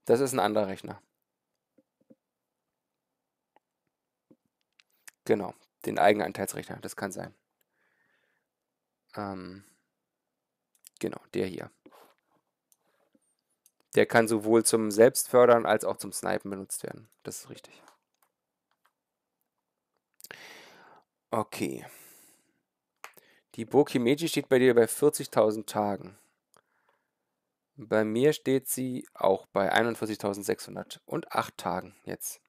Das ist ein anderer Rechner. Genau, den Eigenanteilsrechner, das kann sein. Ähm, genau, der hier. Der kann sowohl zum Selbstfördern als auch zum Snipen benutzt werden. Das ist richtig. Okay. Die Burg Himeji steht bei dir bei 40.000 Tagen. Bei mir steht sie auch bei 41.600 und 8 Tagen jetzt.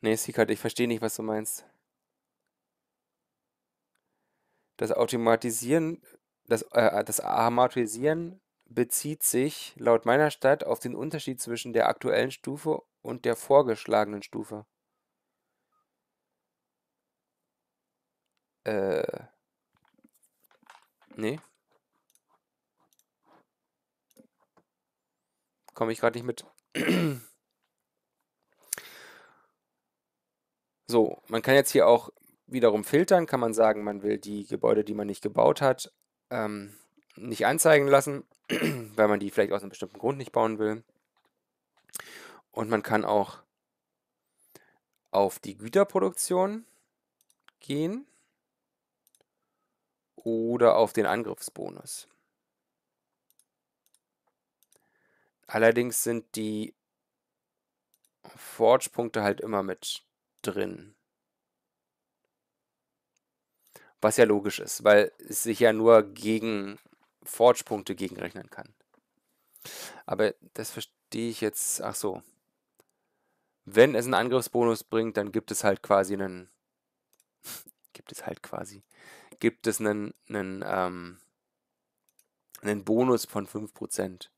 Nee, Sikat, ich verstehe nicht, was du meinst. Das Automatisieren, das, äh, das Automatisieren bezieht sich laut meiner Stadt auf den Unterschied zwischen der aktuellen Stufe und der vorgeschlagenen Stufe. Äh. Nee. Komme ich gerade nicht mit. so, man kann jetzt hier auch wiederum filtern. Kann man sagen, man will die Gebäude, die man nicht gebaut hat, ähm, nicht anzeigen lassen. weil man die vielleicht aus einem bestimmten Grund nicht bauen will. Und man kann auch auf die Güterproduktion gehen oder auf den Angriffsbonus. Allerdings sind die Forge-Punkte halt immer mit drin. Was ja logisch ist, weil es sich ja nur gegen Forge-Punkte gegenrechnen kann. Aber das verstehe ich jetzt. Ach so. Wenn es einen Angriffsbonus bringt, dann gibt es halt quasi einen. gibt es halt quasi. Gibt es einen, einen, ähm, einen Bonus von 5%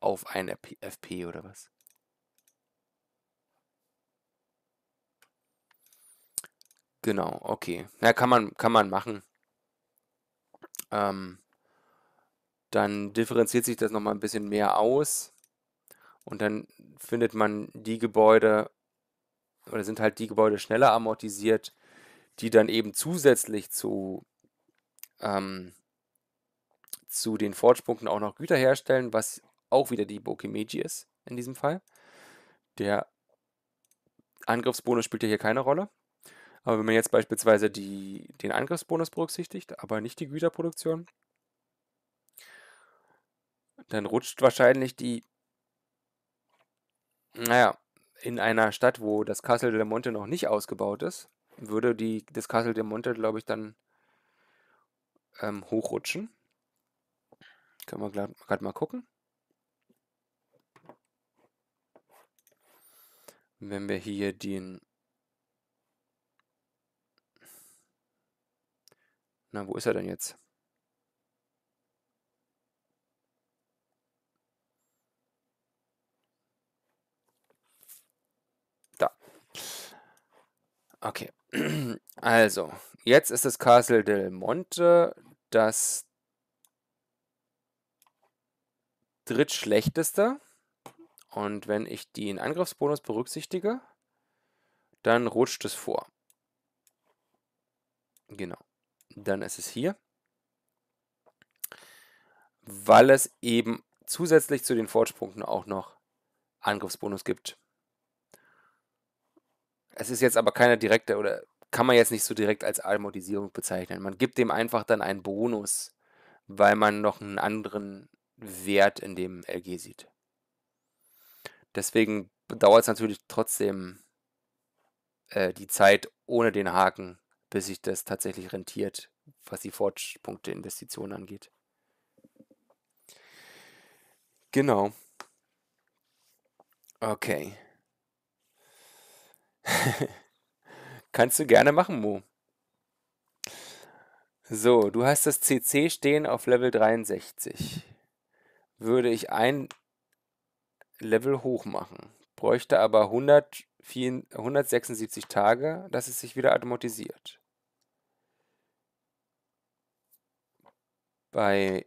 auf ein FP oder was? Genau, okay. Ja, kann man, kann man machen. Ähm, dann differenziert sich das nochmal ein bisschen mehr aus und dann findet man die Gebäude oder sind halt die Gebäude schneller amortisiert, die dann eben zusätzlich zu, ähm, zu den Fortspunkten auch noch Güter herstellen, was auch wieder die Bokimeji ist in diesem Fall. Der Angriffsbonus spielt ja hier keine Rolle. Aber wenn man jetzt beispielsweise die, den Angriffsbonus berücksichtigt, aber nicht die Güterproduktion, dann rutscht wahrscheinlich die, naja, in einer Stadt, wo das Castle del Monte noch nicht ausgebaut ist, würde die, das Castle del Monte, glaube ich, dann ähm, hochrutschen. Können wir gerade mal gucken. Wenn wir hier den... Na, wo ist er denn jetzt? Okay. Also, jetzt ist es Castle del Monte das drittschlechteste. Und wenn ich den Angriffsbonus berücksichtige, dann rutscht es vor. Genau. Dann ist es hier. Weil es eben zusätzlich zu den Fortspunkten auch noch Angriffsbonus gibt. Es ist jetzt aber keine direkte oder kann man jetzt nicht so direkt als Amortisierung bezeichnen. Man gibt dem einfach dann einen Bonus, weil man noch einen anderen Wert in dem LG sieht. Deswegen dauert es natürlich trotzdem äh, die Zeit ohne den Haken, bis sich das tatsächlich rentiert, was die Fortschritte-Investition angeht. Genau. Okay. Kannst du gerne machen, Mo. So, du hast das CC stehen auf Level 63. Würde ich ein Level hoch machen, bräuchte aber 100, 176 Tage, dass es sich wieder automatisiert. Bei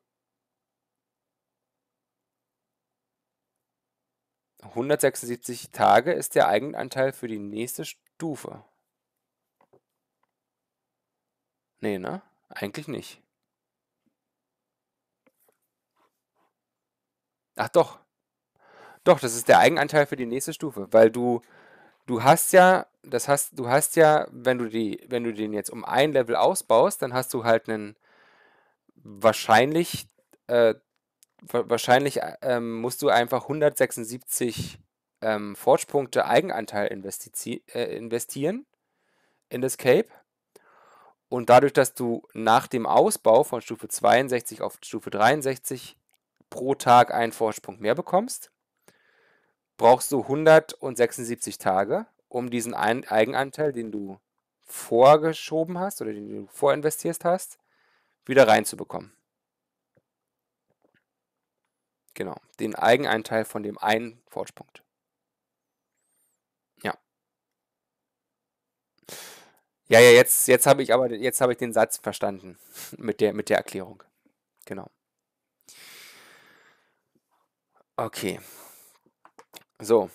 176 Tage ist der Eigenanteil für die nächste Stufe. Nee, ne? Eigentlich nicht. Ach doch. Doch, das ist der Eigenanteil für die nächste Stufe, weil du du hast ja, das hast du hast ja, wenn du die wenn du den jetzt um ein Level ausbaust, dann hast du halt einen wahrscheinlich äh, wahrscheinlich äh, ähm, musst du einfach 176 ähm, Forge-Punkte Eigenanteil äh, investieren in das Cape. Und dadurch, dass du nach dem Ausbau von Stufe 62 auf Stufe 63 pro Tag einen Forschpunkt mehr bekommst, brauchst du 176 Tage, um diesen Ein- Eigenanteil, den du vorgeschoben hast oder den du vorinvestiert hast, wieder reinzubekommen. Genau, den Eigenanteil von dem einen Fortspunkt. Ja. Ja, ja, jetzt, jetzt habe ich aber jetzt habe ich den Satz verstanden mit der, mit der Erklärung. Genau. Okay. So.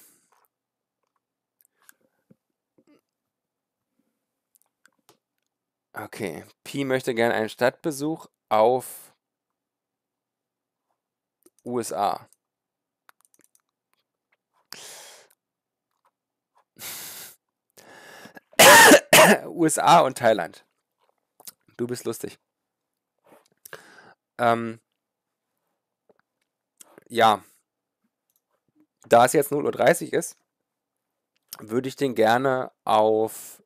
Okay. Pi möchte gerne einen Stadtbesuch auf USA. USA und Thailand. Du bist lustig. Ähm, ja, da es jetzt 0.30 Uhr ist, würde ich den gerne auf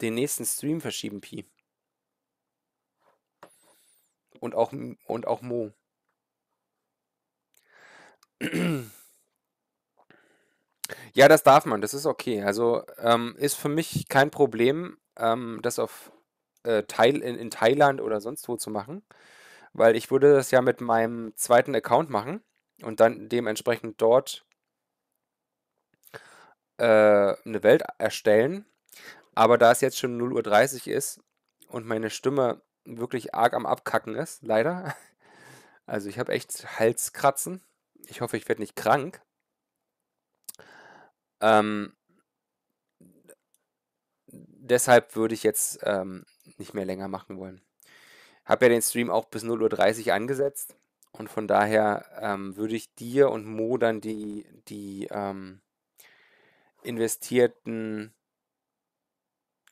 den nächsten Stream verschieben, Pi. Und auch, und auch Mo. Ja, das darf man, das ist okay. Also, ähm, ist für mich kein Problem, ähm, das auf äh, Thail in, in Thailand oder sonst wo zu machen, weil ich würde das ja mit meinem zweiten Account machen und dann dementsprechend dort äh, eine Welt erstellen. Aber da es jetzt schon 0.30 Uhr ist und meine Stimme wirklich arg am Abkacken ist, leider, also ich habe echt Halskratzen ich hoffe, ich werde nicht krank. Ähm, deshalb würde ich jetzt ähm, nicht mehr länger machen wollen. Habe ja den Stream auch bis 0.30 Uhr angesetzt und von daher ähm, würde ich dir und Mo dann die, die ähm, investierten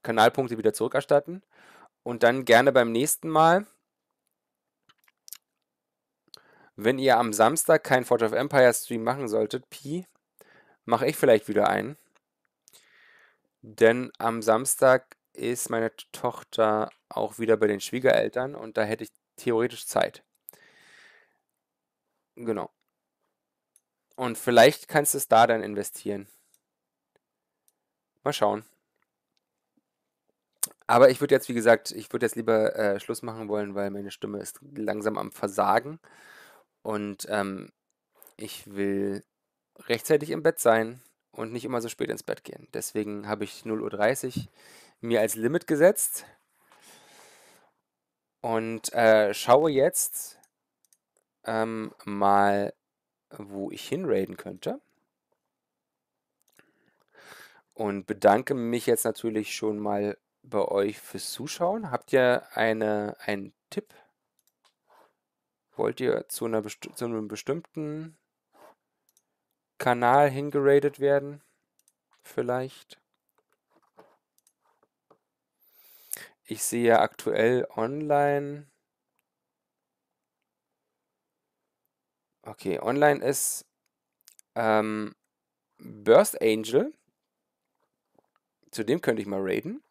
Kanalpunkte wieder zurückerstatten und dann gerne beim nächsten Mal wenn ihr am Samstag keinen Forge of Empires Stream machen solltet, Pi, mache ich vielleicht wieder einen. Denn am Samstag ist meine Tochter auch wieder bei den Schwiegereltern und da hätte ich theoretisch Zeit. Genau. Und vielleicht kannst du es da dann investieren. Mal schauen. Aber ich würde jetzt, wie gesagt, ich würde jetzt lieber äh, Schluss machen wollen, weil meine Stimme ist langsam am Versagen. Und ähm, ich will rechtzeitig im Bett sein und nicht immer so spät ins Bett gehen. Deswegen habe ich 0.30 Uhr mir als Limit gesetzt und äh, schaue jetzt ähm, mal, wo ich hinraiden könnte. Und bedanke mich jetzt natürlich schon mal bei euch fürs Zuschauen. Habt ihr eine, einen Tipp wollt ihr zu, einer besti zu einem bestimmten Kanal hingeradet werden. Vielleicht. Ich sehe ja aktuell online. Okay, online ist ähm, Burst Angel. Zu dem könnte ich mal raiden.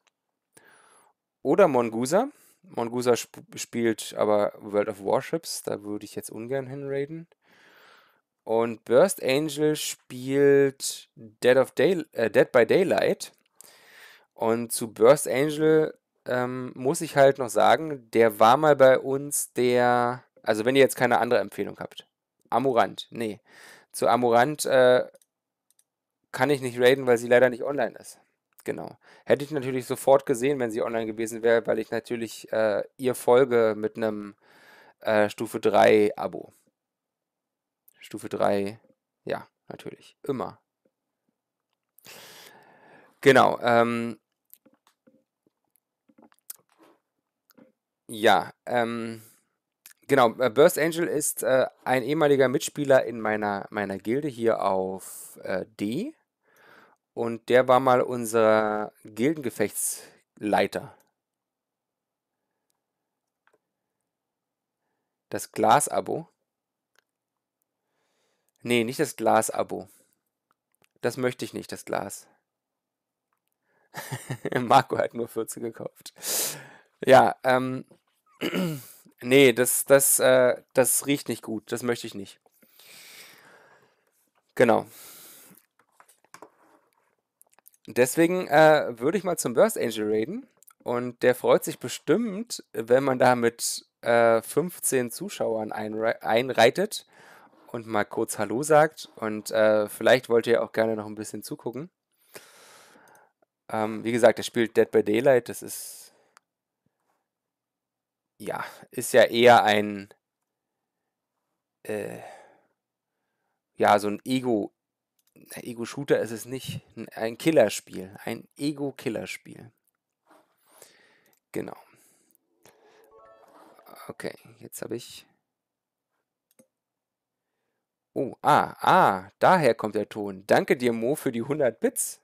Oder Mongoosa. Mongoosa sp spielt aber World of Warships, da würde ich jetzt ungern hinraiden. Und Burst Angel spielt Dead, of Day äh, Dead by Daylight. Und zu Burst Angel ähm, muss ich halt noch sagen, der war mal bei uns der. Also, wenn ihr jetzt keine andere Empfehlung habt. Amurant, nee. Zu Amurant äh, kann ich nicht raiden, weil sie leider nicht online ist. Genau. Hätte ich natürlich sofort gesehen, wenn sie online gewesen wäre, weil ich natürlich äh, ihr folge mit einem äh, Stufe 3 Abo. Stufe 3, ja, natürlich. Immer. Genau. Ähm, ja, ähm, genau. Äh, Burst Angel ist äh, ein ehemaliger Mitspieler in meiner, meiner Gilde hier auf äh, D. Und der war mal unser Gildengefechtsleiter. Das Glasabo. Nee, nicht das Glasabo. Das möchte ich nicht, das Glas. Marco hat nur 14 gekauft. Ja, ähm. nee, das, das, äh, das riecht nicht gut. Das möchte ich nicht. Genau. Deswegen äh, würde ich mal zum Burst Angel reden. Und der freut sich bestimmt, wenn man da mit äh, 15 Zuschauern einre einreitet und mal kurz Hallo sagt. Und äh, vielleicht wollt ihr auch gerne noch ein bisschen zugucken. Ähm, wie gesagt, er spielt Dead by Daylight. Das ist. Ja, ist ja eher ein. Äh, ja, so ein Ego, Ego-Shooter ist es nicht. Ein Killerspiel. Ein Ego-Killerspiel. Genau. Okay, jetzt habe ich... Oh, ah, ah, daher kommt der Ton. Danke dir, Mo, für die 100 Bits.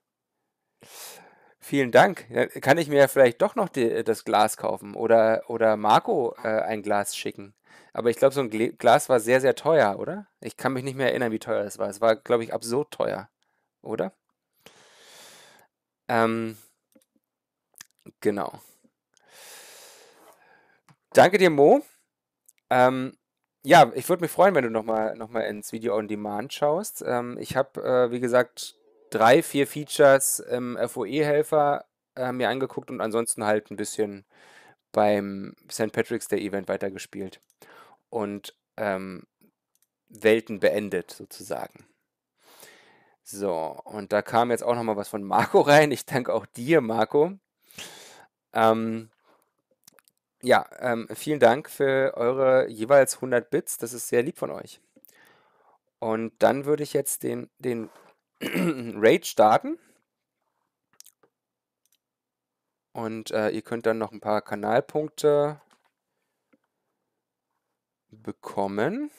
Vielen Dank. Kann ich mir vielleicht doch noch die, das Glas kaufen oder, oder Marco äh, ein Glas schicken? Aber ich glaube, so ein Glas war sehr, sehr teuer, oder? Ich kann mich nicht mehr erinnern, wie teuer es war. Es war, glaube ich, absurd teuer, oder? Ähm, genau. Danke dir, Mo. Ähm, ja, ich würde mich freuen, wenn du nochmal noch mal ins Video on Demand schaust. Ähm, ich habe, äh, wie gesagt, drei, vier Features im FOE-Helfer äh, mir angeguckt und ansonsten halt ein bisschen beim St. Patrick's Day Event weitergespielt und ähm, Welten beendet sozusagen. So, und da kam jetzt auch nochmal was von Marco rein. Ich danke auch dir, Marco. Ähm, ja, ähm, vielen Dank für eure jeweils 100 Bits. Das ist sehr lieb von euch. Und dann würde ich jetzt den, den Raid starten. Und äh, ihr könnt dann noch ein paar Kanalpunkte bekommen.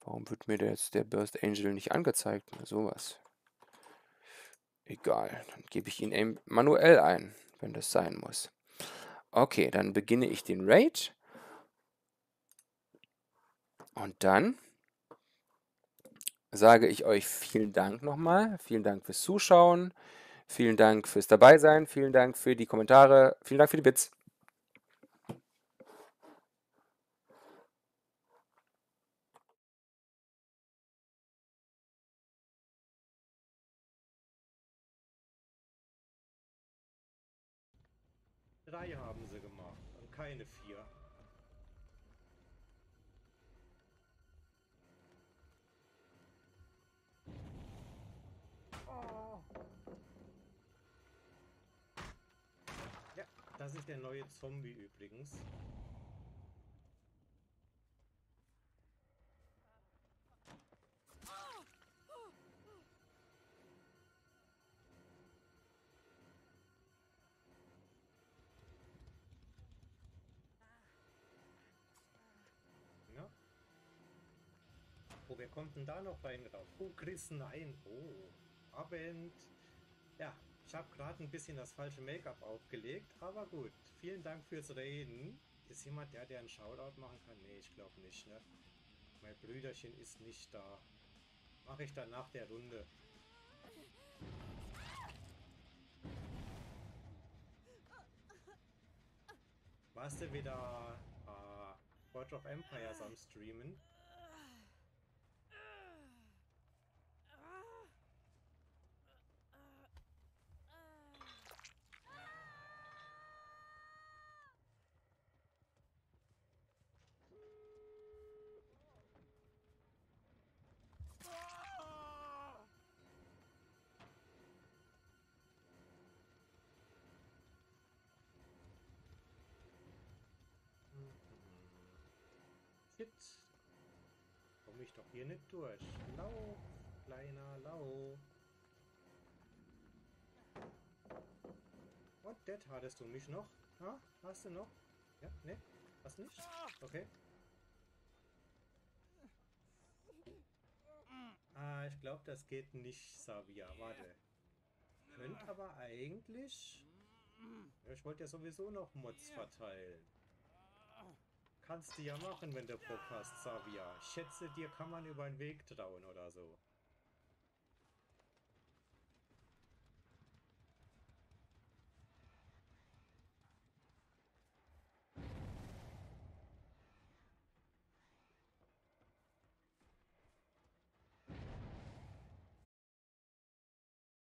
Warum wird mir jetzt der Burst Angel nicht angezeigt? Na, sowas. Egal, dann gebe ich ihn manuell ein, wenn das sein muss. Okay, dann beginne ich den Raid. Und dann sage ich euch vielen Dank nochmal. Vielen Dank fürs Zuschauen. Vielen Dank fürs Dabeisein. Vielen Dank für die Kommentare. Vielen Dank für die Bits. Reihe haben. der neue Zombie übrigens. Ja. Oh, wir konnten da noch rein drauf. Oh, Chris, nein. Oh, Abend. Ja, ich habe gerade ein bisschen das falsche Make-up aufgelegt, aber gut. Vielen Dank fürs Reden. Ist jemand der, der einen Shoutout machen kann? Nee, ich glaube nicht, ne? Mein Brüderchen ist nicht da. Mache ich dann nach der Runde. Warst du wieder äh, World of Empires am Streamen? Shit. Komme ich doch hier nicht durch. Lau, kleiner Lau. Und der tatest du mich noch? Ha? Hast du noch? Ja? Ne? Hast nicht? Okay. Ah, ich glaube, das geht nicht, Savia. Warte. Könnt aber eigentlich... Ich wollte ja sowieso noch Mods verteilen. Kannst du ja machen, wenn du Bock hast, Xavier. Ich schätze, dir kann man über den Weg trauen oder so.